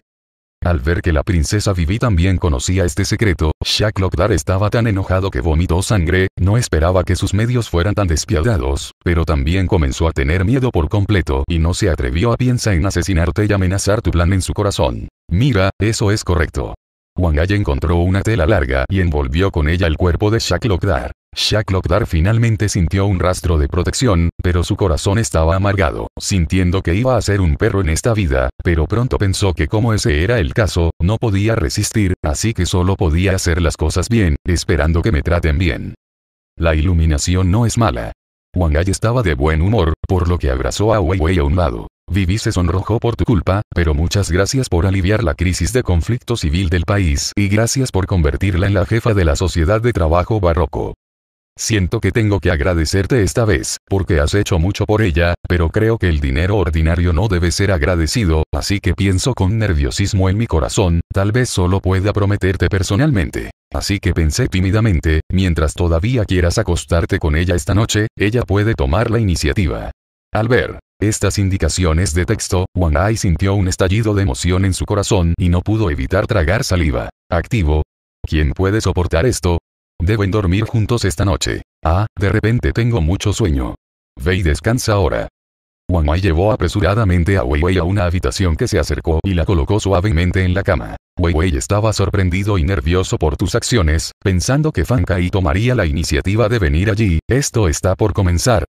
Al ver que la princesa Vivi también conocía este secreto, Jack Lockdar estaba tan enojado que vomitó sangre, no esperaba que sus medios fueran tan despiadados, pero también comenzó a tener miedo por completo y no se atrevió a piensa en asesinarte y amenazar tu plan en su corazón. Mira, eso es correcto. Ai encontró una tela larga y envolvió con ella el cuerpo de Shack Lockdar. Shack Lockdar finalmente sintió un rastro de protección, pero su corazón estaba amargado, sintiendo que iba a ser un perro en esta vida, pero pronto pensó que como ese era el caso, no podía resistir, así que solo podía hacer las cosas bien, esperando que me traten bien. La iluminación no es mala. Wang estaba de buen humor, por lo que abrazó a Weiwei a un lado. Vivi se sonrojó por tu culpa, pero muchas gracias por aliviar la crisis de conflicto civil del país y gracias por convertirla en la jefa de la sociedad de trabajo barroco. Siento que tengo que agradecerte esta vez, porque has hecho mucho por ella, pero creo que el dinero ordinario no debe ser agradecido, así que pienso con nerviosismo en mi corazón, tal vez solo pueda prometerte personalmente. Así que pensé tímidamente, mientras todavía quieras acostarte con ella esta noche, ella puede tomar la iniciativa. Al ver estas indicaciones de texto, Wang Ai sintió un estallido de emoción en su corazón y no pudo evitar tragar saliva. Activo. ¿Quién puede soportar esto? Deben dormir juntos esta noche. Ah, de repente tengo mucho sueño. Ve y descansa ahora. Wang llevó apresuradamente a Weiwei a una habitación que se acercó y la colocó suavemente en la cama. Weiwei estaba sorprendido y nervioso por tus acciones, pensando que Fan Kai tomaría la iniciativa de venir allí, esto está por comenzar.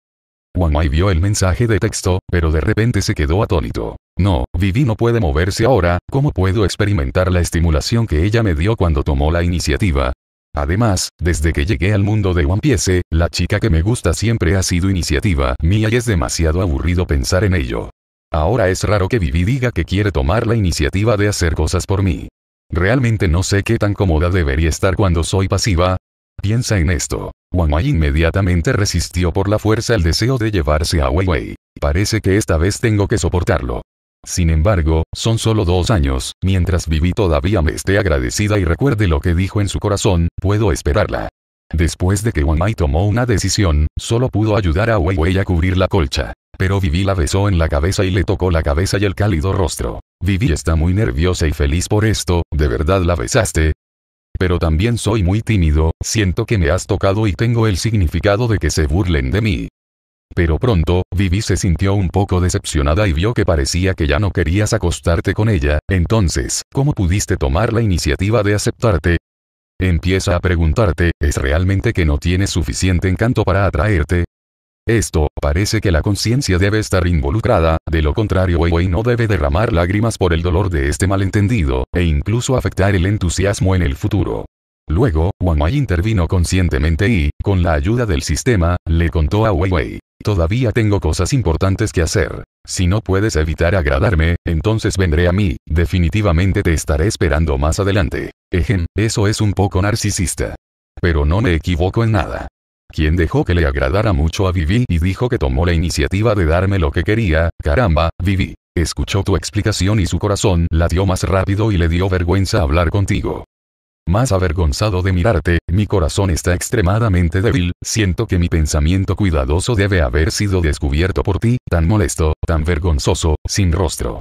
Wang vio el mensaje de texto, pero de repente se quedó atónito. No, Vivi no puede moverse ahora, ¿cómo puedo experimentar la estimulación que ella me dio cuando tomó la iniciativa? Además, desde que llegué al mundo de One Piece, la chica que me gusta siempre ha sido iniciativa mía y es demasiado aburrido pensar en ello. Ahora es raro que Vivi diga que quiere tomar la iniciativa de hacer cosas por mí. Realmente no sé qué tan cómoda debería estar cuando soy pasiva. Piensa en esto. Wang inmediatamente resistió por la fuerza el deseo de llevarse a Weiwei. Parece que esta vez tengo que soportarlo. Sin embargo, son solo dos años, mientras viví todavía me esté agradecida y recuerde lo que dijo en su corazón, puedo esperarla. Después de que Wanmai tomó una decisión, solo pudo ayudar a Weiwei a cubrir la colcha. Pero Vivi la besó en la cabeza y le tocó la cabeza y el cálido rostro. Vivi está muy nerviosa y feliz por esto, ¿de verdad la besaste? Pero también soy muy tímido, siento que me has tocado y tengo el significado de que se burlen de mí. Pero pronto, Vivi se sintió un poco decepcionada y vio que parecía que ya no querías acostarte con ella, entonces, ¿cómo pudiste tomar la iniciativa de aceptarte? Empieza a preguntarte, ¿es realmente que no tienes suficiente encanto para atraerte? Esto, parece que la conciencia debe estar involucrada, de lo contrario Weiwei no debe derramar lágrimas por el dolor de este malentendido, e incluso afectar el entusiasmo en el futuro. Luego, Wang intervino conscientemente y, con la ayuda del sistema, le contó a Weiwei. Todavía tengo cosas importantes que hacer. Si no puedes evitar agradarme, entonces vendré a mí, definitivamente te estaré esperando más adelante. Ejen, eso es un poco narcisista. Pero no me equivoco en nada. Quien dejó que le agradara mucho a Vivi y dijo que tomó la iniciativa de darme lo que quería, caramba, Vivi. Escuchó tu explicación y su corazón latió más rápido y le dio vergüenza hablar contigo más avergonzado de mirarte, mi corazón está extremadamente débil, siento que mi pensamiento cuidadoso debe haber sido descubierto por ti, tan molesto, tan vergonzoso, sin rostro.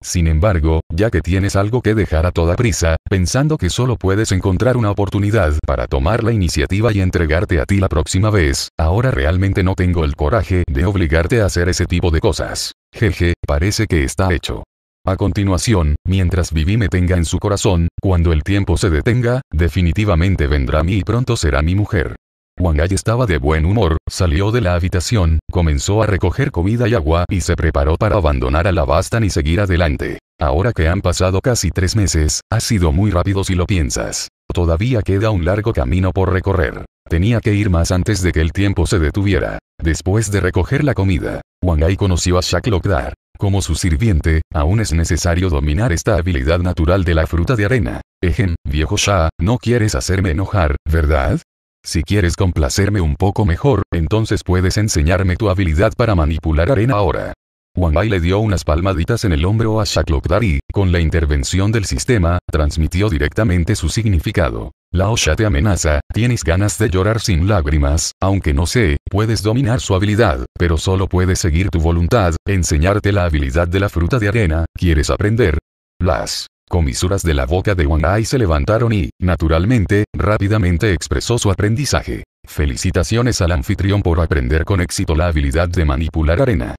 Sin embargo, ya que tienes algo que dejar a toda prisa, pensando que solo puedes encontrar una oportunidad para tomar la iniciativa y entregarte a ti la próxima vez, ahora realmente no tengo el coraje de obligarte a hacer ese tipo de cosas. Jeje, parece que está hecho. A continuación, mientras viví me tenga en su corazón, cuando el tiempo se detenga, definitivamente vendrá a mí y pronto será mi mujer. Wang estaba de buen humor, salió de la habitación, comenzó a recoger comida y agua y se preparó para abandonar a la Bastan y seguir adelante. Ahora que han pasado casi tres meses, ha sido muy rápido si lo piensas. Todavía queda un largo camino por recorrer. Tenía que ir más antes de que el tiempo se detuviera. Después de recoger la comida, Wangai conoció a Shaklokdar. Como su sirviente, aún es necesario dominar esta habilidad natural de la fruta de arena. Ejem, viejo Shah, no quieres hacerme enojar, ¿verdad? Si quieres complacerme un poco mejor, entonces puedes enseñarme tu habilidad para manipular arena ahora. Ai le dio unas palmaditas en el hombro a Shaklokdar y, con la intervención del sistema, transmitió directamente su significado. La Osha te amenaza, tienes ganas de llorar sin lágrimas, aunque no sé, puedes dominar su habilidad, pero solo puedes seguir tu voluntad, enseñarte la habilidad de la fruta de arena, ¿quieres aprender? Las comisuras de la boca de Wanai se levantaron y, naturalmente, rápidamente expresó su aprendizaje. Felicitaciones al anfitrión por aprender con éxito la habilidad de manipular arena.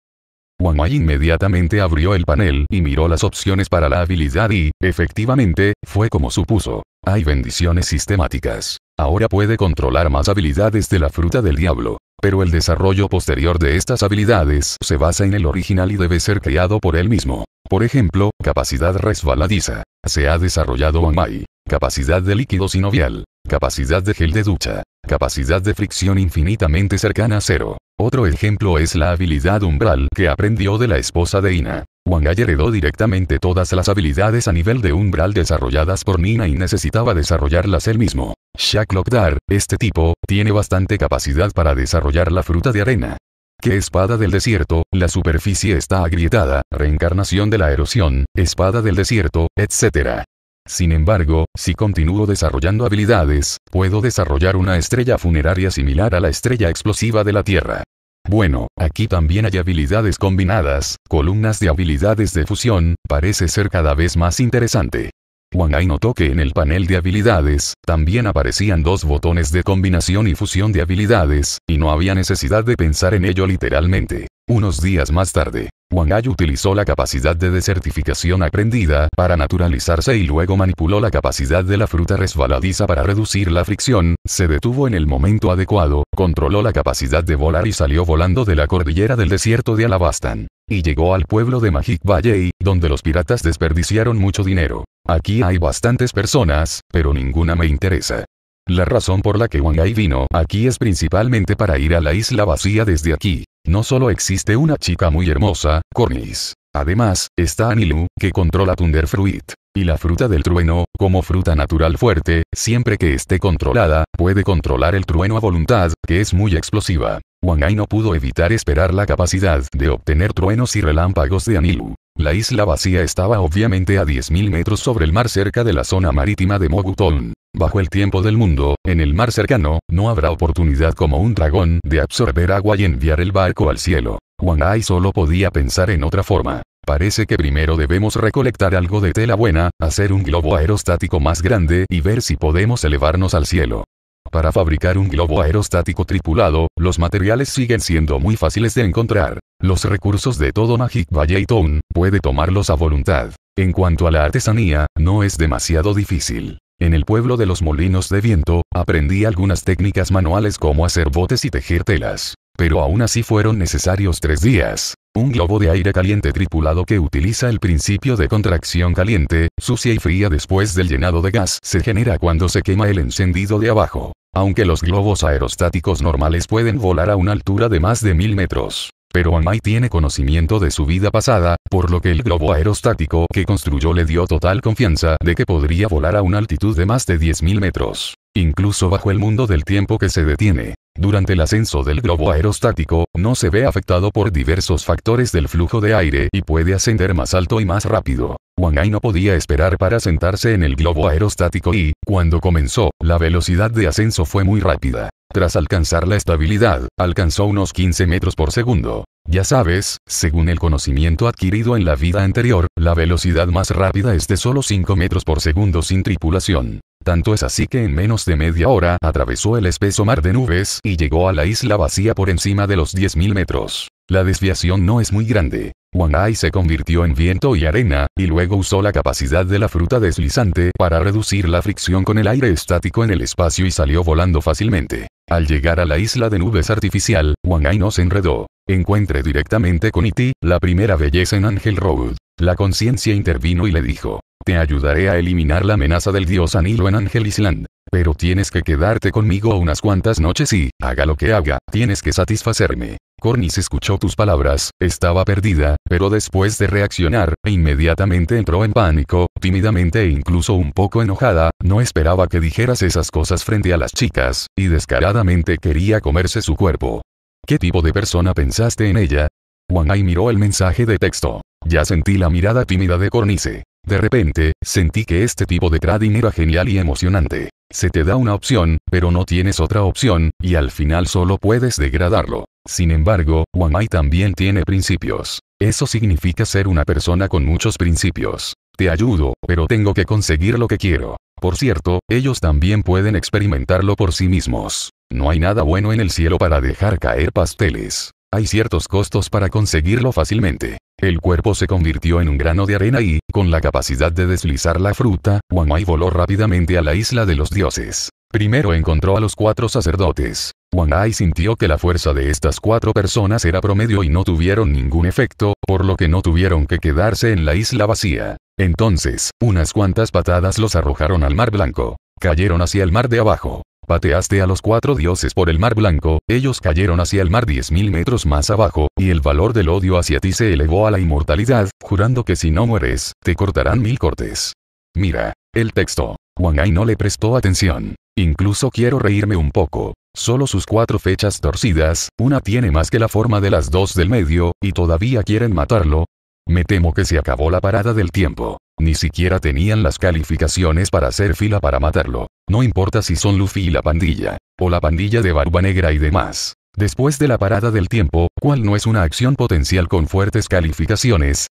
Wanmai inmediatamente abrió el panel y miró las opciones para la habilidad y, efectivamente, fue como supuso. Hay bendiciones sistemáticas. Ahora puede controlar más habilidades de la fruta del diablo. Pero el desarrollo posterior de estas habilidades se basa en el original y debe ser creado por él mismo. Por ejemplo, capacidad resbaladiza. Se ha desarrollado Wanmai. Capacidad de líquido sinovial. Capacidad de gel de ducha capacidad de fricción infinitamente cercana a cero. Otro ejemplo es la habilidad umbral que aprendió de la esposa de Ina. Wang heredó directamente todas las habilidades a nivel de umbral desarrolladas por Nina y necesitaba desarrollarlas él mismo. Shaq Lockdar, este tipo, tiene bastante capacidad para desarrollar la fruta de arena. ¿Qué espada del desierto, la superficie está agrietada, reencarnación de la erosión, espada del desierto, etc. Sin embargo, si continúo desarrollando habilidades, puedo desarrollar una estrella funeraria similar a la estrella explosiva de la Tierra. Bueno, aquí también hay habilidades combinadas, columnas de habilidades de fusión, parece ser cada vez más interesante. Wang Ai notó que en el panel de habilidades, también aparecían dos botones de combinación y fusión de habilidades, y no había necesidad de pensar en ello literalmente. Unos días más tarde, Wangai utilizó la capacidad de desertificación aprendida para naturalizarse y luego manipuló la capacidad de la fruta resbaladiza para reducir la fricción, se detuvo en el momento adecuado, controló la capacidad de volar y salió volando de la cordillera del desierto de Alabastan. Y llegó al pueblo de Magic Valley, donde los piratas desperdiciaron mucho dinero. Aquí hay bastantes personas, pero ninguna me interesa. La razón por la que Wangai vino aquí es principalmente para ir a la isla vacía desde aquí. No solo existe una chica muy hermosa, Cornis. Además, está Anilu, que controla Fruit. Y la fruta del trueno, como fruta natural fuerte, siempre que esté controlada, puede controlar el trueno a voluntad, que es muy explosiva. Wangai no pudo evitar esperar la capacidad de obtener truenos y relámpagos de Anilu. La isla vacía estaba obviamente a 10.000 metros sobre el mar cerca de la zona marítima de Mogutón. Bajo el tiempo del mundo, en el mar cercano, no habrá oportunidad como un dragón de absorber agua y enviar el barco al cielo. Wang solo podía pensar en otra forma. Parece que primero debemos recolectar algo de tela buena, hacer un globo aerostático más grande y ver si podemos elevarnos al cielo. Para fabricar un globo aerostático tripulado, los materiales siguen siendo muy fáciles de encontrar. Los recursos de todo Magic Valley Town, puede tomarlos a voluntad. En cuanto a la artesanía, no es demasiado difícil. En el pueblo de los molinos de viento, aprendí algunas técnicas manuales como hacer botes y tejer telas. Pero aún así fueron necesarios tres días. Un globo de aire caliente tripulado que utiliza el principio de contracción caliente, sucia y fría después del llenado de gas se genera cuando se quema el encendido de abajo. Aunque los globos aerostáticos normales pueden volar a una altura de más de mil metros. Pero Amai tiene conocimiento de su vida pasada, por lo que el globo aerostático que construyó le dio total confianza de que podría volar a una altitud de más de 10.000 metros. Incluso bajo el mundo del tiempo que se detiene. Durante el ascenso del globo aerostático, no se ve afectado por diversos factores del flujo de aire y puede ascender más alto y más rápido. Wang Ai no podía esperar para sentarse en el globo aerostático y, cuando comenzó, la velocidad de ascenso fue muy rápida. Tras alcanzar la estabilidad, alcanzó unos 15 metros por segundo. Ya sabes, según el conocimiento adquirido en la vida anterior, la velocidad más rápida es de solo 5 metros por segundo sin tripulación. Tanto es así que en menos de media hora atravesó el espeso mar de nubes y llegó a la isla vacía por encima de los 10.000 metros. La desviación no es muy grande. Wangai se convirtió en viento y arena, y luego usó la capacidad de la fruta deslizante para reducir la fricción con el aire estático en el espacio y salió volando fácilmente. Al llegar a la isla de nubes artificial, Wanai no se enredó. Encuentre directamente con Iti, e la primera belleza en Angel Road. La conciencia intervino y le dijo, te ayudaré a eliminar la amenaza del dios Anilo en Angel Island. Pero tienes que quedarte conmigo unas cuantas noches y, haga lo que haga, tienes que satisfacerme. Cornice escuchó tus palabras, estaba perdida, pero después de reaccionar, inmediatamente entró en pánico, tímidamente e incluso un poco enojada, no esperaba que dijeras esas cosas frente a las chicas, y descaradamente quería comerse su cuerpo. ¿Qué tipo de persona pensaste en ella? Wangai miró el mensaje de texto. Ya sentí la mirada tímida de Cornice. De repente, sentí que este tipo de trading era genial y emocionante. Se te da una opción, pero no tienes otra opción, y al final solo puedes degradarlo. Sin embargo, Wamai también tiene principios. Eso significa ser una persona con muchos principios. Te ayudo, pero tengo que conseguir lo que quiero. Por cierto, ellos también pueden experimentarlo por sí mismos. No hay nada bueno en el cielo para dejar caer pasteles. Hay ciertos costos para conseguirlo fácilmente. El cuerpo se convirtió en un grano de arena y, con la capacidad de deslizar la fruta, Wanai voló rápidamente a la isla de los dioses. Primero encontró a los cuatro sacerdotes. Wanai sintió que la fuerza de estas cuatro personas era promedio y no tuvieron ningún efecto, por lo que no tuvieron que quedarse en la isla vacía. Entonces, unas cuantas patadas los arrojaron al mar blanco. Cayeron hacia el mar de abajo. Pateaste a los cuatro dioses por el mar blanco, ellos cayeron hacia el mar diez mil metros más abajo, y el valor del odio hacia ti se elevó a la inmortalidad, jurando que si no mueres, te cortarán mil cortes. Mira. El texto. Wang no le prestó atención. Incluso quiero reírme un poco. Solo sus cuatro fechas torcidas, una tiene más que la forma de las dos del medio, y todavía quieren matarlo, me temo que se acabó la parada del tiempo. Ni siquiera tenían las calificaciones para hacer fila para matarlo. No importa si son Luffy y la pandilla, o la pandilla de Barba Negra y demás. Después de la parada del tiempo, ¿cuál no es una acción potencial con fuertes calificaciones?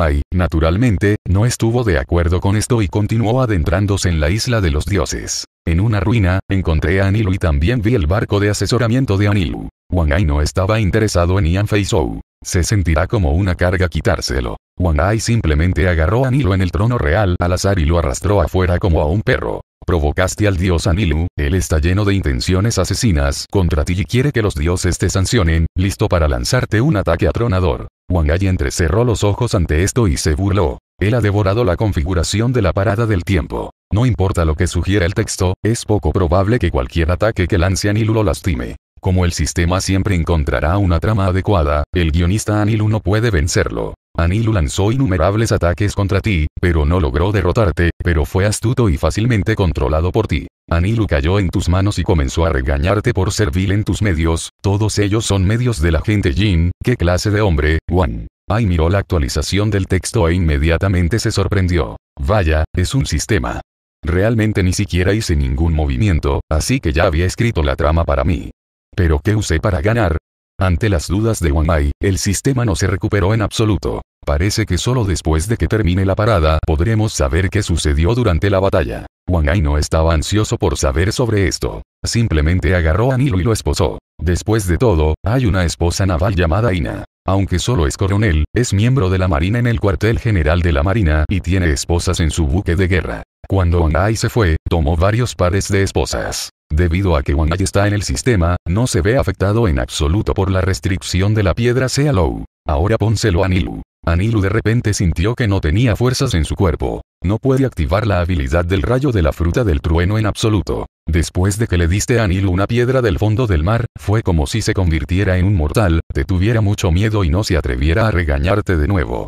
ai naturalmente, no estuvo de acuerdo con esto y continuó adentrándose en la isla de los dioses. En una ruina, encontré a Anilu y también vi el barco de asesoramiento de Anilu. ai no estaba interesado en Ian Feizou. Se sentirá como una carga quitárselo. Wang Ai simplemente agarró a Nilo en el trono real al azar y lo arrastró afuera como a un perro. Provocaste al dios Anilu, él está lleno de intenciones asesinas contra ti y quiere que los dioses te sancionen, listo para lanzarte un ataque atronador. Wang Ai entrecerró los ojos ante esto y se burló. Él ha devorado la configuración de la parada del tiempo. No importa lo que sugiera el texto, es poco probable que cualquier ataque que lance Anilu lo lastime. Como el sistema siempre encontrará una trama adecuada, el guionista Anilu no puede vencerlo. Anilu lanzó innumerables ataques contra ti, pero no logró derrotarte, pero fue astuto y fácilmente controlado por ti. Anilu cayó en tus manos y comenzó a regañarte por ser vil en tus medios, todos ellos son medios de la gente Jin, ¿qué clase de hombre, Juan? Ai miró la actualización del texto e inmediatamente se sorprendió. Vaya, es un sistema. Realmente ni siquiera hice ningún movimiento, así que ya había escrito la trama para mí. Pero ¿qué usé para ganar? Ante las dudas de Ai, el sistema no se recuperó en absoluto. Parece que solo después de que termine la parada podremos saber qué sucedió durante la batalla. Ai no estaba ansioso por saber sobre esto. Simplemente agarró a Nilo y lo esposó. Después de todo, hay una esposa naval llamada Ina. Aunque solo es coronel, es miembro de la Marina en el cuartel general de la Marina y tiene esposas en su buque de guerra. Cuando Onai se fue, tomó varios pares de esposas. Debido a que Wanai está en el sistema, no se ve afectado en absoluto por la restricción de la piedra sea low. Ahora pónselo a Nilu. Anilu de repente sintió que no tenía fuerzas en su cuerpo. No puede activar la habilidad del rayo de la fruta del trueno en absoluto. Después de que le diste a Anilu una piedra del fondo del mar, fue como si se convirtiera en un mortal, te tuviera mucho miedo y no se atreviera a regañarte de nuevo.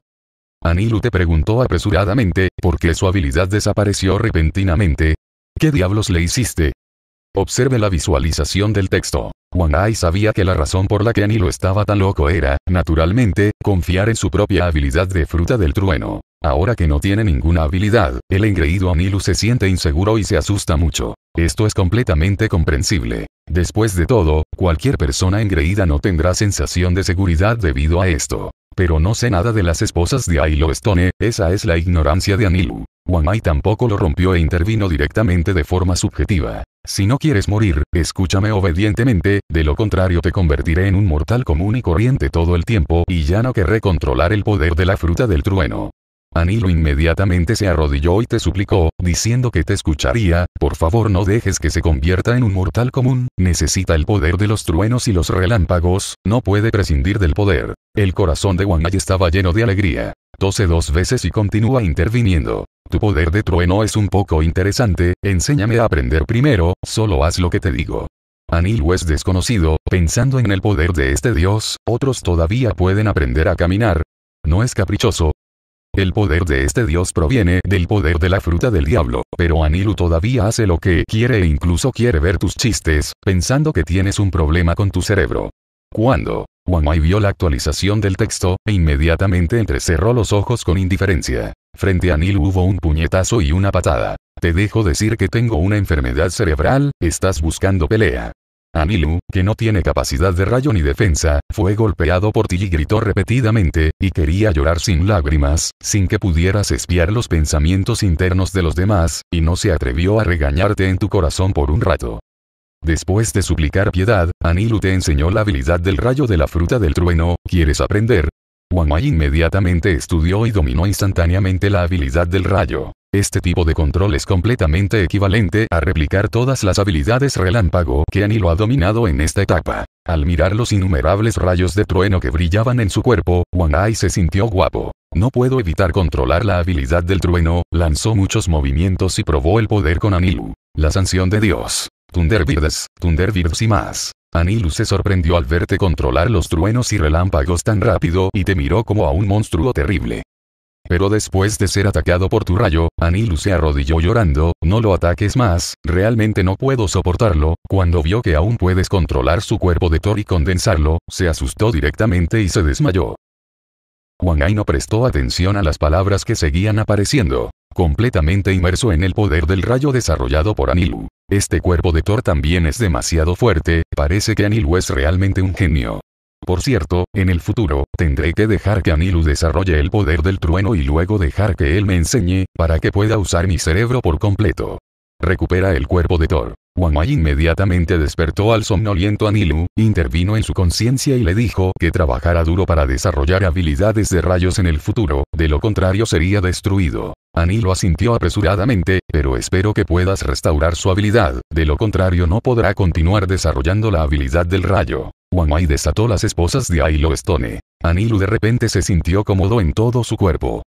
Anilu te preguntó apresuradamente, ¿por qué su habilidad desapareció repentinamente? ¿Qué diablos le hiciste? Observe la visualización del texto. Wanai sabía que la razón por la que Anilu estaba tan loco era, naturalmente, confiar en su propia habilidad de fruta del trueno. Ahora que no tiene ninguna habilidad, el engreído Anilu se siente inseguro y se asusta mucho. Esto es completamente comprensible. Después de todo, cualquier persona engreída no tendrá sensación de seguridad debido a esto. Pero no sé nada de las esposas de Ailo Stone, esa es la ignorancia de Anilu. Wamai tampoco lo rompió e intervino directamente de forma subjetiva. Si no quieres morir, escúchame obedientemente, de lo contrario te convertiré en un mortal común y corriente todo el tiempo y ya no querré controlar el poder de la fruta del trueno. Anilo inmediatamente se arrodilló y te suplicó, diciendo que te escucharía, por favor no dejes que se convierta en un mortal común, necesita el poder de los truenos y los relámpagos, no puede prescindir del poder. El corazón de Wangai estaba lleno de alegría. Tose dos veces y continúa interviniendo. Tu poder de trueno es un poco interesante, enséñame a aprender primero, solo haz lo que te digo. Anilu es desconocido, pensando en el poder de este dios, otros todavía pueden aprender a caminar. No es caprichoso. El poder de este dios proviene del poder de la fruta del diablo, pero Anilu todavía hace lo que quiere e incluso quiere ver tus chistes, pensando que tienes un problema con tu cerebro. ¿Cuándo? Wangai vio la actualización del texto, e inmediatamente entrecerró los ojos con indiferencia. Frente a Nilu hubo un puñetazo y una patada. Te dejo decir que tengo una enfermedad cerebral, estás buscando pelea. Anilu, que no tiene capacidad de rayo ni defensa, fue golpeado por ti y gritó repetidamente, y quería llorar sin lágrimas, sin que pudieras espiar los pensamientos internos de los demás, y no se atrevió a regañarte en tu corazón por un rato. Después de suplicar piedad, Anilu te enseñó la habilidad del rayo de la fruta del trueno, ¿quieres aprender? Wang inmediatamente estudió y dominó instantáneamente la habilidad del rayo. Este tipo de control es completamente equivalente a replicar todas las habilidades relámpago que Anilu ha dominado en esta etapa. Al mirar los innumerables rayos de trueno que brillaban en su cuerpo, Wang se sintió guapo. No puedo evitar controlar la habilidad del trueno, lanzó muchos movimientos y probó el poder con Anilu. La sanción de Dios. Thunderbirds, Thunderbirds y más. Anilu se sorprendió al verte controlar los truenos y relámpagos tan rápido y te miró como a un monstruo terrible. Pero después de ser atacado por tu rayo, Anilu se arrodilló llorando, no lo ataques más, realmente no puedo soportarlo, cuando vio que aún puedes controlar su cuerpo de Thor y condensarlo, se asustó directamente y se desmayó. Wang no prestó atención a las palabras que seguían apareciendo completamente inmerso en el poder del rayo desarrollado por Anilu. Este cuerpo de Thor también es demasiado fuerte, parece que Anilu es realmente un genio. Por cierto, en el futuro, tendré que dejar que Anilu desarrolle el poder del trueno y luego dejar que él me enseñe, para que pueda usar mi cerebro por completo. Recupera el cuerpo de Thor. Wan-Mai inmediatamente despertó al somnoliento Anilu, intervino en su conciencia y le dijo que trabajara duro para desarrollar habilidades de rayos en el futuro, de lo contrario sería destruido. Anilo asintió apresuradamente, pero espero que puedas restaurar su habilidad, de lo contrario no podrá continuar desarrollando la habilidad del rayo. ai desató las esposas de Ailo Stone. Anilu de repente se sintió cómodo en todo su cuerpo.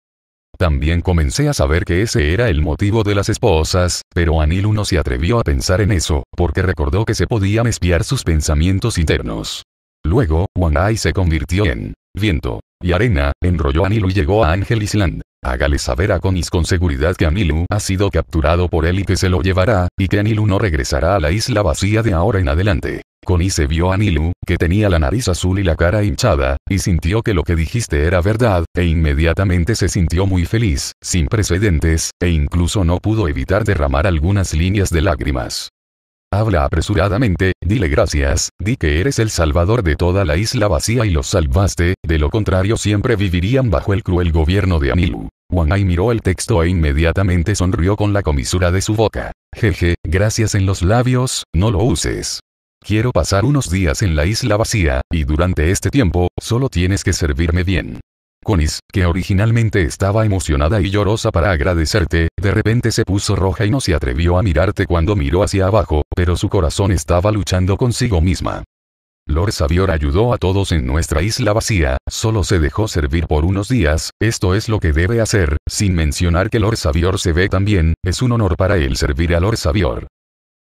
También comencé a saber que ese era el motivo de las esposas, pero Anilu no se atrevió a pensar en eso, porque recordó que se podían espiar sus pensamientos internos. Luego, Wanai se convirtió en viento y arena, enrolló a Anilu y llegó a Ángel Island. Hágale saber a Conis con seguridad que Anilu ha sido capturado por él y que se lo llevará, y que Anilu no regresará a la isla vacía de ahora en adelante. Connie se vio a Anilu, que tenía la nariz azul y la cara hinchada, y sintió que lo que dijiste era verdad, e inmediatamente se sintió muy feliz, sin precedentes, e incluso no pudo evitar derramar algunas líneas de lágrimas. Habla apresuradamente, dile gracias, di que eres el salvador de toda la isla vacía y los salvaste, de lo contrario siempre vivirían bajo el cruel gobierno de Amilu. Wanai miró el texto e inmediatamente sonrió con la comisura de su boca. Jeje, gracias en los labios, no lo uses. Quiero pasar unos días en la isla vacía, y durante este tiempo, solo tienes que servirme bien. Conis, que originalmente estaba emocionada y llorosa para agradecerte, de repente se puso roja y no se atrevió a mirarte cuando miró hacia abajo, pero su corazón estaba luchando consigo misma. Lord Savior ayudó a todos en nuestra isla vacía, solo se dejó servir por unos días, esto es lo que debe hacer, sin mencionar que Lord Savior se ve también, es un honor para él servir a Lord Savior.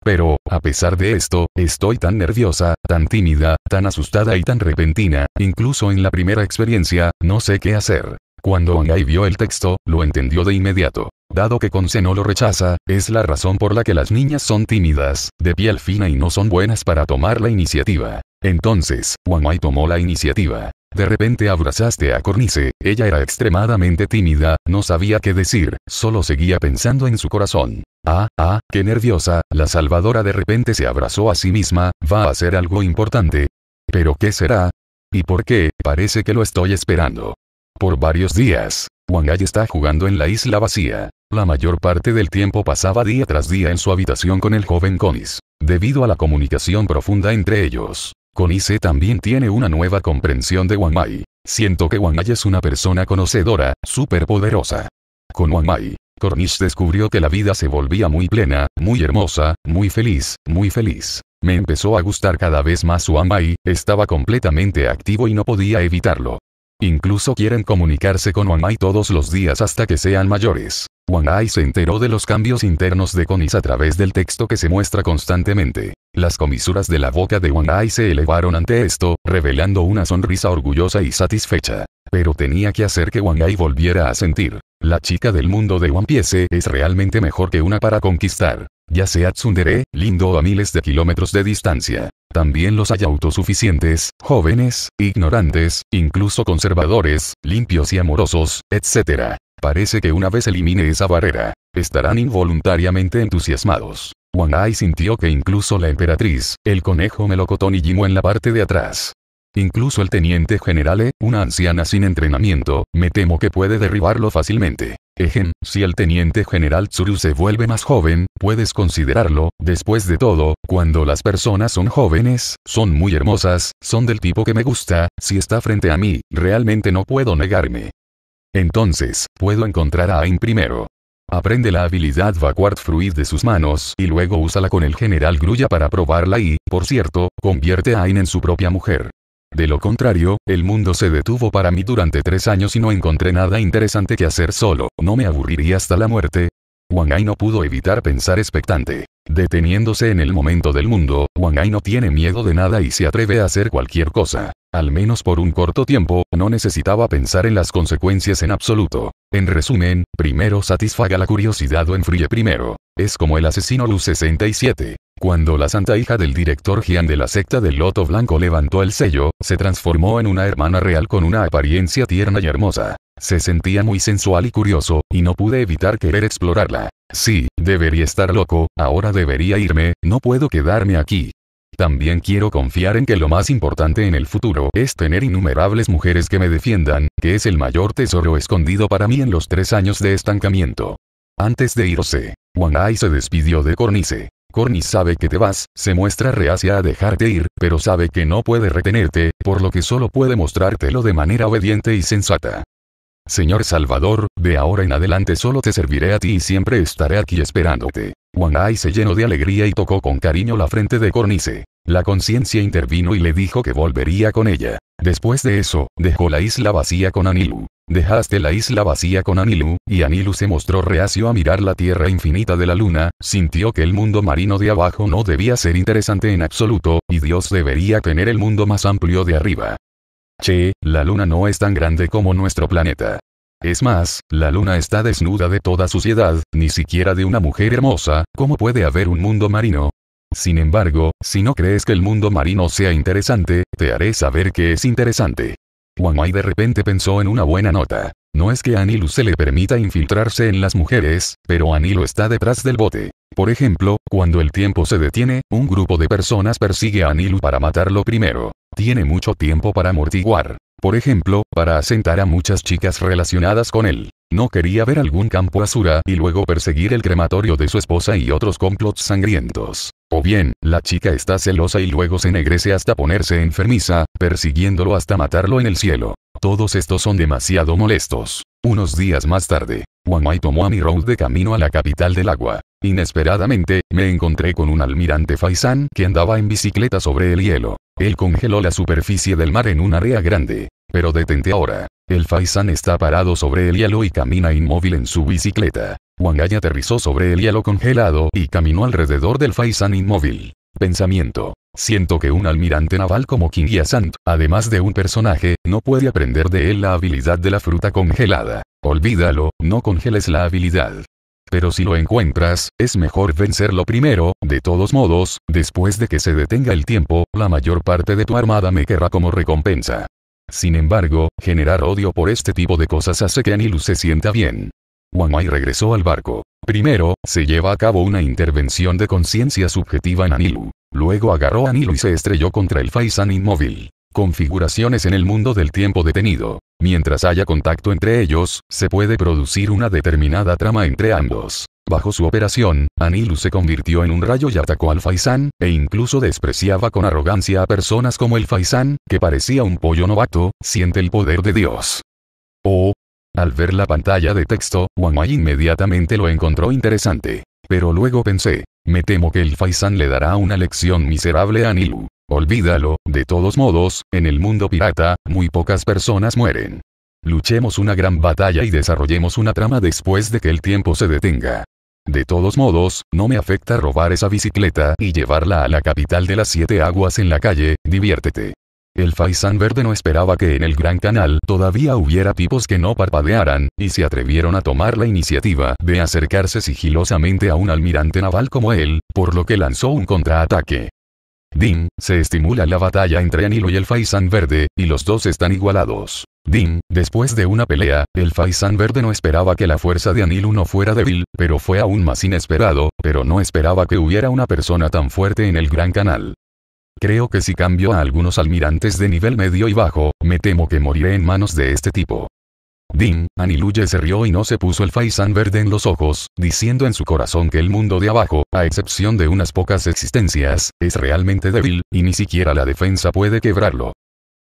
Pero, a pesar de esto, estoy tan nerviosa, tan tímida, tan asustada y tan repentina, incluso en la primera experiencia, no sé qué hacer. Cuando Ai vio el texto, lo entendió de inmediato. Dado que Conce no lo rechaza, es la razón por la que las niñas son tímidas, de piel fina y no son buenas para tomar la iniciativa. Entonces, Wang tomó la iniciativa. De repente abrazaste a Cornice, ella era extremadamente tímida, no sabía qué decir, solo seguía pensando en su corazón. Ah, ah, qué nerviosa, la salvadora de repente se abrazó a sí misma, va a hacer algo importante. ¿Pero qué será? ¿Y por qué? Parece que lo estoy esperando. Por varios días, Wangai está jugando en la isla vacía. La mayor parte del tiempo pasaba día tras día en su habitación con el joven Conis, debido a la comunicación profunda entre ellos. Conice también tiene una nueva comprensión de Wanmai. Siento que Wanmai es una persona conocedora, poderosa. Con Wanmai, Mai, Cornish descubrió que la vida se volvía muy plena, muy hermosa, muy feliz, muy feliz. Me empezó a gustar cada vez más Wanmai, estaba completamente activo y no podía evitarlo. Incluso quieren comunicarse con Wanai todos los días hasta que sean mayores. Ai se enteró de los cambios internos de Konis a través del texto que se muestra constantemente. Las comisuras de la boca de Ai se elevaron ante esto, revelando una sonrisa orgullosa y satisfecha. Pero tenía que hacer que Ai volviera a sentir. La chica del mundo de One Piece es realmente mejor que una para conquistar ya sea tsundere, lindo a miles de kilómetros de distancia. También los hay autosuficientes, jóvenes, ignorantes, incluso conservadores, limpios y amorosos, etc. Parece que una vez elimine esa barrera, estarán involuntariamente entusiasmados. Wanai sintió que incluso la emperatriz, el conejo melocotón y Jimo en la parte de atrás. Incluso el teniente general e una anciana sin entrenamiento, me temo que puede derribarlo fácilmente. Ejem, si el teniente general Tsuru se vuelve más joven, puedes considerarlo, después de todo, cuando las personas son jóvenes, son muy hermosas, son del tipo que me gusta, si está frente a mí, realmente no puedo negarme. Entonces, puedo encontrar a Ain primero. Aprende la habilidad Vacuart Fruit de sus manos y luego úsala con el general Grulla para probarla y, por cierto, convierte a Ain en su propia mujer. De lo contrario, el mundo se detuvo para mí durante tres años y no encontré nada interesante que hacer solo, no me aburriría hasta la muerte. Wang Ai no pudo evitar pensar expectante. Deteniéndose en el momento del mundo, Wang Ai no tiene miedo de nada y se atreve a hacer cualquier cosa. Al menos por un corto tiempo, no necesitaba pensar en las consecuencias en absoluto. En resumen, primero satisfaga la curiosidad o enfríe primero. Es como el asesino lu 67. Cuando la santa hija del director Gian de la secta del Loto Blanco levantó el sello, se transformó en una hermana real con una apariencia tierna y hermosa. Se sentía muy sensual y curioso, y no pude evitar querer explorarla. Sí, debería estar loco, ahora debería irme, no puedo quedarme aquí. También quiero confiar en que lo más importante en el futuro es tener innumerables mujeres que me defiendan, que es el mayor tesoro escondido para mí en los tres años de estancamiento. Antes de irse, Wang se despidió de Cornice. Cornice sabe que te vas, se muestra reacia a dejarte ir, pero sabe que no puede retenerte, por lo que solo puede mostrártelo de manera obediente y sensata. Señor Salvador, de ahora en adelante solo te serviré a ti y siempre estaré aquí esperándote. Wanai se llenó de alegría y tocó con cariño la frente de Cornice. La conciencia intervino y le dijo que volvería con ella. Después de eso, dejó la isla vacía con Anilu. Dejaste la isla vacía con Anilu, y Anilu se mostró reacio a mirar la tierra infinita de la luna, sintió que el mundo marino de abajo no debía ser interesante en absoluto, y Dios debería tener el mundo más amplio de arriba. Che, la luna no es tan grande como nuestro planeta. Es más, la luna está desnuda de toda suciedad, ni siquiera de una mujer hermosa, ¿cómo puede haber un mundo marino? Sin embargo, si no crees que el mundo marino sea interesante, te haré saber que es interesante. Wamai de repente pensó en una buena nota. No es que a Anilu se le permita infiltrarse en las mujeres, pero Anilu está detrás del bote. Por ejemplo, cuando el tiempo se detiene, un grupo de personas persigue a Anilu para matarlo primero. Tiene mucho tiempo para amortiguar. Por ejemplo, para asentar a muchas chicas relacionadas con él. No quería ver algún campo azura y luego perseguir el crematorio de su esposa y otros complots sangrientos. O bien, la chica está celosa y luego se negrece hasta ponerse enfermiza, persiguiéndolo hasta matarlo en el cielo. Todos estos son demasiado molestos. Unos días más tarde, Wamai tomó a mi road de camino a la capital del agua. Inesperadamente, me encontré con un almirante Faisan que andaba en bicicleta sobre el hielo. Él congeló la superficie del mar en un área grande. Pero detente ahora. El Faisan está parado sobre el hielo y camina inmóvil en su bicicleta. Wangai aterrizó sobre el hielo congelado y caminó alrededor del Faisan inmóvil. Pensamiento. Siento que un almirante naval como King Yasant, además de un personaje, no puede aprender de él la habilidad de la fruta congelada. Olvídalo, no congeles la habilidad. Pero si lo encuentras, es mejor vencerlo primero, de todos modos, después de que se detenga el tiempo, la mayor parte de tu armada me querrá como recompensa. Sin embargo, generar odio por este tipo de cosas hace que Anilu se sienta bien. Wangai regresó al barco. Primero, se lleva a cabo una intervención de conciencia subjetiva en Anilu. Luego agarró a Anilu y se estrelló contra el Faisan inmóvil. Configuraciones en el mundo del tiempo detenido. Mientras haya contacto entre ellos, se puede producir una determinada trama entre ambos. Bajo su operación, Anilu se convirtió en un rayo y atacó al Faisán, e incluso despreciaba con arrogancia a personas como el Faisán, que parecía un pollo novato, siente el poder de Dios. Oh. Al ver la pantalla de texto, Wang inmediatamente lo encontró interesante. Pero luego pensé, me temo que el Faisan le dará una lección miserable a Nilu. Olvídalo, de todos modos, en el mundo pirata, muy pocas personas mueren. Luchemos una gran batalla y desarrollemos una trama después de que el tiempo se detenga. De todos modos, no me afecta robar esa bicicleta y llevarla a la capital de las siete aguas en la calle, diviértete. El faisán verde no esperaba que en el Gran Canal todavía hubiera tipos que no parpadearan, y se atrevieron a tomar la iniciativa de acercarse sigilosamente a un almirante naval como él, por lo que lanzó un contraataque. Din, se estimula la batalla entre Anilo y el faisán verde, y los dos están igualados. Din, después de una pelea, el Faisán Verde no esperaba que la fuerza de Anilo no fuera débil, pero fue aún más inesperado, pero no esperaba que hubiera una persona tan fuerte en el Gran Canal. Creo que si cambio a algunos almirantes de nivel medio y bajo, me temo que moriré en manos de este tipo. Dim, Aniluye se rió y no se puso el Faisan verde en los ojos, diciendo en su corazón que el mundo de abajo, a excepción de unas pocas existencias, es realmente débil, y ni siquiera la defensa puede quebrarlo.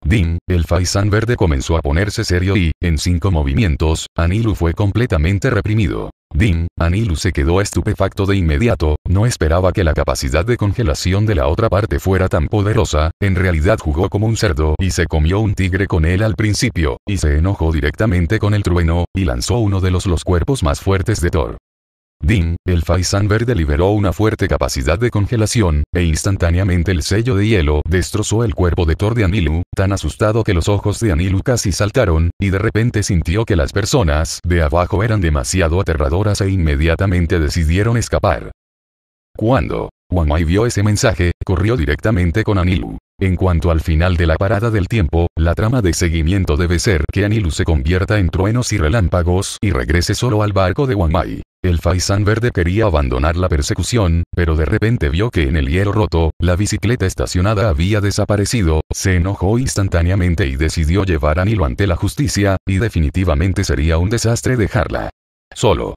Dim, el Faisan verde comenzó a ponerse serio y, en cinco movimientos, Anilu fue completamente reprimido. Din, Anilu se quedó estupefacto de inmediato, no esperaba que la capacidad de congelación de la otra parte fuera tan poderosa, en realidad jugó como un cerdo y se comió un tigre con él al principio, y se enojó directamente con el trueno, y lanzó uno de los los cuerpos más fuertes de Thor. DIN, el faisan verde liberó una fuerte capacidad de congelación, e instantáneamente el sello de hielo destrozó el cuerpo de Thor de Anilu, tan asustado que los ojos de Anilu casi saltaron, y de repente sintió que las personas de abajo eran demasiado aterradoras e inmediatamente decidieron escapar. Cuando Mai vio ese mensaje, corrió directamente con Anilu. En cuanto al final de la parada del tiempo, la trama de seguimiento debe ser que Anilu se convierta en truenos y relámpagos y regrese solo al barco de Mai. El Faisan verde quería abandonar la persecución, pero de repente vio que en el hielo roto, la bicicleta estacionada había desaparecido, se enojó instantáneamente y decidió llevar a Nilo ante la justicia, y definitivamente sería un desastre dejarla. Solo.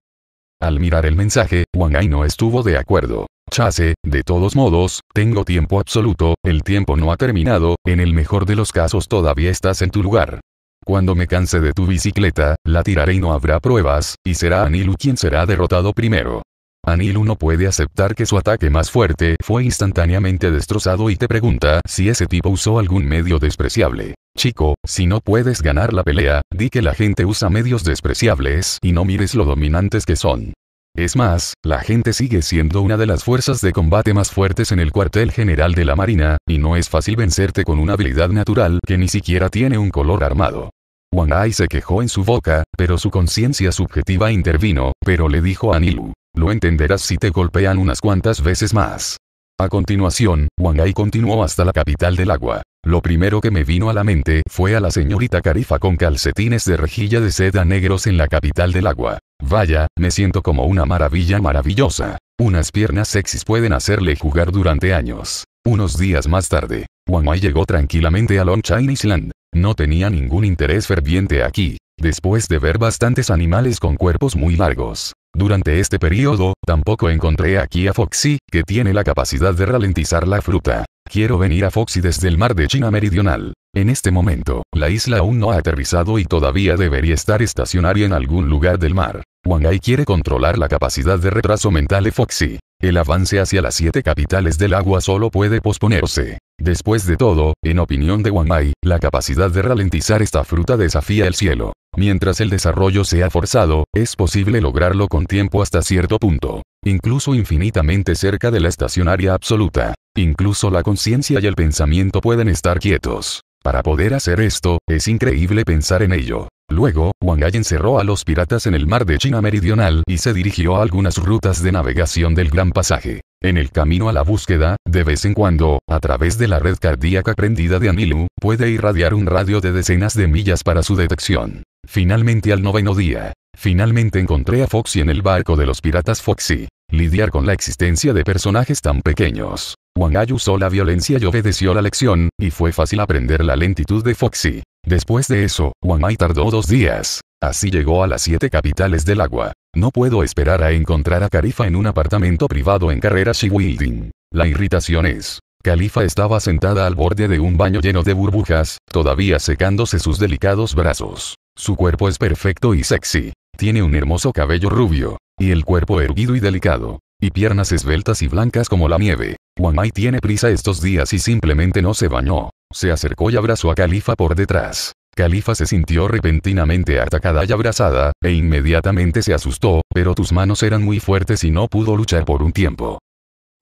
Al mirar el mensaje, Wang Ai no estuvo de acuerdo. Chase, de todos modos, tengo tiempo absoluto, el tiempo no ha terminado, en el mejor de los casos todavía estás en tu lugar. Cuando me canse de tu bicicleta, la tiraré y no habrá pruebas, y será Anilu quien será derrotado primero. Anilu no puede aceptar que su ataque más fuerte fue instantáneamente destrozado y te pregunta si ese tipo usó algún medio despreciable. Chico, si no puedes ganar la pelea, di que la gente usa medios despreciables y no mires lo dominantes que son. Es más, la gente sigue siendo una de las fuerzas de combate más fuertes en el cuartel general de la Marina, y no es fácil vencerte con una habilidad natural que ni siquiera tiene un color armado. Wang Ai se quejó en su boca, pero su conciencia subjetiva intervino, pero le dijo a Nilu, lo entenderás si te golpean unas cuantas veces más. A continuación, Wang Ai continuó hasta la capital del agua. Lo primero que me vino a la mente fue a la señorita Carifa con calcetines de rejilla de seda negros en la capital del agua. Vaya, me siento como una maravilla maravillosa. Unas piernas sexys pueden hacerle jugar durante años. Unos días más tarde, Wamai llegó tranquilamente a Long Chinese Island. No tenía ningún interés ferviente aquí, después de ver bastantes animales con cuerpos muy largos. Durante este periodo, tampoco encontré aquí a Foxy, que tiene la capacidad de ralentizar la fruta. Quiero venir a Foxy desde el mar de China Meridional. En este momento, la isla aún no ha aterrizado y todavía debería estar estacionaria en algún lugar del mar. Wangai quiere controlar la capacidad de retraso mental de Foxy. El avance hacia las siete capitales del agua solo puede posponerse. Después de todo, en opinión de Wang la capacidad de ralentizar esta fruta desafía el cielo. Mientras el desarrollo sea forzado, es posible lograrlo con tiempo hasta cierto punto, incluso infinitamente cerca de la estacionaria absoluta. Incluso la conciencia y el pensamiento pueden estar quietos. Para poder hacer esto, es increíble pensar en ello. Luego, Wang Ai encerró a los piratas en el mar de China Meridional y se dirigió a algunas rutas de navegación del Gran Pasaje. En el camino a la búsqueda, de vez en cuando, a través de la red cardíaca prendida de Anilu, puede irradiar un radio de decenas de millas para su detección. Finalmente al noveno día, finalmente encontré a Foxy en el barco de los piratas Foxy. Lidiar con la existencia de personajes tan pequeños Wang usó la violencia y obedeció la lección, y fue fácil aprender la lentitud de Foxy. Después de eso, Wang Mai tardó dos días. Así llegó a las siete capitales del agua. No puedo esperar a encontrar a Califa en un apartamento privado en carrera Shewilding. La irritación es. Califa estaba sentada al borde de un baño lleno de burbujas, todavía secándose sus delicados brazos. Su cuerpo es perfecto y sexy. Tiene un hermoso cabello rubio. Y el cuerpo erguido y delicado. Y piernas esbeltas y blancas como la nieve. Mai tiene prisa estos días y simplemente no se bañó. Se acercó y abrazó a Califa por detrás. Califa se sintió repentinamente atacada y abrazada, e inmediatamente se asustó, pero tus manos eran muy fuertes y no pudo luchar por un tiempo.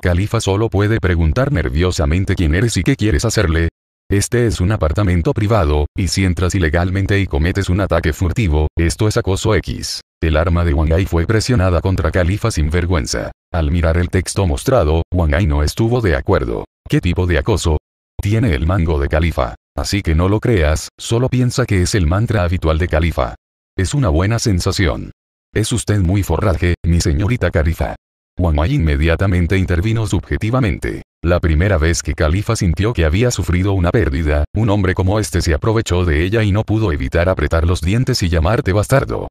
Califa solo puede preguntar nerviosamente quién eres y qué quieres hacerle. Este es un apartamento privado, y si entras ilegalmente y cometes un ataque furtivo, esto es acoso X. El arma de Wangai fue presionada contra Califa sin vergüenza. Al mirar el texto mostrado, Wang no estuvo de acuerdo. ¿Qué tipo de acoso? Tiene el mango de califa. Así que no lo creas, solo piensa que es el mantra habitual de califa. Es una buena sensación. Es usted muy forraje, mi señorita califa. Wang inmediatamente intervino subjetivamente. La primera vez que Califa sintió que había sufrido una pérdida, un hombre como este se aprovechó de ella y no pudo evitar apretar los dientes y llamarte bastardo.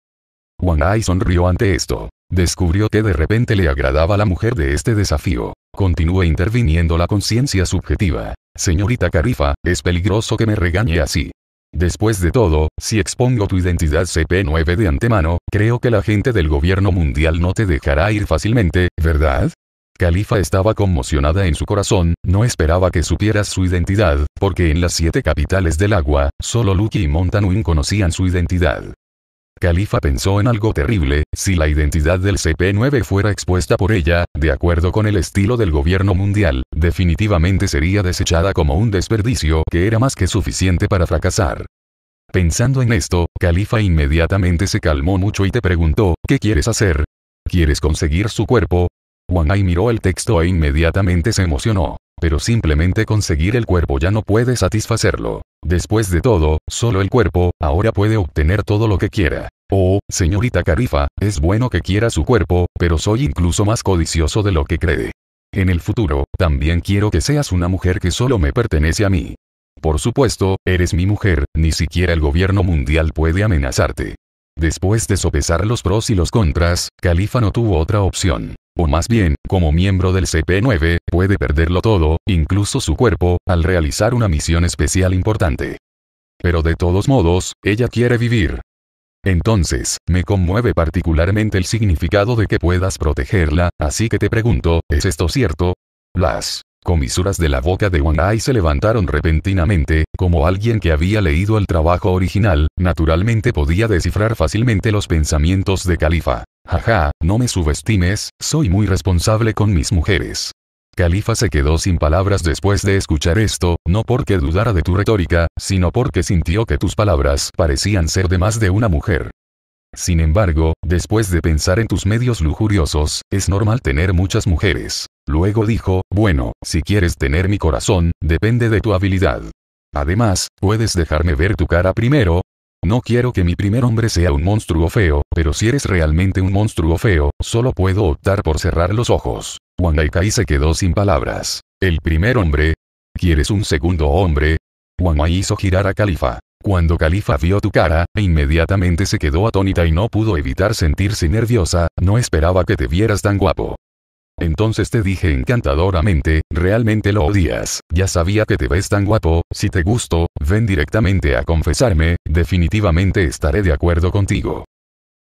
Wang sonrió ante esto. Descubrió que de repente le agradaba la mujer de este desafío. Continúa interviniendo la conciencia subjetiva. Señorita Carifa, es peligroso que me regañe así. Después de todo, si expongo tu identidad CP9 de antemano, creo que la gente del gobierno mundial no te dejará ir fácilmente, ¿verdad? Califa estaba conmocionada en su corazón, no esperaba que supieras su identidad, porque en las siete capitales del agua, solo Lucky y Montanuin conocían su identidad. Califa pensó en algo terrible, si la identidad del CP9 fuera expuesta por ella, de acuerdo con el estilo del gobierno mundial, definitivamente sería desechada como un desperdicio que era más que suficiente para fracasar. Pensando en esto, Califa inmediatamente se calmó mucho y te preguntó, ¿qué quieres hacer? ¿Quieres conseguir su cuerpo? Wang miró el texto e inmediatamente se emocionó. Pero simplemente conseguir el cuerpo ya no puede satisfacerlo. Después de todo, solo el cuerpo, ahora puede obtener todo lo que quiera. Oh, señorita Carifa, es bueno que quiera su cuerpo, pero soy incluso más codicioso de lo que cree. En el futuro, también quiero que seas una mujer que solo me pertenece a mí. Por supuesto, eres mi mujer, ni siquiera el gobierno mundial puede amenazarte. Después de sopesar los pros y los contras, Califa no tuvo otra opción o más bien, como miembro del CP9, puede perderlo todo, incluso su cuerpo, al realizar una misión especial importante. Pero de todos modos, ella quiere vivir. Entonces, me conmueve particularmente el significado de que puedas protegerla, así que te pregunto, ¿es esto cierto? Las Comisuras de la boca de Wang Ai se levantaron repentinamente, como alguien que había leído el trabajo original, naturalmente podía descifrar fácilmente los pensamientos de Califa. Jaja, no me subestimes, soy muy responsable con mis mujeres. Califa se quedó sin palabras después de escuchar esto, no porque dudara de tu retórica, sino porque sintió que tus palabras parecían ser de más de una mujer. Sin embargo, después de pensar en tus medios lujuriosos, es normal tener muchas mujeres. Luego dijo, bueno, si quieres tener mi corazón, depende de tu habilidad. Además, ¿puedes dejarme ver tu cara primero? No quiero que mi primer hombre sea un monstruo feo, pero si eres realmente un monstruo feo, solo puedo optar por cerrar los ojos. Wang se quedó sin palabras. El primer hombre. ¿Quieres un segundo hombre? Wang hizo girar a Califa. Cuando Califa vio tu cara, e inmediatamente se quedó atónita y no pudo evitar sentirse nerviosa, no esperaba que te vieras tan guapo. Entonces te dije encantadoramente, realmente lo odias, ya sabía que te ves tan guapo, si te gusto, ven directamente a confesarme, definitivamente estaré de acuerdo contigo.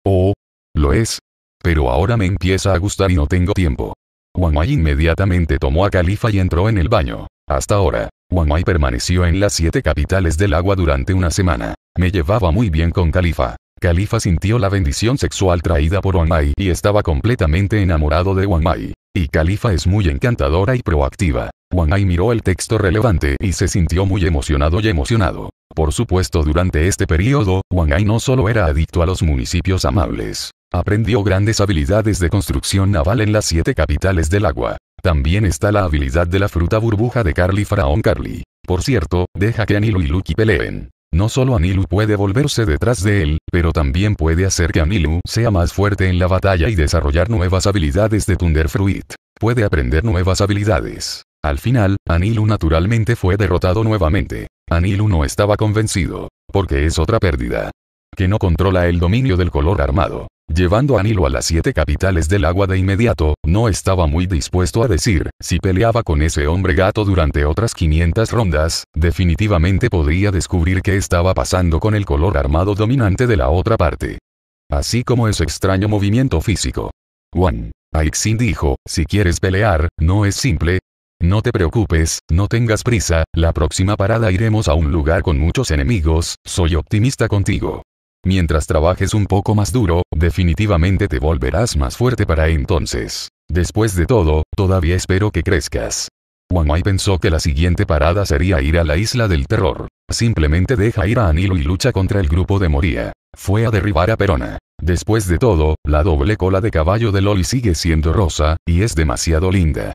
Oh, lo es. Pero ahora me empieza a gustar y no tengo tiempo. Wang inmediatamente tomó a Califa y entró en el baño. Hasta ahora. Mai permaneció en las siete capitales del agua durante una semana. Me llevaba muy bien con Califa. Califa sintió la bendición sexual traída por Mai y estaba completamente enamorado de Mai. Y Califa es muy encantadora y proactiva. Wangai miró el texto relevante y se sintió muy emocionado y emocionado. Por supuesto durante este periodo, Wangai no solo era adicto a los municipios amables. Aprendió grandes habilidades de construcción naval en las siete capitales del agua. También está la habilidad de la fruta burbuja de Carly Faraon Carly. Por cierto, deja que Anilu y Lucky peleen. No solo Anilu puede volverse detrás de él, pero también puede hacer que Anilu sea más fuerte en la batalla y desarrollar nuevas habilidades de Fruit. Puede aprender nuevas habilidades. Al final, Anilu naturalmente fue derrotado nuevamente. Anilu no estaba convencido, porque es otra pérdida. Que no controla el dominio del color armado. Llevando a Nilo a las siete capitales del agua de inmediato, no estaba muy dispuesto a decir, si peleaba con ese hombre gato durante otras 500 rondas, definitivamente podría descubrir qué estaba pasando con el color armado dominante de la otra parte. Así como ese extraño movimiento físico. Juan. Aixin dijo, si quieres pelear, no es simple. No te preocupes, no tengas prisa, la próxima parada iremos a un lugar con muchos enemigos, soy optimista contigo. Mientras trabajes un poco más duro, definitivamente te volverás más fuerte para entonces. Después de todo, todavía espero que crezcas. Wamai pensó que la siguiente parada sería ir a la isla del terror. Simplemente deja ir a Anilo y lucha contra el grupo de Moria. Fue a derribar a Perona. Después de todo, la doble cola de caballo de Loli sigue siendo rosa, y es demasiado linda.